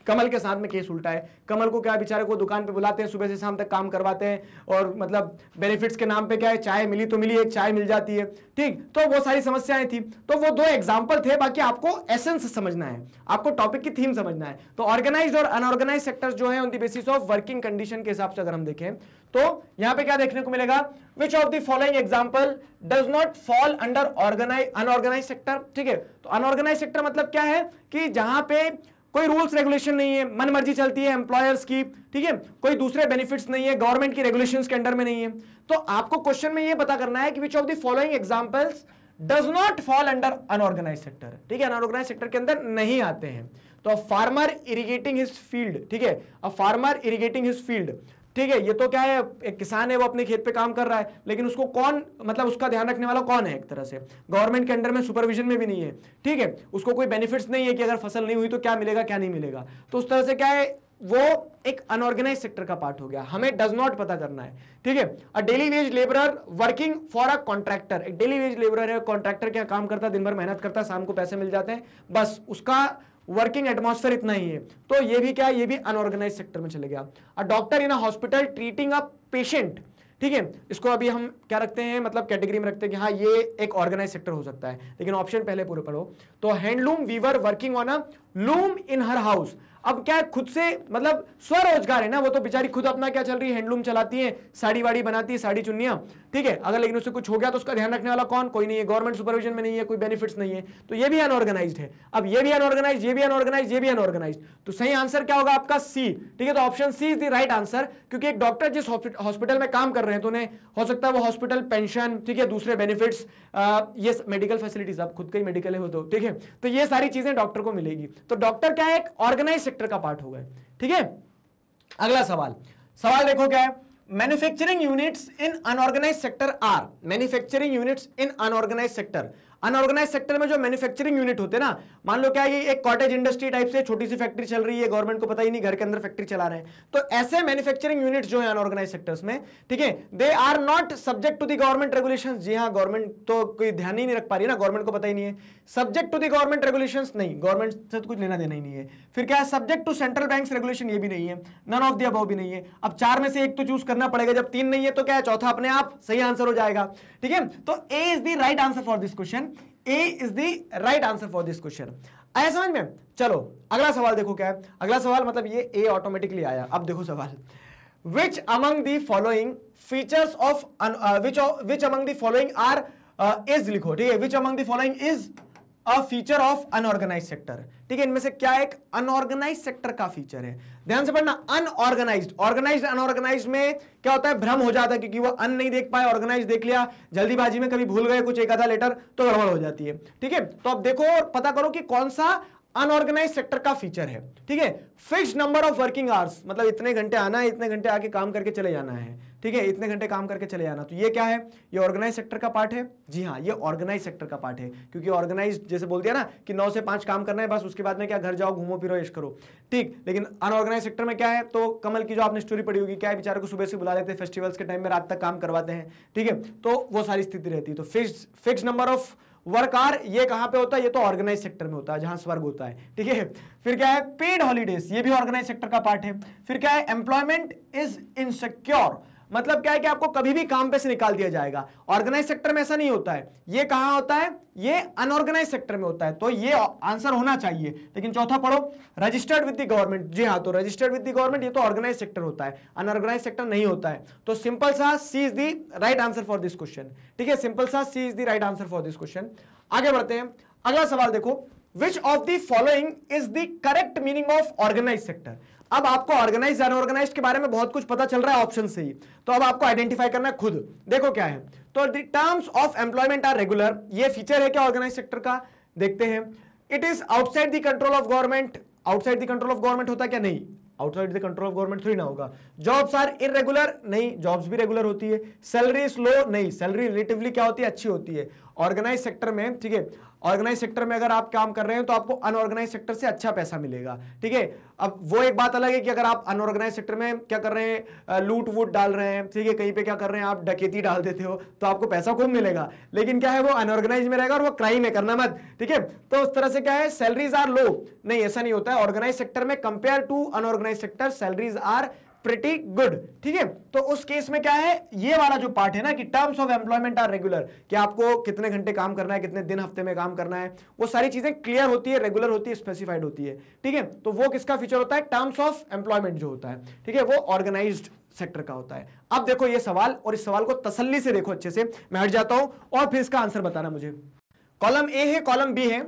[SPEAKER 1] कमल के साथ में केस उल्टा है कमल को क्या बेचारे को दुकान पे बुलाते हैं सुबह से शाम तक काम करवाते हैं और मतलब बेनिफिट्स के नाम पे क्या है चाय मिली तो मिली एक चाय मिल जाती है ठीक तो वो सारी समस्याएं थी तो वो दो एग्जाम्पल थे बाकी आपको एसेंस समझना है आपको टॉपिक की थीम समझना है तो ऑर्गेनाइज और अनऑर्गेनाइज सेक्टर्स जो है on the basis of working condition के हिसाब से अगर हम देखें तो यहां पे क्या देखने को मिलेगा which of the following example does not fall under organised unorganised sector ठीक है तो अनऑर्गेनाइज सेक्टर मतलब क्या है कि जहां पे कोई रूल्स रेगुलेशन नहीं है मन मर्जी चलती है एम्प्लॉयर्स की ठीक है कोई दूसरे बेनिफिट्स नहीं है गवर्नमेंट की रेगुलेशन के अंडर में नहीं है तो आपको क्वेश्चन में यह पता करना है कि which of the following examples does not fall under unorganised sector ठीक है अनऑर्गेनाइज सेक्टर के अंदर नहीं आते हैं तो a farmer irrigating his field ठीक है a farmer irrigating his field ठीक है ये तो क्या है एक किसान है वो अपने खेत पे काम कर रहा है लेकिन उसको कौन मतलब उसका ध्यान रखने वाला कौन है एक तरह से गवर्नमेंट के अंडर में सुपरविजन में भी नहीं है ठीक है उसको कोई बेनिफिट्स नहीं है कि अगर फसल नहीं हुई तो क्या मिलेगा क्या नहीं मिलेगा तो उस तरह से क्या है वो एक अनऑर्गेनाइज सेक्टर का पार्ट हो गया हमें डज नॉट पता करना है ठीक है a daily wage labourer working for a contractor एक डेली वेज लेबरर है कॉन्ट्रैक्टर क्या काम करता है दिन भर मेहनत करता है शाम को पैसे मिल जाते हैं बस उसका वर्किंग एटमोसफेयर इतना ही है तो ये भी क्या है ये भी अनऑर्गेनाइज सेक्टर में चले गया a doctor in a hospital treating a patient ठीक है इसको अभी हम क्या रखते हैं मतलब कैटेगरी में रखते हैं कि हाँ ये एक ऑर्गेनाइज सेक्टर हो सकता है लेकिन ऑप्शन पहले पूरे पढ़ो तो handloom weaver working on a loom in her house अब क्या खुद से मतलब स्वरोजगार है ना वो तो बेचारी खुद अपना क्या चल रही है हैंडलूम चलाती है साड़ी वाड़ी बनाती है साड़ी चुनिया ठीक है अगर लेकिन उससे कुछ हो गया तो उसका ध्यान रखने वाला कौन कोई नहीं है गवर्नमेंट सुपरविजन में नहीं है कोई बेनिफिट्स नहीं है तो ये भी अनऑर्गेनाइज है अब ये भी अनऑर्गेनाइज ये भी अनऑर्गेनाइज ये भी अनऑर्गेनाइज तो सही आंसर क्या होगा आपका सी ठीक है तो option C is the right answer क्योंकि एक डॉक्टर जिस हॉस्पिटल में काम कर रहे हैं तो उन्हें हो सकता है वो हॉस्पिटल पेंशन ठीक है दूसरे बेनिफिट्स ये मेडिकल फैसिलिटीज आप खुद का ही मेडिकल है वो तो ठीक है तो ये सारी चीजें डॉक्टर को मिलेगी तो डॉक्टर क्या है एक ऑर्गेनाइज सेक्टर का पार्ट हो गए ठीक है अगला सवाल सवाल देखो क्या है manufacturing units in unorganised sector are manufacturing units in unorganised sector unorganised sector में जो मैन्युफैक्चरिंग यूनिट होते हैं ना मान लो क्या ये एक कॉटेज इंडस्ट्री टाइप से छोटी सी फैक्ट्री चल रही है गवर्नमेंट को पता ही नहीं घर के अंदर फैक्ट्री चला रहे हैं तो ऐसे मैन्युफैक्चरिंग यूनिट जो है अनऑर्गेनाइज सेक्टर्स में ठीक है they are not subject to the government regulation जी हाँ गवर्नमेंट तो कोई ध्यान ही नहीं रख पा रही है ना गवर्नमेंट को पता ही नहीं है subject to the government regulation नहीं गवर्नमेंट से तो कुछ लेना देना ही नहीं है फिर क्या है subject to central bank regulation ये भी नहीं है नन ऑफ द अबाव भी नहीं है अब चार में से एक तो चूज करना पड़ेगा जब तीन नहीं है तो क्या है चौथा अपने आप सही आंसर हो जाएगा ठीक है तो A is the right answer for this question A is the right answer for this question आया समझ में चलो अगला सवाल देखो क्या है अगला सवाल मतलब ये ए ऑटोमेटिकली आया अब देखो सवाल which among the following features of which which among the following are is लिखो ठीक है which among the following is a feature of unorganised sector ठीक है इनमें से क्या एक अनऑर्गेनाइज सेक्टर का फीचर है ध्यान से पढ़ना अनऑर्गेनाइज ऑर्गेनाइज अनऑर्गेनाइज में क्या होता है भ्रम हो जाता है क्योंकि वो अन नहीं देख पाए ऑर्गेनाइज देख लिया जल्दीबाजी में कभी भूल गए कुछ एक आधा लेटर तो गड़बड़ हो जाती है ठीक है तो आप देखो और पता करो कि कौन सा अनऑर्गेनाइज सेक्टर का फीचर है ठीक है fix number of working hours मतलब इतने घंटे आना है इतने घंटे आके काम करके चले जाना है ठीक है इतने घंटे काम करके चले जाना तो ये क्या है ये ऑर्गेनाइज सेक्टर का पार्ट है जी हाँ ये ऑर्गेनाइज सेक्टर का पार्ट है क्योंकि ऑर्गेनाइज जैसे बोल दिया ना कि नौ से पांच काम करना है बस उसके बाद में क्या घर जाओ घूमो फिरो यश करो ठीक लेकिन अनऑर्गेनाइज सेक्टर में क्या है तो कमल की जो आपने स्टोरी पढ़ी होगी क्या है बेचारे को सुबह से बुला लेते हैं फेस्टिवल्स के टाइम में रात तक काम करवाते हैं ठीक है तो वो सारी स्थिति रहती है तो fix fix number of worker ये कहां पे होता है ये तो ऑर्गेनाइज सेक्टर में होता है जहां स्वर्ग होता है ठीक है फिर क्या है पेड हॉलीडेज ये भी ऑर्गेनाइज सेक्टर का पार्ट है फिर क्या है एम्प्लॉयमेंट इज इनसिक्योर मतलब क्या है कि आपको कभी भी काम पे से निकाल दिया जाएगा ऑर्गेनाइज सेक्टर में ऐसा नहीं होता है ये कहां होता है ये अनऑर्गेनाइज सेक्टर में होता है तो ये आंसर होना चाहिए लेकिन चौथा पढ़ो रजिस्टर्ड विद द गवर्नमेंट जी हाँ तो रजिस्टर्ड विद द गवर्नमेंट ये तो ऑर्गेनाइज सेक्टर होता है अनऑर्गेनाइज सेक्टर नहीं होता है तो सिंपल सा C is the right answer for this question ठीक है सिंपल सा C is the right answer for this question आगे बढ़ते हैं अगला सवाल देखो which of the following is the correct meaning of organised sector अब आपको ऑर्गेनाइज अनऑर्गेनाइज के बारे में बहुत कुछ पता चल रहा है ऑप्शन से ही तो अब आपको आइडेंटिफाई करना है खुद देखो क्या है तो terms of employment are regular ये फीचर है क्या ऑर्गेनाइज सेक्टर का देखते हैं it is outside the control of government outside the control of government होता क्या नहीं outside the control of government थोड़ी ना होगा जॉब्स आर इरेगुलर नहीं जॉब्स भी रेगुलर होती है सैलरी इज लो नहीं सैलरी रिलेटिवली क्या होती है अच्छी होती है ऑर्गेनाइज सेक्टर में ठीक है ऑर्गेनाइज सेक्टर में अगर आप काम कर रहे हैं तो आपको अनऑर्गेनाइज सेक्टर से अच्छा पैसा मिलेगा ठीक है अब वो एक बात अलग है कि अगर आप अनऑर्गेनाइज सेक्टर में क्या कर रहे हैं लूट वूट डाल रहे हैं ठीक है कहीं पे क्या कर रहे हैं आप डकेती डाल देते हो तो आपको पैसा खूब मिलेगा लेकिन क्या है वो अनऑर्गेनाइज में रहेगा और वो क्राइम है करना मत ठीक है तो उस तरह से क्या है सैलरीज आर लो नहीं ऐसा नहीं होता है ऑर्गेनाइज सेक्टर में compare to unorganised sector salaries are pretty good ठीक है तो उस केस में क्या है ये वाला जो पार्ट है ना कि terms of employment are regular कि आपको कितने घंटे काम करना है कितने दिन हफ्ते में काम करना है वो सारी चीजें क्लियर होती है रेगुलर होती है स्पेसिफाइड होती है ठीक है तो वो किसका फीचर होता है टर्म्स ऑफ एम्प्लॉयमेंट जो होता है ठीक है वो ऑर्गेनाइज सेक्टर का होता है अब देखो ये सवाल और इस सवाल को तसली से देखो अच्छे से मैं हट जाता हूं और फिर इसका आंसर बताना मुझे कॉलम ए है कॉलम बी है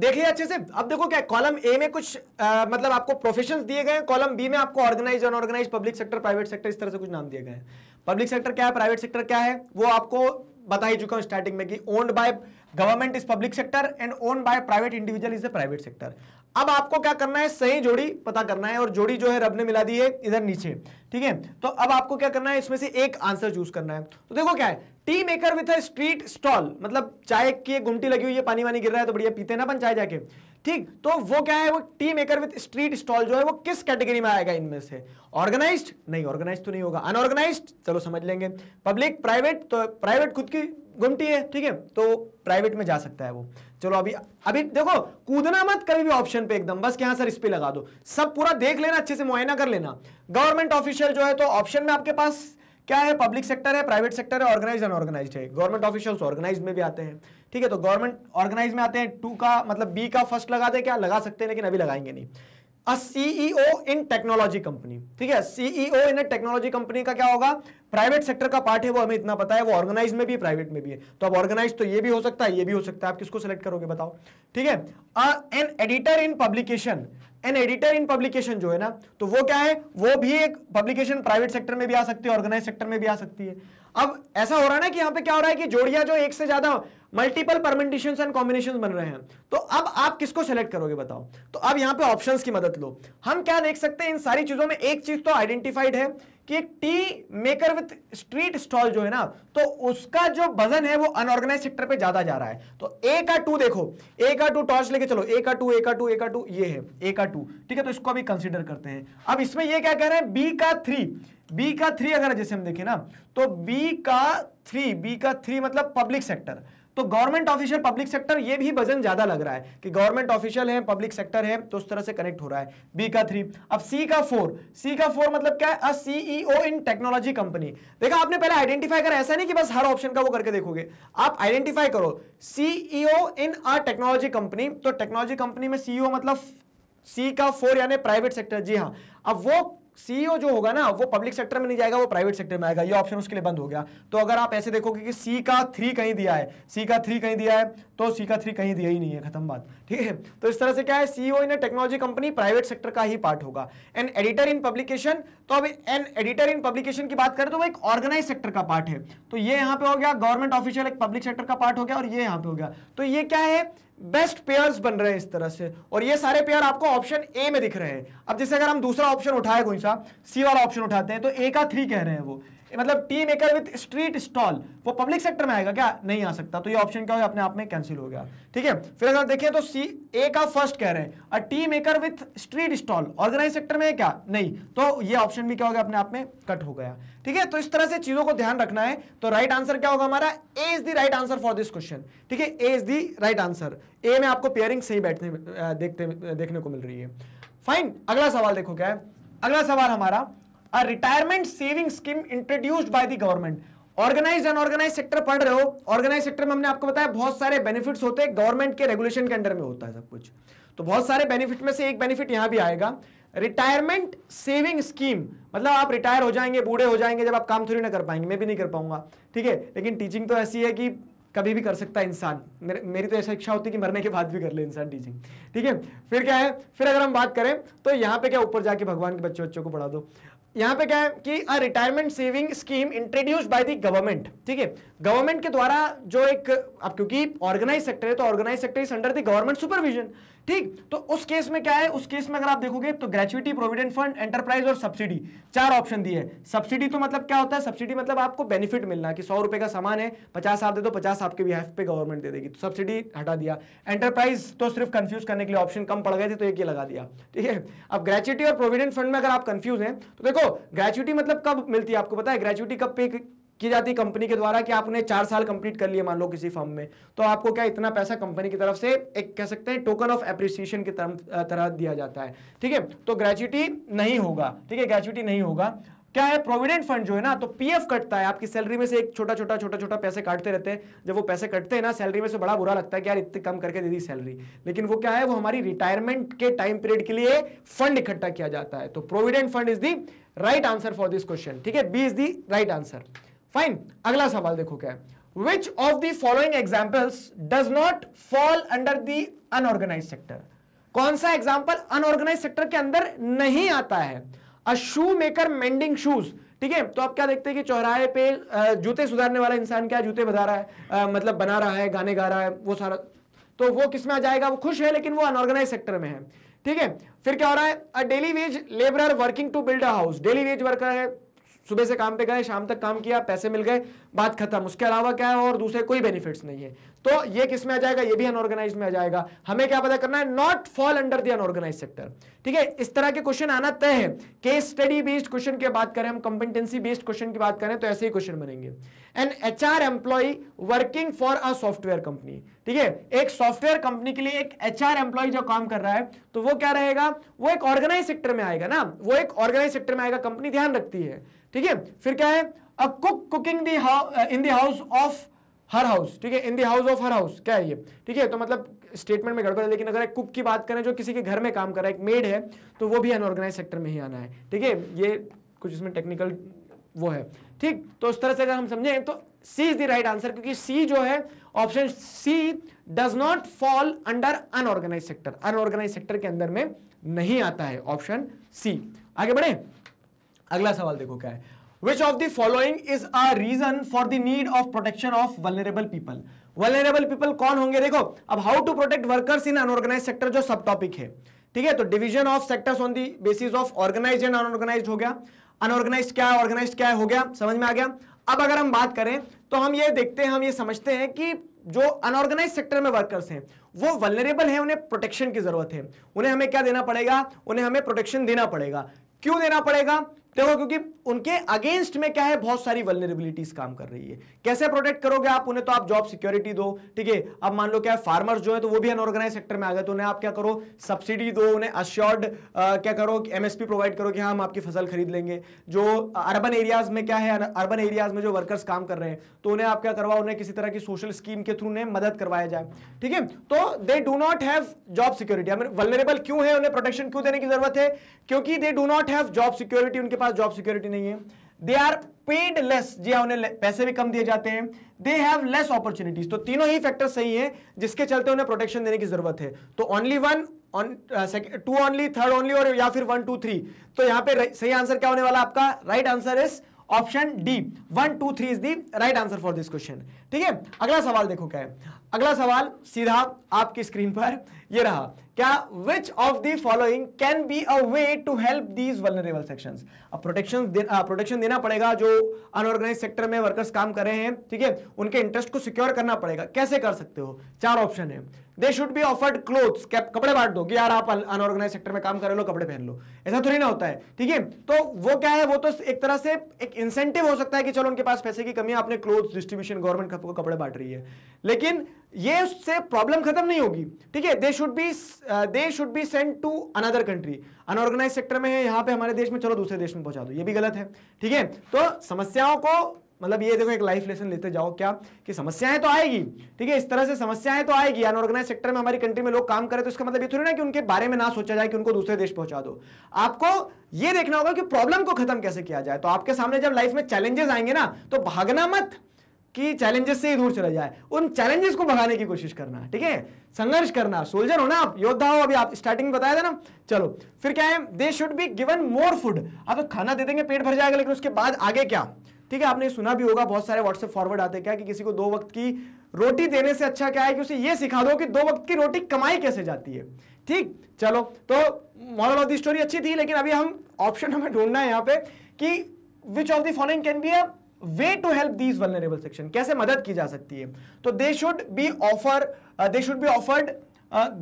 [SPEAKER 1] देखिए अच्छे से अब देखो क्या कॉलम ए में कुछ आ, मतलब आपको प्रोफेशन दिए गए कॉलम बी में आपको organised unorganised public sector private sector इस तरह से कुछ नाम दिए गए पब्लिक सेक्टर क्या है प्राइवेट सेक्टर क्या है वो आपको बता ही चुका हूं स्टार्टिंग में कि owned by government is public sector and owned by private individual is a private sector अब आपको क्या करना है सही जोड़ी पता करना है और जोड़ी जो है रब ने मिला दी है इधर नीचे ठीक है तो अब आपको क्या करना है इसमें से एक आंसर चूज करना है तो देखो क्या है tea maker with street stall मतलब चाय की गुमटी लगी हुई है पानी वानी गिर रहा है तो बढ़िया पीते ना अपन चाय जाके ठीक तो वो क्या है वो tea maker with street stall जो है वो किस कैटेगरी में आएगा इनमें से ऑर्गेनाइज्ड नहीं ऑर्गेनाइज तो नहीं होगा अनऑर्गेनाइज्ड चलो समझ लेंगे पब्लिक प्राइवेट तो प्राइवेट खुद की गुमटी है ठीक है तो प्राइवेट में जा सकता है वो चलो अभी अभी देखो कूदना मत कभी भी ऑप्शन पे एकदम बस यहाँ सर इस पे लगा दो सब पूरा देख लेना अच्छे से मुआयना कर लेना गवर्नमेंट ऑफिशियल जो है तो ऑप्शन में आपके पास क्या है पब्लिक सेक्टर है प्राइवेट सेक्टर है ऑर्गेनाइज अनऑर्गेनाइज है गवर्नमेंट ऑफिशियल्स ऑर्गेनाइज में भी आते हैं ठीक है तो गवर्नमेंट ऑर्गेनाइज में आते हैं टू का मतलब बी का फर्स्ट लगा दे क्या लगा सकते हैं लेकिन अभी लगाएंगे नहीं a CEO in technology company ठीक है CEO in a technology company का क्या होगा प्राइवेट सेक्टर का पार्ट है वो हमें इतना पता है वो ऑर्गेनाइज में भी प्राइवेट में भी है तो अब ऑर्गेनाइज तो ये भी हो सकता है ये भी हो सकता है आप किसको सेलेक्ट करोगे बताओ ठीक है an editor in publication an editor in publication जो है ना तो वो क्या है वो भी एक पब्लिकेशन प्राइवेट सेक्टर में भी आ सकती है ऑर्गेनाइज सेक्टर में भी आ सकती है अब ऐसा हो रहा है ना कि यहाँ पे क्या हो रहा है कि जोड़िया जो एक से ज्यादा मल्टीपल परमेंटेशन एंड कॉम्बिनेशन बन रहे हैं तो अब आप किसको सेलेक्ट करोगे बताओ तो अब यहां पे ऑप्शंस की मदद लो हम क्या देख सकते हैं इन सारी चीजों में एक चीज तो आइडेंटिफाइड है कि एक tea maker with street stall जो है ना तो उसका जो वजन है वो अनऑर्गेनाइज सेक्टर पे ज्यादा जा रहा है तो ए का टू देखो ए का टू टॉर्च लेके चलो ए का टू ए का टू ए का टू ये है ए का टू ठीक है तो इसको अभी कंसिडर करते हैं अब इसमें ये क्या कह रहे हैं बी का थ्री बी का थ्री अगर जैसे हम देखें ना तो बी का थ्री बी का थ्री मतलब पब्लिक सेक्टर तो गवर्नमेंट ऑफिशियल पब्लिक सेक्टर ये भी वजन ज्यादा लग रहा है कि गवर्नमेंट ऑफिशियल है पब्लिक सेक्टर है तो उस तरह से कनेक्ट हो रहा है बी का थ्री अब सी का फोर सी का फोर मतलब क्या है सीईओ इन टेक्नोलॉजी कंपनी देखा आपने पहले आइडेंटिफाई करा ऐसा नहीं कि बस हर ऑप्शन का वो करके देखोगे आप आइडेंटिफाई करो CEO in a technology company तो टेक्नोलॉजी कंपनी में सीईओ e मतलब सी का फोर यानी प्राइवेट सेक्टर जी हाँ अब वो सीईओ e जो होगा ना वो पब्लिक सेक्टर में नहीं जाएगा वो प्राइवेट सेक्टर में आएगा ये ऑप्शन उसके लिए बंद हो गया तो अगर आप ऐसे देखोगे कि सी e का थ्री कहीं दिया है सी e का थ्री कहीं दिया है तो सी का थ्री कहीं दिया ही नहीं है खत्म बात ठीक है तो इस तरह से क्या है CEO in technology company private sector का ही पार्ट होगा एन एडिटर इन पब्लिकेशन तो अब एन एडिटर इन पब्लिकेशन की बात करें तो वो एक ऑर्गेनाइज सेक्टर का पार्ट है तो ये यहां पे हो गया गवर्नमेंट ऑफिशियल एक पब्लिक सेक्टर का पार्ट हो गया और ये यहां पे हो गया तो ये क्या है बेस्ट पेयर्स बन रहे हैं इस तरह से और ये सारे पेयर आपको ऑप्शन ए में दिख रहे हैं अब जैसे अगर हम दूसरा ऑप्शन उठाए कोई सा सी वाला ऑप्शन उठाते हैं तो ए का थ्री कह रहे हैं वो मतलब tea maker with street stall वो पब्लिक सेक्टर में आएगा क्या नहीं आ सकता तो ये ऑप्शन क्या होगा अपने आप में कैंसिल हो गया ठीक है फिर अगर देखिए तो सी ए का फर्स्ट कह रहे हैं tea maker with street stall organise sector में है क्या नहीं तो ये ऑप्शन भी क्या होगा अपने आप में कट हो गया ठीक है तो इस तरह से चीजों को ध्यान रखना है तो राइट आंसर क्या होगा हमारा A is the right answer for this question ठीक है A is the right answer A में आपको पेयरिंग सही बैठने देखते देखने को मिल रही है फाइन अगला सवाल देखो क्या है अगला सवाल हमारा a retirement saving scheme introduced by the government organise unorganised sector पढ़ रहे हो ऑर्गेनाइज सेक्टर में हमने आपको बताया बहुत सारे बेनिफिट्स होते हैं गवर्नमेंट के रेगुलेशन के अंडर में होता है सब कुछ तो बहुत सारे बेनिफिट में से एक बेनिफिट यहां भी आएगा रिटायरमेंट सेविंग स्कीम मतलब आप रिटायर हो जाएंगे बूढ़े हो जाएंगे जब आप काम थोड़ी ना कर पाएंगे मैं भी नहीं कर पाऊंगा ठीक है लेकिन टीचिंग तो ऐसी है कि कभी भी कर सकता है इंसान मेरे मेरी तो ऐसा इच्छा होती है कि मरने के बाद भी कर ले इंसान टीचिंग ठीक है फिर क्या है फिर अगर हम बात करें तो यहाँ पे क्या ऊपर जाके भगवान के बच्चों बच्चों को पढ़ा दो यहां पे क्या है कि a retirement saving scheme introduce by the government ठीक है गवर्नमेंट के द्वारा जो एक अब क्योंकि ऑर्गेनाइज सेक्टर है तो organise sector is under the government supervision ठीक तो उस केस में क्या है उस केस में अगर आप देखोगे तो ग्रेचुटी प्रोविडेंट फंड एंटरप्राइज और सब्सिडी चार ऑप्शन दिए सब्सिडी तो मतलब क्या होता है सब्सिडी मतलब आपको बेनिफिट मिलना कि सौ रुपए का सामान है पचास आप दे दो पचास आपके बिहाफ पे गवर्नमेंट दे देगी तो सब्सिडी हटा दिया एंटरप्राइज तो सिर्फ कंफ्यूज करने के लिए ऑप्शन कम पड़ गए थे तो एक ही लगा दिया ठीक है अब ग्रेचुटी और प्रोविडेंट फंड में अगर आप कंफ्यूज हैं तो देखो ग्रेचुटी मतलब कब मिलती है आपको पता है ग्रेचुटी कब पे की जाती है कंपनी के द्वारा कि आपने चार साल कंप्लीट कर लिए मान लो किसी फर्म में तो आपको क्या इतना पैसा कंपनी की तरफ से एक कह सकते हैं टोकन ऑफ एप्रिसिएशन की तरह दिया जाता है ठीक है तो ग्रेचुटी नहीं होगा ठीक है ग्रेचुटी नहीं होगा क्या है प्रोविडेंट फंड जो है ना तो पीएफ कटता है आपकी सैलरी में से एक छोटा छोटा छोटा छोटा पैसे काटते रहते हैं जब वो पैसे कटते हैं ना सैलरी में से बड़ा बुरा लगता है कि यार इतने कम करके दे दी सैलरी लेकिन वो क्या है वो हमारी रिटायरमेंट के टाइम पीरियड के लिए फंड इकट्ठा किया जाता है तो provident fund is the right answer for this question ठीक है B is the right answer fine अगला सवाल देखो क्या है which of the following examples does not fall under the unorganise sector कौन सा एग्जाम्पल अनऑर्गेनाइज सेक्टर के अंदर नहीं आता है a shoe maker mending shoes ठीक है तो आप क्या देखते हैं कि चौराहे पे जूते सुधारने वाला इंसान क्या जूते बना रहा है मतलब बना रहा है गाने गा रहा है वो सारा तो वो किस में आ जाएगा वो खुश है लेकिन वो अनऑर्गेनाइज सेक्टर में है ठीक है फिर क्या हो रहा है a daily wage labour working to build a house daily wage worker है सुबह से काम पे गए शाम तक काम किया पैसे मिल गए बात खत्म उसके अलावा क्या है और दूसरे कोई बेनिफिट्स नहीं है तो ये किस में आ जाएगा ये भी अनऑर्गेनाइज में आ जाएगा हमें क्या पता करना है not fall under the unorganise sector ठीक है इस तरह के क्वेश्चन आना तय है केस स्टडी बेस्ड क्वेश्चन की बात करें हम कॉम्पिटेंसी बेस्ड क्वेश्चन की बात करें तो ऐसे ही क्वेश्चन बनेंगे an H R employee working for a software company ठीक है एक सॉफ्टवेयर कंपनी के लिए एक एच आर एम्प्लॉय जो काम कर रहा है तो वो क्या रहेगा वो एक ऑर्गेनाइज सेक्टर में आएगा ना वो एक ऑर्गेनाइज सेक्टर में आएगा कंपनी ध्यान रखती है ठीक है फिर क्या है a cook cooking in the house of her house ठीक है in the house of her house क्या है ये ठीक है तो मतलब स्टेटमेंट में गड़बड़ है लेकिन अगर एक कुक की बात करें जो किसी के घर में काम कर रहा है एक मेड है तो वो भी अनऑर्गेनाइज सेक्टर में ही आना है ठीक है ये कुछ इसमें टेक्निकल वो है ठीक तो उस तरह से अगर हम समझें तो C is the right answer क्योंकि सी जो है option C does not fall under unorganised sector unorganised sector के अंदर में नहीं आता है ऑप्शन सी आगे बढ़े अगला सवाल देखो क्या है which of the following is a reason for the need of protection of vulnerable people vulnerable people कौन होंगे देखो अब how to protect workers in unorganised sector जो सब टॉपिक है ठीक है तो division of sectors on the basis of organise and unorganise हो गया अनऑर्गेनाइज क्या है ऑर्गेनाइज क्या है हो गया समझ में आ गया अब अगर हम बात करें तो हम ये देखते हैं हम ये समझते हैं कि जो अनऑर्गेनाइज सेक्टर में वर्कर्स हैं वो वलरेबल हैं उन्हें प्रोटेक्शन की जरूरत है उन्हें हमें क्या देना पड़ेगा उन्हें हमें प्रोटेक्शन देना पड़ेगा क्यों देना पड़ेगा देखो क्योंकि उनके अगेंस्ट में क्या है बहुत सारी वलनरेबिलिटीज काम कर रही है कैसे प्रोटेक्ट करोगे आप उन्हें तो आप जॉब सिक्योरिटी दो ठीक है अब मान लो क्या है फार्मर्स जो है तो वो भी अनऑर्गेनाइज सेक्टर में आ गए तो उन्हें आप क्या करो सब्सिडी दो उन्हें अश्योर्ड क्या करो एमएसपी प्रोवाइड करो कि हाँ हम आपकी फसल खरीद लेंगे जो अर्बन एरियाज में क्या है अर्बन एरियाज में जो वर्कर्स काम कर रहे हैं तो उन्हें आप क्या करवाओ उन्हें किसी तरह की सोशल स्कीम के थ्रू उन्हें मदद करवाया जाए ठीक है तो they do not have job security vulnerable क्यों है उन्हें प्रोटेक्शन क्यों देने की जरूरत है क्योंकि they do not have job security उनके पास जॉब सिक्योरिटी नहीं है दे आर पेड लेस जी हाँ, उन्हें पैसे भी कम दिए जाते हैं दे हैव लेस अपॉर्चुनिटीज तो तीनों ही फैक्टर सही है जिसके चलते उन्हें प्रोटेक्शन देने की जरूरत है तो only one two only third only और या फिर वन टू थ्री तो यहां पे सही आंसर क्या होने वाला आपका right answer is option D one two three is the right answer for this question ठीक है अगला सवाल देखो क्या है अगला सवाल सीधा आपकी स्क्रीन पर ये रहा क्या which of the following can be a way to help these वेबल सेक्शन अब प्रोटेक्शन प्रोटेक्शन देना पड़ेगा जो अनऑर्गेनाइज सेक्टर में वर्कर्स काम कर रहे हैं ठीक है उनके इंटरेस्ट को सिक्योर करना पड़ेगा कैसे कर सकते हो चार ऑप्शन है they should be offered clothes कपड़े बांट दो कि यार आप अनऑर्गेनाइज सेक्टर में काम कर रहे हो कपड़े पहन लो ऐसा थोड़ी ना होता है ठीक है तो वो क्या है वो तो एक तरह से एक इंसेंटिव हो सकता है कि चलो उनके पास पैसे की कमी है आपने क्लोथ डिस्ट्रीब्यूशन गवर्नमेंट को कपड़े बांट रही है लेकिन ये उससे प्रॉब्लम खत्म नहीं होगी ठीक है they should be they should be send to another country unorganise sector में है यहां पे हमारे देश में चलो दूसरे देश में पहुंचा दो ये भी गलत है ठीक है तो समस्याओं को मतलब ये देखो एक लाइफ लेसन लेते जाओ क्या कि समस्याएं तो आएगी ठीक है इस तरह से समस्याएं तो आएगी अनऑर्गेनाइज सेक्टर में हमारी कंट्री में लोग काम करें तो इसका मतलब ये थोड़ी ना कि उनके बारे में ना सोचा जाए कि उनको दूसरे देश पहुंचा दो आपको ये देखना होगा कि प्रॉब्लम को खत्म कैसे किया जाए तो आपके सामने जब लाइफ में चैलेंजेस आएंगे ना तो भागना मत कि चैलेंजेस से ही दूर चला जाए उन चैलेंजेस को भगाने की कोशिश करना ठीक है संघर्ष करना सोल्जर हो ना आप योद्धा हो अभी आप स्टार्टिंग में बताया था ना चलो फिर क्या है they should be given more food आप तो खाना दे देंगे पेट भर जाएगा लेकिन उसके बाद आगे क्या ठीक है आपने सुना भी होगा बहुत सारे व्हाट्सएप फॉरवर्ड आते क्या कि किसी को दो वक्त की रोटी देने से अच्छा क्या है कि उसे यह सिखा दो कि दो वक्त की रोटी कमाई कैसे जाती है ठीक चलो तो मॉरल ऑफ द स्टोरी अच्छी थी लेकिन अभी हम ऑप्शन हमें ढूंढना है यहाँ पे कि which of the following can be a way to help these vulnerable section कैसे मदद की जा सकती है तो they should be offer they should be offered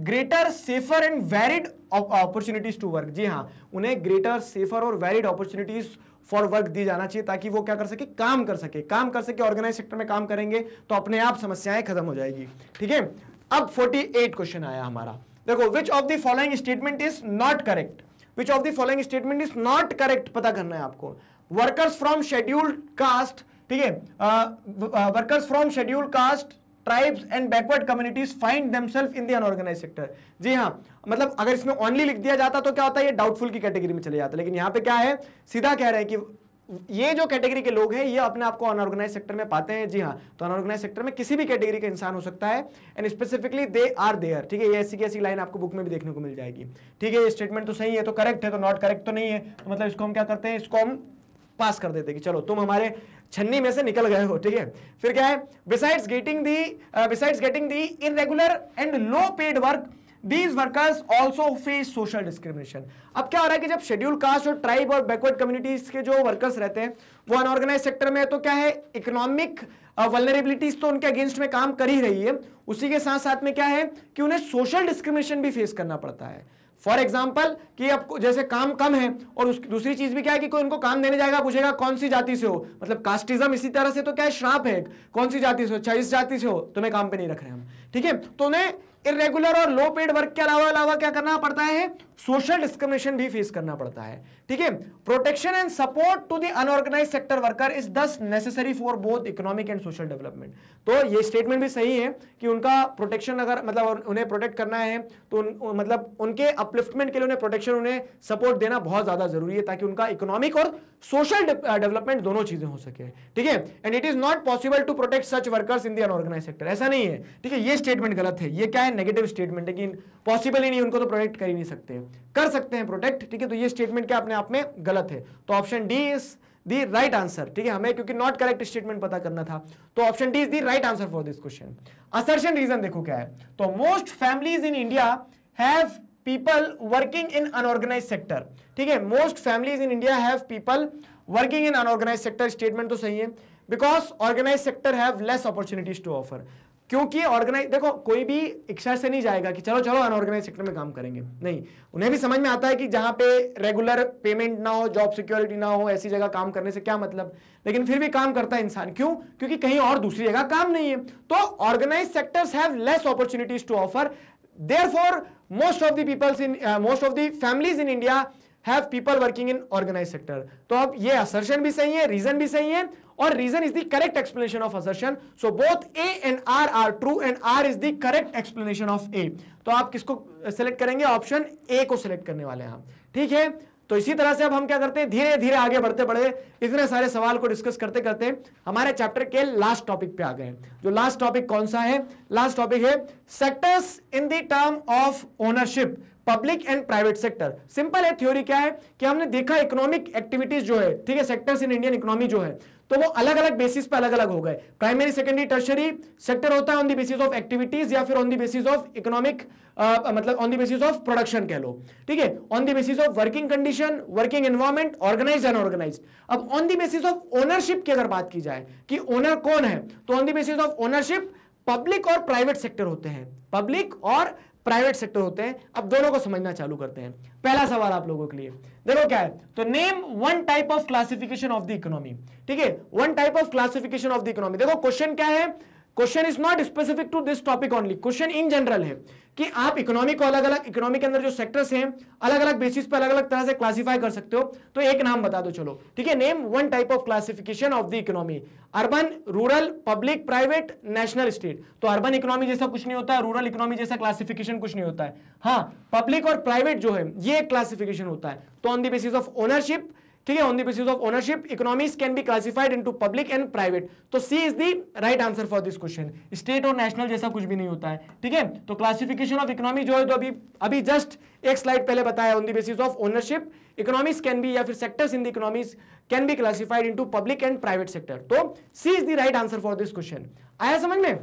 [SPEAKER 1] greater safer and varied opportunities to work जी हाँ उन्हें ग्रेटर सेफर और वैरिड अपॉर्चुनिटीज फॉर वर्क दी जाना चाहिए ताकि वो क्या कर सके काम कर सके काम कर सके ऑर्गेनाइज सेक्टर में काम करेंगे तो अपने आप समस्याएं खत्म हो जाएगी ठीक है अब 48 क्वेश्चन आया हमारा देखो which of the following statement is not correct which of the following statement is not correct पता करना है आपको वर्कर्स फ्रॉम शेड्यूल्ड कास्ट ठीक है workers from scheduled caste tribes and backward communities find themselves in the unorganise sector जी हाँ मतलब अगर इसमें ओनली लिख दिया जाता तो क्या होता है डाउटफुल की कैटेगरी में चले जाता लेकिन यहां पर क्या है सीधा कह रहे हैं कि ये जो कैटेगरी के लोग हैं ये अपने आप को अनऑर्गेनाइज सेक्टर में पाते हैं जी हाँ तो अनऑर्गेनाइज सेक्टर में किसी भी कैटेगरी का इंसान हो सकता है and specifically they are there ठीक है ये ऐसी की ऐसी लाइन आपको बुक में भी देखने को मिल जाएगी ठीक है ये स्टेटमेंट तो सही है तो करेक्ट है तो नॉट करेक्ट तो नहीं है तो मतलब इसको हम क्या करते हैं इसको हम पास कर देते कि चलो तुम हमारे छन्नी में से निकल गए हो ठीक है फिर क्या है besides getting the besides getting the irregular and low paid work these workers also face social discrimination अब क्या हो रहा है कि जब शेड्यूल कास्ट और ट्राइब और बैकवर्ड कम्युनिटीज के जो वर्कर्स रहते हैं वो अनऑर्गेनाइज सेक्टर में है तो क्या है इकोनॉमिक वलनरेबिलिटीज uh, तो उनके अगेंस्ट में काम कर ही रही है उसी के साथ साथ में क्या है कि उन्हें सोशल डिस्क्रिमिनेशन भी फेस करना पड़ता है फॉर एग्जाम्पल कि अब जैसे काम कम है और उसकी दूसरी चीज भी क्या है कि कोई उनको काम देने जाएगा पूछेगा कौन सी जाति से हो मतलब कास्टिज्म इसी तरह से तो क्या है श्राप है कौन सी जाति से हो अच्छा इस जाति से हो तुम्हें काम पे नहीं रख रहे हम ठीक है तो उन्हें इरेगुलर और लो पेड वर्क के अलावा अलावा क्या करना पड़ता है सोशल डिस्क्रिमिनेशन भी फेस करना पड़ता है ठीक है protection and support to the unorganise sector worker is thus necessary for both economic and social development तो ये स्टेटमेंट भी सही है कि उनका प्रोटेक्शन अगर मतलब उन्हें प्रोटेक्ट करना है तो उन, मतलब उनके अपलिफ्टमेंट के लिए उन्हें प्रोटेक्शन उन्हें सपोर्ट देना बहुत ज्यादा जरूरी है ताकि उनका इकोनॉमिक और सोशल डेवलपमेंट दोनों चीजें हो सके ठीक है and it is not possible to protect such workers in the unorganise sector ऐसा नहीं है ठीक है ये स्टेटमेंट गलत है ये क्या है नेगेटिव स्टेटमेंट है कि पॉसिबल ही नहीं उनको तो प्रोटेक्ट कर ही नहीं सकते हैं कर सकते हैं प्रोटेक्ट ठीक है तो ये स्टेटमेंट क्या अपने आप में गलत है तो option D is the right answer ठीक है हमें क्योंकि नॉट करेक्ट स्टेटमेंट पता करना था तो option D is the right answer for this question assertion reason देखो क्या है तो most families in India have people working in unorganised sector ठीक है most families in India have people working in unorganised sector statement तो सही है because organise sector have less opportunities to offer क्योंकि ऑर्गेनाइज देखो कोई भी इच्छा से नहीं जाएगा कि चलो चलो अनऑर्गेनाइज सेक्टर में काम करेंगे नहीं उन्हें भी समझ में आता है कि जहां पे रेगुलर पेमेंट ना हो जॉब सिक्योरिटी ना हो ऐसी जगह काम करने से क्या मतलब लेकिन फिर भी काम करता है इंसान क्यों क्योंकि कहीं और दूसरी जगह काम नहीं है तो organise sectors have less opportunities to offer there most of the peoples in most of the families in India have people working in organise sector तो अब ये असर्शन भी सही है रीजन भी सही है और reason is the correct explanation of assertion so both A and R are true and R is the correct explanation of A तो आप किसको सिलेक्ट करेंगे ऑप्शन ए को सिलेक्ट करने वाले हैं आप ठीक है तो इसी तरह से अब हम क्या करते हैं धीरे धीरे आगे बढ़ते बढ़े इतने सारे सवाल को डिस्कस करते करते हमारे चैप्टर के लास्ट टॉपिक पे आ गए जो लास्ट टॉपिक कौन सा है लास्ट टॉपिक है sectors in the term of ownership public and private sector simple है थ्योरी क्या है कि हमने देखा इकोनॉमिक एक्टिविटीज जो है ठीक है सेक्टर्स इन इंडियन इकोनॉमी जो है तो वो अलग अलग बेसिस पे अलग अलग हो गए प्राइमरी सेकेंडरी टर्शरी सेक्टर होता है on the basis of activities या फिर on the basis of economic मतलब on the basis of production कह लो ठीक है on the basis of working condition working environment organise unorganise अब on the basis of ownership की अगर बात की जाए कि ओनर कौन है तो on the basis of ownership public और प्राइवेट सेक्टर होते हैं पब्लिक और प्राइवेट सेक्टर होते हैं अब दोनों को समझना चालू करते हैं पहला सवाल आप लोगों के लिए देखो क्या है तो name one type of classification of the economy ठीक है one type of classification of the economy देखो क्वेश्चन क्या है question is not specific to this topic only question in general है कि आप इकोनॉमी को अलग अलग इकोनॉमी के अंदर जो सेक्टर्स हैं अलग अलग बेसिस पर अलग अलग तरह से क्लासिफाई कर सकते हो तो एक नाम बता दो चलो ठीक है name one type of classification of the economy urban rural public private national state तो अर्बन इकोनॉमी जैसा कुछ नहीं होता रूरल इकोनॉमी जैसा क्लासिफिकेशन कुछ नहीं होता है हाँ पब्लिक और प्राइवेट जो है ये क्लासिफिकेशन होता है तो on the basis of ownership ठीक है on the basis of ownership economies can be classified into public and private तो C is the right answer for this question state और नेशनल जैसा कुछ भी नहीं होता है ठीक है तो क्लासिफिकेशन ऑफ इकोनॉमी जो है तो अभी अभी जस्ट एक स्लाइड पहले बताया on the basis of ownership economies can be या फिर sectors in the economies can be classified into public and private sector तो C is the right answer for this question आया समझ में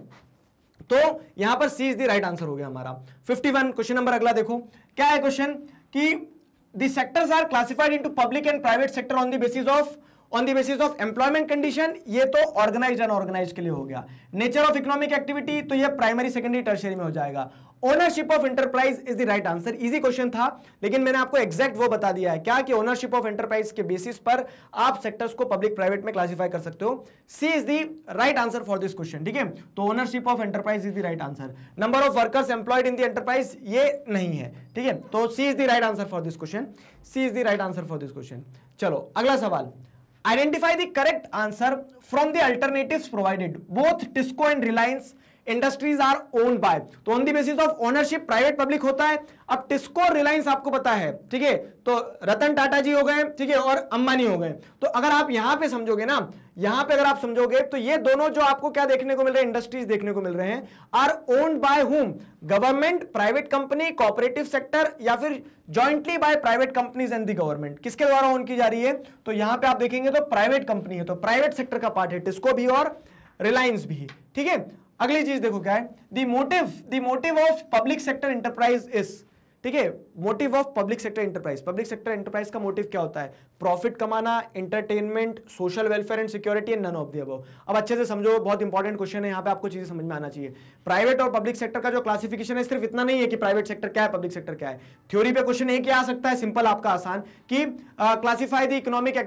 [SPEAKER 1] तो यहां पर C is the right answer हो गया हमारा 51 क्वेश्चन नंबर अगला देखो क्या है क्वेश्चन कि the sectors are classified into public and private sector on the basis of on the basis of employment condition ये तो ऑर्गेनाइज अनऑर्गेनाइज के लिए हो गया नेचर ऑफ इकोनॉमिक एक्टिविटी तो ये प्राइमरी सेकेंडरी टर्शरी में हो जाएगा ownership of enterprise is the right answer easy question था लेकिन मैंने आपको एग्जैक्ट वो बता दिया है क्या कि ओनरशिप ऑफ एंटरप्राइज के बेसिस पर आप सेक्टर्स को पब्लिक प्राइवेट में क्लासिफाई कर सकते हो C is the right answer for this question ठीक है तो ownership of enterprise is the right answer number of workers employed in the enterprise ये नहीं है ठीक है तो C is the right answer for this question C is the right answer for this question चलो अगला सवाल identify the correct answer from the alternatives provided both TISCO and Reliance Industries are own bye तो on the basis of ownership private public होता है अब टिस्को रिलायंस आपको पता है ठीक है तो रतन टाटा जी हो गए ठीक है और अंबानी हो गए तो अगर आप यहां पे समझोगे ना यहां पे अगर आप समझोगे तो ये दोनों जो आपको क्या देखने को मिल रहे हैं इंडस्ट्रीज देखने को मिल रहे हैं are owned by home government private company cooperative sector या फिर jointly by private companies and the government किसके द्वारा ओन की जा रही है तो यहां पर आप देखेंगे तो प्राइवेट कंपनी है तो प्राइवेट सेक्टर का पार्ट है टिस्को भी और रिलायंस भी ठीक है अगली चीज देखो क्या है the motive the motive of public sector enterprise is ठीक है motive of public sector enterprise public sector enterprise का मोटिव क्या होता है प्रॉफिट कमाना entertainment social welfare and security and none of the अब अब अच्छे से समझो बहुत इंपॉर्टेंट क्वेश्चन है यहाँ पे आपको चीजें समझ में आना चाहिए प्राइवेट और पब्लिक सेक्टर का जो क्लासिफिकेशन है सिर्फ इतना नहीं है कि प्राइवेट सेक्टर क्या है पब्लिक सेक्टर क्या है थ्योरी पे क्वेश्चन एक ही आ सकता है सिंपल आपका आसान कि classify the economic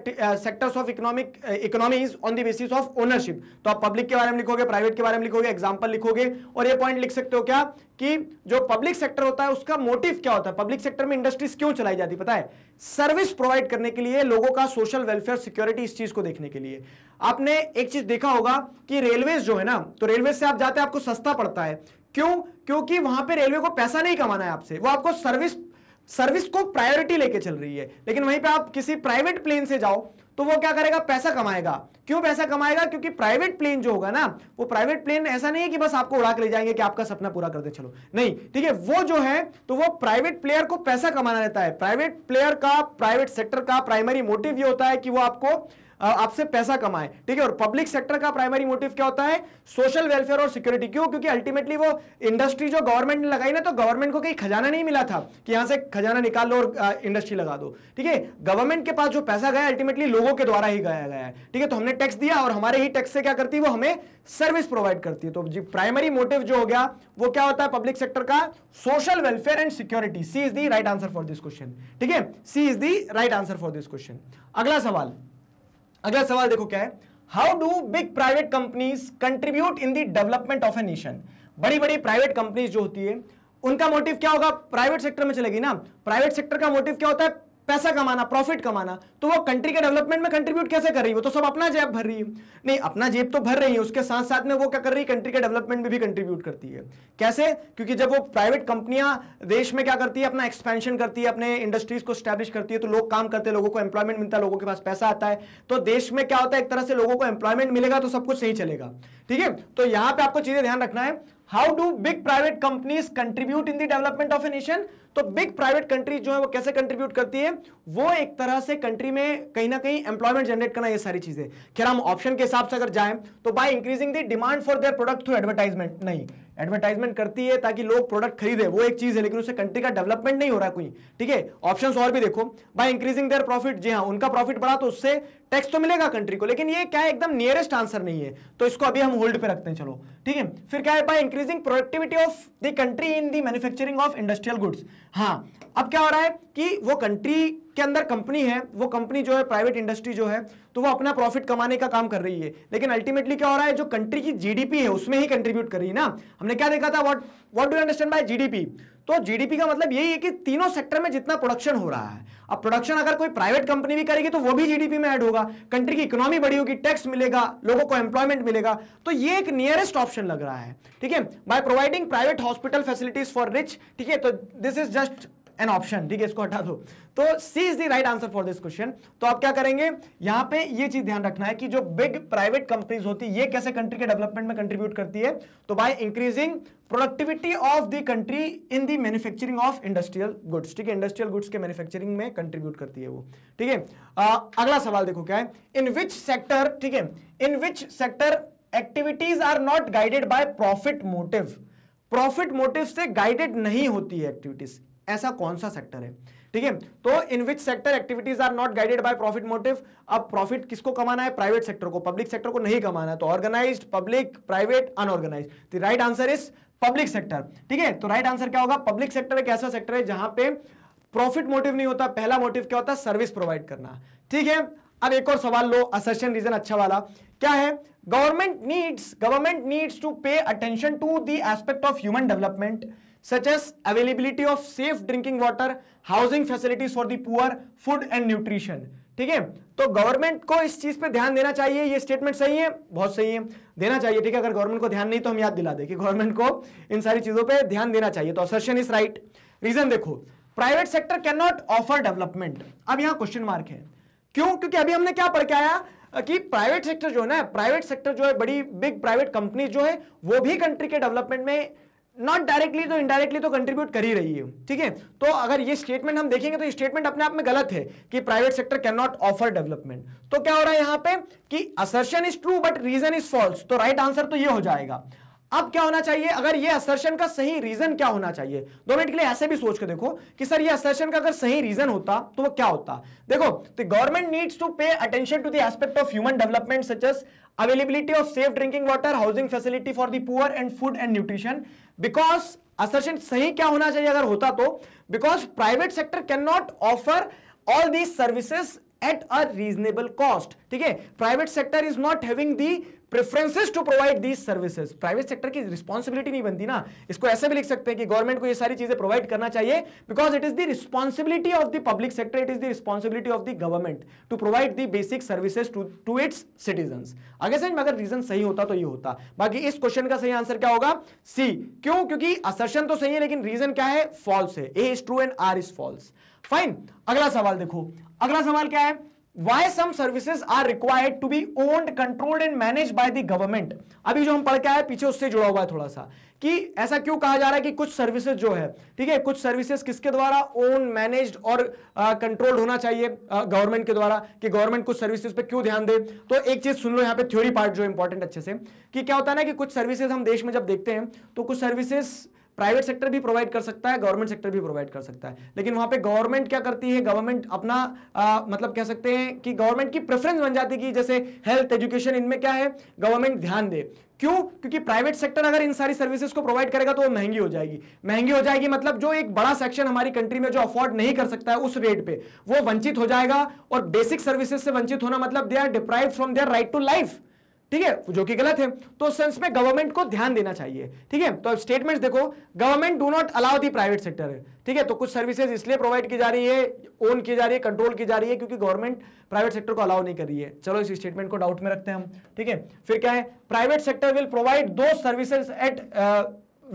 [SPEAKER 1] sectors of economic economies on the basis of ownership तो आप पब्लिक के बारे में लिखोगे प्राइवेट के बारे में लिखोगे एग्जाम्पल लिखोगे और ये पॉइंट लिख सकते हो क्या कि जो पब्लिक सेक्टर होता है उसका मोटिव क्या होता है पब्लिक प्राइवेट सेक्टर में इंडस्ट्रीज क्यों चलाई जाती पता है सर्विस प्रोवाइड करने के लिए लोगों का सोशल वेलफेयर सिक्योरिटी इस चीज को देखने के लिए आपने एक चीज देखा होगा कि रेलवे जो है ना तो रेलवे से आप जाते हैं आपको सस्ता पड़ता है क्यों क्योंकि वहां पर रेलवे को पैसा नहीं कमाना है आपसे वो आपको सर्विस सर्विस को प्रायोरिटी लेके चल रही है लेकिन वहीं पे आप किसी प्राइवेट प्लेन से जाओ तो वो क्या करेगा पैसा कमाएगा क्यों पैसा कमाएगा क्योंकि प्राइवेट प्लेन जो होगा ना वो प्राइवेट प्लेन ऐसा नहीं है कि बस आपको उड़ा के ले जाएंगे कि आपका सपना पूरा कर दे चलो नहीं ठीक है वो जो है तो वो प्राइवेट प्लेयर को पैसा कमाना रहता है प्राइवेट प्लेयर का प्राइवेट सेक्टर का प्राइमरी मोटिव ये होता है कि वो आपको आपसे पैसा कमाए ठीक है और पब्लिक सेक्टर का प्राइमरी मोटिव क्या होता है सोशल वेलफेयर और सिक्योरिटी क्यों क्योंकि अल्टीमेटली वो इंडस्ट्री जो गवर्नमेंट ने लगाई ना तो गवर्नमेंट को कहीं खजाना नहीं मिला था कि यहां से खजाना निकाल लो और इंडस्ट्री लगा दो ठीक है गवर्नमेंट के पास जो पैसा गया अल्टीमेटली लोगों के द्वारा ही गया गया है ठीक है तो हमने टैक्स दिया और हमारे ही टैक्स से क्या करती है वो हमें सर्विस प्रोवाइड करती है तो प्राइमरी मोटिव जो हो गया वो क्या होता है पब्लिक सेक्टर का social welfare and security C is the right answer for this question ठीक है C is the right answer for this question अगला सवाल अगला सवाल देखो क्या है how do big private companies contribute in the development of a nation बड़ी बड़ी प्राइवेट कंपनीज जो होती है उनका मोटिव क्या होगा प्राइवेट सेक्टर में चलेगी ना प्राइवेट सेक्टर का मोटिव क्या होता है पैसा कमाना प्रॉफिट कमाना तो वो कंट्री के डेवलपमेंट में कंट्रीब्यूट कैसे कर रही है वो तो सब अपना जेब भर रही है नहीं अपना जेब तो भर रही है उसके साथ साथ में वो क्या कर रही है कंट्री के डेवलपमेंट में भी कंट्रीब्यूट करती है कैसे क्योंकि जब वो प्राइवेट कंपनियां देश में क्या करती है अपना एक्सपेंशन करती है अपने इंडस्ट्रीज को स्टैब्लिश करती है तो लोग काम करते हैं लोगों को एम्प्लॉयमेंट मिलता है लोगों के पास पैसा आता है तो देश में क्या होता है एक तरह से लोगों को एम्प्लॉयमेंट मिलेगा तो सब कुछ सही चलेगा ठीक है तो यहां पे आपको चीजें ध्यान रखना है how do big private companies contribute in the development of a nation तो बिग प्राइवेट कंट्रीज जो है वो कैसे कंट्रीब्यूट करती है वो एक तरह से कंट्री में कहीं ना कहीं एम्प्लॉयमेंट जनरेट करना ये सारी चीजें खैर हम ऑप्शन के हिसाब से अगर जाएं तो by increasing the demand for their product through advertisement नहीं एडवर्टाइजमेंट करती है ताकि लोग प्रोडक्ट खरीदे वो एक चीज है लेकिन उससे कंट्री का डेवलपमेंट नहीं हो रहा कोई ठीक है ऑप्शन और भी देखो बाय इंक्रीजिंग देयर प्रॉफिट जी हाँ उनका प्रॉफिट बढ़ा तो उससे टैक्स तो मिलेगा कंट्री को लेकिन ये क्या है एकदम नियरेस्ट आंसर नहीं है तो इसको अभी हम होल्ड पे रखते हैं चलो ठीक है फिर क्या है by increasing productivity of the country in the manufacturing of industrial goods हाँ अब क्या हो रहा है कि वो कंट्री के अंदर कंपनी है वो कंपनी जो है प्राइवेट इंडस्ट्री जो है तो वो अपना प्रॉफिट कमाने का काम कर रही है लेकिन अल्टीमेटली क्या हो रहा है जो कंट्री की जीडीपी है उसमें ही कंट्रीब्यूट कर रही है ना हमने क्या देखा था what what do understand by GDP तो जीडीपी का मतलब यही है कि तीनों सेक्टर में जितना प्रोडक्शन हो रहा है अब प्रोडक्शन अगर कोई प्राइवेट कंपनी भी करेगी तो वो भी जीडीपी में ऐड होगा कंट्री की इकोनॉमी बढ़ी होगी टैक्स मिलेगा लोगों को एम्प्लॉयमेंट मिलेगा तो ये एक नियरेस्ट ऑप्शन लग रहा है ठीक है by providing private hospital facilities for rich ठीक है तो this is just an option ठीक है इसको हटा दो तो C is the right answer for this question तो आप क्या करेंगे यहां पे ये चीज ध्यान रखना है कि जो बिग प्राइवेट कंपनीज होती है ये कैसे कंट्री के डेवलपमेंट में कंट्रीब्यूट करती है तो by increasing productivity of the country in the manufacturing of industrial goods ठीक है इंडस्ट्रियल गुड्स के मैन्युफैक्चरिंग में कंट्रीब्यूट करती है वो ठीक है अगला सवाल देखो क्या है इन विच सेक्टर ठीक है in which sector activities are not guided by profit motive profit motive से गाइडेड नहीं होती है एक्टिविटीज ऐसा कौन सा सेक्टर है ठीक है तो in which sector activities are not guided by profit motive अब प्रॉफिट किसको कमाना है प्राइवेट सेक्टर को पब्लिक सेक्टर को नहीं कमाना है तो organise public private unorganise the right answer is public sector ठीक है तो राइट right आंसर क्या होगा पब्लिक सेक्टर एक ऐसा सेक्टर है जहां पे प्रॉफिट मोटिव नहीं होता पहला मोटिव क्या होता है सर्विस प्रोवाइड करना ठीक है अब एक और सवाल लो असेशन रीजन अच्छा वाला क्या है government needs government needs to pay attention to the aspect of human development such as availability of safe drinking water, housing facilities for the poor, food and nutrition. ठीक है तो गवर्नमेंट को इस चीज पे ध्यान देना चाहिए ये स्टेटमेंट सही है बहुत सही है देना चाहिए ठीक है अगर गवर्नमेंट को ध्यान नहीं तो हम याद दिला दे कि गवर्नमेंट को इन सारी चीजों पे ध्यान देना चाहिए तो असर्शन इज राइट रीजन देखो private sector can not offer development अब यहां क्वेश्चन मार्क है क्यों क्योंकि अभी हमने क्या पढ़ के आया कि प्राइवेट सेक्टर जो है ना प्राइवेट सेक्टर जो है बड़ी बिग प्राइवेट कंपनी जो है वो भी कंट्री के डेवलपमेंट में नॉट डायरेक्टली तो इनडायरेक्टली तो कंट्रीब्यूट कर ही रही है ठीक है तो अगर ये स्टेटमेंट हम देखेंगे तो ये स्टेटमेंट अपने आप में गलत है कि private sector can not offer development तो क्या हो रहा है यहां पे कि assertion is true but reason is false तो राइट right आंसर तो ये हो जाएगा अब क्या होना चाहिए अगर ये असर्शन का सही रीजन क्या होना चाहिए दो मिनट के लिए ऐसे भी सोच के देखो कि सर ये असर्शन का अगर सही रीजन होता तो वो क्या होता देखो the government needs to pay attention to the aspect of human development such as availability of safe drinking water housing facility for the poor and food and nutrition because assertion सही क्या होना चाहिए अगर होता तो because private sector can not offer all these services at a reasonable cost ठीक है private sector is not having the preferences to provide these services private sector की रिस्पॉन्सिबिलिटी नहीं बनती ना इसको ऐसे भी लिख सकते हैं कि गवर्नमेंट को ये सारी चीजें प्रोवाइड करना चाहिए because it is the responsibility of the public sector it is the responsibility of the government to provide the basic services to its citizen अगर सर अगर रीजन सही होता तो ये होता बाकी इस क्वेश्चन का सही आंसर क्या होगा सी क्यों क्योंकि असर्शन तो सही है लेकिन रीजन क्या है फॉल्स है A is true and R is false fine अगला सवाल देखो अगला सवाल क्या है why some services are required to be owned controlled and managed by the government अभी जो हम पढ़ के आए पीछे उससे जुड़ा हुआ है थोड़ा सा कि ऐसा क्यों कहा जा रहा है कि कुछ सर्विसेज जो है ठीक है कुछ सर्विसेज किसके द्वारा ओन मैनेज्ड और कंट्रोल्ड होना चाहिए गवर्नमेंट के द्वारा कि गवर्नमेंट कुछ सर्विसेज पे क्यों ध्यान दे तो एक चीज सुन लो यहाँ पे थ्योरी पार्ट जो इंपॉर्टेंट अच्छे से कि क्या होता है ना कि कुछ सर्विसेज हम देश में जब देखते हैं तो कुछ सर्विसेज प्राइवेट सेक्टर भी प्रोवाइड कर सकता है गवर्नमेंट सेक्टर भी प्रोवाइड कर सकता है लेकिन वहां पे गवर्नमेंट क्या करती है गवर्नमेंट अपना आ, मतलब कह सकते हैं कि गवर्नमेंट की प्रेफरेंस बन जाती है कि जैसे हेल्थ एजुकेशन इनमें क्या है गवर्नमेंट ध्यान दे क्यों क्योंकि प्राइवेट सेक्टर अगर इन सारी सर्विसेज को प्रोवाइड करेगा तो वो महंगी हो जाएगी महंगी हो जाएगी मतलब जो एक बड़ा सेक्शन हमारी कंट्री में जो अफोर्ड नहीं कर सकता है उस रेट पे वो वंचित हो जाएगा और बेसिक सर्विसेज से वंचित होना मतलब they are deprive from their right to life ठीक है जो कि गलत है तो उस सेंस में गवर्नमेंट को ध्यान देना चाहिए ठीक है तो अब स्टेटमेंट्स देखो government do not allow the private sector ठीक है तो कुछ सर्विसेज इसलिए प्रोवाइड की जा रही है ओन की जा रही है कंट्रोल की जा रही है क्योंकि गवर्नमेंट प्राइवेट सेक्टर को अलाउ नहीं कर रही है चलो इस स्टेटमेंट को डाउट में रखते हैं हम ठीक है फिर क्या है private sector will provide the services at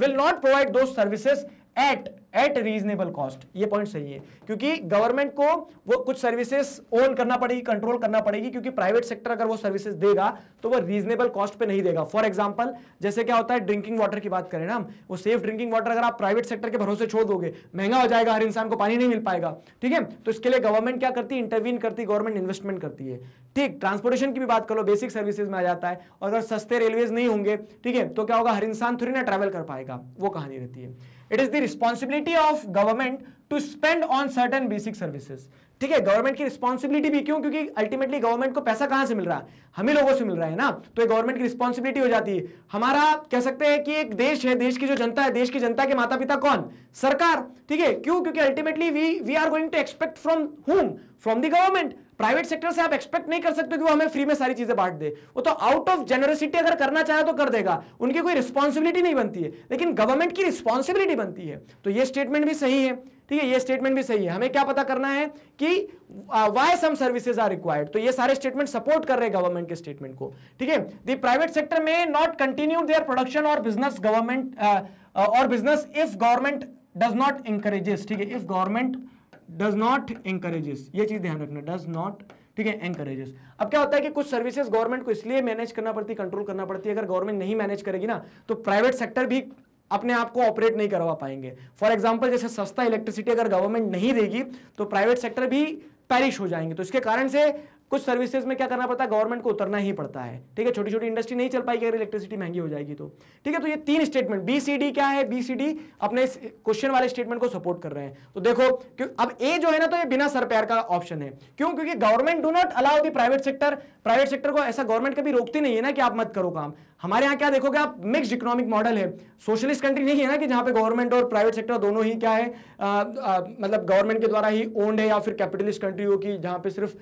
[SPEAKER 1] will not provide the services at at reasonable cost ये पॉइंट सही है क्योंकि गवर्नमेंट को वो कुछ सर्विसेज ओन करना पड़ेगी कंट्रोल करना पड़ेगी क्योंकि प्राइवेट सेक्टर अगर वो सर्विसेज देगा तो वो रीजनेबल कॉस्ट पे नहीं देगा फॉर एग्जाम्पल जैसे क्या होता है ड्रिंकिंग वाटर की बात करें ना वो सेफ ड्रिंकिंग वाटर अगर आप प्राइवेट सेक्टर के भरोसे छोड़ दोगे महंगा हो जाएगा हर इंसान को पानी नहीं मिल पाएगा ठीक है तो इसके लिए गवर्नमेंट क्या करती है इंटरवीन करती है गवर्नमेंट इन्वेस्टमेंट करती है ठीक ट्रांसपोर्टेशन की भी बात कर लो बेसिक सर्विसेज में आ जाता है और अगर सस्ते रेलवेज नहीं होंगे ठीक है तो क्या होगा हर इंसान थोड़ी ना ट्रैवल कर पाएगा वो कहानी रहती है it is the responsibility of government to spend on certain basic services ठीक है गवर्नमेंट की रिस्पॉन्सिबिलिटी भी क्यों क्योंकि अल्टीमेटली गवर्नमेंट को पैसा कहां से मिल रहा है हम ही लोगों से मिल रहा है ना तो ये गवर्नमेंट की रिस्पॉन्सिबिलिटी हो जाती है हमारा कह सकते हैं कि एक देश है देश की जो जनता है देश की जनता के माता पिता कौन सरकार ठीक है क्यों क्योंकि ultimately we we are going to expect from home from the government private sector से आप एक्सपेक्ट नहीं कर सकते कि वो हमें फ्री में सारी चीजें बांट दे वो तो आउट ऑफ जेनरसिटी अगर करना चाहे तो कर देगा उनकी कोई रिस्पॉन्सिबिलिटी नहीं बनती है लेकिन गवर्नमेंट की रिस्पॉन्सिबिलिटी बनती है तो ये स्टेटमेंट भी सही है ठीक है ये स्टेटमेंट भी सही है हमें क्या पता करना है कि why some services are required तो ये सारे स्टेटमेंट सपोर्ट कर रहे हैं गवर्नमेंट के स्टेटमेंट को ठीक है the private sector may not continue their production और बिजनेस गवर्नमेंट और business if government does not encourages ठीक है if government does not encourages ये चीज ध्यान रखना डज नॉट ठीक है एंकरेजेस अब क्या होता है कि कुछ सर्विसेज गवर्नमेंट को इसलिए मैनेज करना पड़ती कंट्रोल करना पड़ती है अगर गवर्नमेंट नहीं मैनेज करेगी ना तो प्राइवेट सेक्टर भी अपने आप को ऑपरेट नहीं करवा पाएंगे फॉर एग्जाम्पल जैसे सस्ता इलेक्ट्रिसिटी अगर गवर्नमेंट नहीं देगी तो प्राइवेट सेक्टर भी पैरिश हो जाएंगे तो इसके कारण से कुछ सर्विसेज में क्या करना पड़ता है गवर्नमेंट को उतरना ही पड़ता है ठीक है छोटी छोटी इंडस्ट्री नहीं चल पाएगी अगर इलेक्ट्रिसिटी महंगी हो जाएगी तो ठीक है तो ये तीन स्टेटमेंट बी सी डी क्या है बी सी डी अपने क्वेश्चन वाले स्टेटमेंट को सपोर्ट कर रहे हैं तो देखो क्यों अब ए जो है ना तो ये बिना सर पैर का ऑप्शन है क्यों क्योंकि government do not allow the private sector private sector को ऐसा गवर्नमेंट कभी रोकती नहीं है ना कि आप मत करो काम हमारे यहाँ क्या देखोगे आप मिक्स इकोनॉमिक मॉडल है सोशलिस्ट कंट्री नहीं है ना कि जहाँ पे गवर्नमेंट और प्राइवेट सेक्टर दोनों ही क्या है आ, आ, मतलब गवर्नमेंट के द्वारा ही ओन्ड है या फिर कैपिटलिस्ट कंट्री हो कि जहाँ पे सिर्फ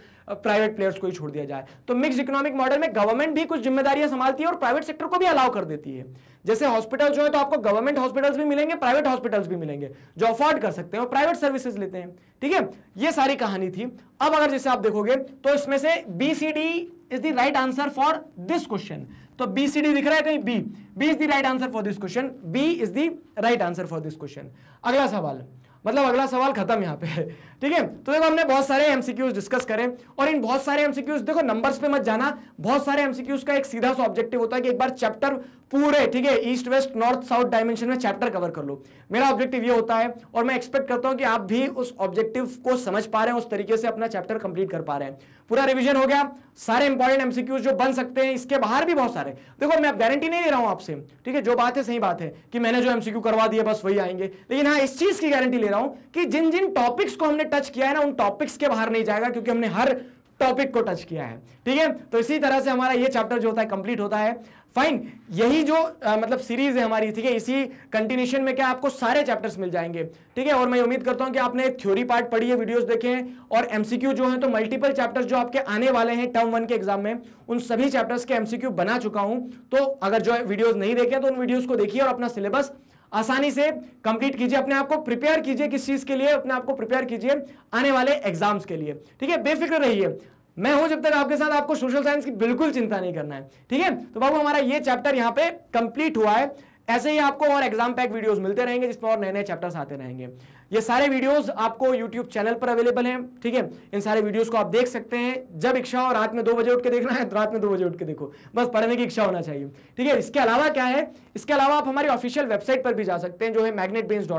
[SPEAKER 1] प्राइवेट प्लेयर्स को ही छोड़ दिया जाए तो मिक्स इकोनॉमिक मॉडल में गवर्नमेंट भी कुछ जिम्मेदारियां संभालती है और प्राइवेट सेक्टर को भी अलाउ कर देती है जैसे हॉस्पिटल जो है तो आपको गवर्नमेंट हॉस्पिटल्स भी मिलेंगे प्राइवेट हॉस्पिटल्स भी मिलेंगे जो अफोर्ड कर सकते हैं और प्राइवेट सर्विसेज लेते हैं ठीक है ये सारी कहानी थी अब अगर जैसे आप देखोगे तो इसमें से B C D is the right answer for this question तो बी सी डी दिख रहा है कहीं B B is the right answer for this question B is the right answer for this question अगला सवाल मतलब अगला सवाल खत्म यहाँ पे है ठीक है तो देखो हमने बहुत सारे एमसीक्यूज डिस्कस करें और इन बहुत सारे एमसीक्यूज देखो नंबर्स पे मत जाना बहुत सारे एमसीक्यूज का एक सीधा सा ऑब्जेक्टिव होता है कि एक बार चैप्टर पूरे ठीक है east west north south dimension में चैप्टर कवर कर लो मेरा ऑब्जेक्टिव ये होता है और मैं एक्सपेक्ट करता हूँ कि आप भी उस ऑब्जेक्टिव को समझ पा रहे हैं उस तरीके से अपना चैप्टर कंप्लीट कर पा रहे हैं पूरा रिवीजन हो गया सारे इंपॉर्टेंट एमसीक्यूज जो बन सकते हैं इसके बाहर भी बहुत सारे देखो मैं गारंटी नहीं दे रहा हूं आपसे ठीक है जो बात है सही बात है कि मैंने जो एमसीक्यू करवा दिया बस वही आएंगे लेकिन हाँ इस चीज की गारंटी ले रहा हूं कि जिन जिन टॉपिक्स को हमने टच किया है ना उन टॉपिक्स के बाहर नहीं जाएगा क्योंकि हमने हर टॉपिक को टच किया है ठीक है तो इसी तरह से हमारा ये चैप्टर जो होता है कंप्लीट होता है फाइन यही जो आ, मतलब सीरीज है हमारी ठीक है इसी कंटिन्यूशन में क्या आपको सारे चैप्टर्स मिल जाएंगे ठीक है और मैं उम्मीद करता हूं कि आपने थ्योरी पार्ट पढ़ी है वीडियोस देखे हैं और एमसीक्यू जो है तो मल्टीपल चैप्टर्स जो आपके आने वाले हैं टर्म वन के एग्जाम में उन सभी चैप्टर्स के एमसीक्यू बना चुका हूं तो अगर जो है वीडियोज नहीं देखे तो उन वीडियोज को देखिए और अपना सिलेबस आसानी से कंप्लीट कीजिए अपने आप को प्रिपेयर कीजिए किस चीज़ के लिए अपने आप को प्रिपेयर कीजिए आने वाले एग्जाम्स के लिए ठीक है बेफिक्र रहिए मैं हूं जब तक आपके साथ आपको सोशल साइंस की बिल्कुल चिंता नहीं करना है ठीक है तो बाबू हमारा ये चैप्टर यहाँ पे कंप्लीट हुआ है ऐसे ही आपको और एग्जाम पैक वीडियोस मिलते रहेंगे जिसमें और नए नए चैप्टर्स आते रहेंगे ये सारे वीडियोस आपको यूट्यूब चैनल पर अवेलेबल हैं ठीक है इन सारे वीडियोस को आप देख सकते हैं जब इच्छा हो रात में दो बजे उठ के देखना है तो रात में दो बजे उठ के देखो बस पढ़ने की इच्छा होना चाहिए ठीक है इसके अलावा क्या है इसके अलावा आप हमारी ऑफिशियल वेबसाइट पर भी जा सकते हैं जो है मैग्नेट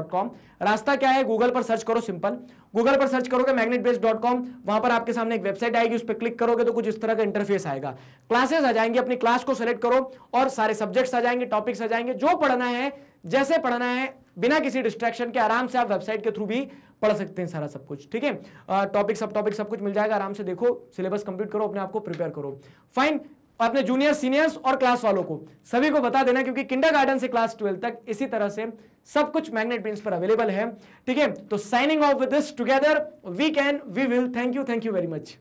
[SPEAKER 1] रास्ता क्या है गूगल पर सर्च करो सिंपल गूगल पर सर्च करोगे मैग्नेट बेस डॉट कॉम वहां पर आपके सामने एक वेबसाइट आएगी उस पर क्लिक करोगे तो कुछ इस तरह का इंटरफेस आएगा क्लासेस आ जाएंगे अपनी क्लास को सेलेक्ट करो और सारे सब्जेक्ट्स आ जाएंगे टॉपिक्स आ जाएंगे जो पढ़ना है जैसे पढ़ना है बिना किसी डिस्ट्रैक्शन के आराम से आप वेबसाइट के थ्रू भी पढ़ सकते हैं सारा सब कुछ ठीक है टॉपिक सब टॉपिक सब कुछ मिल जाएगा आराम से देखो सिलेबस कंप्लीट करो अपने आप को प्रिपेयर करो फाइन अपने जूनियर सीनियर्स और क्लास वालों को सभी को बता देना क्योंकि किंडर गार्डन से क्लास ट्वेल्व तक इसी तरह से सब कुछ मैग्नेट प्रिंट्स पर अवेलेबल है ठीक है तो signing off with this together we can we will thank you thank you very much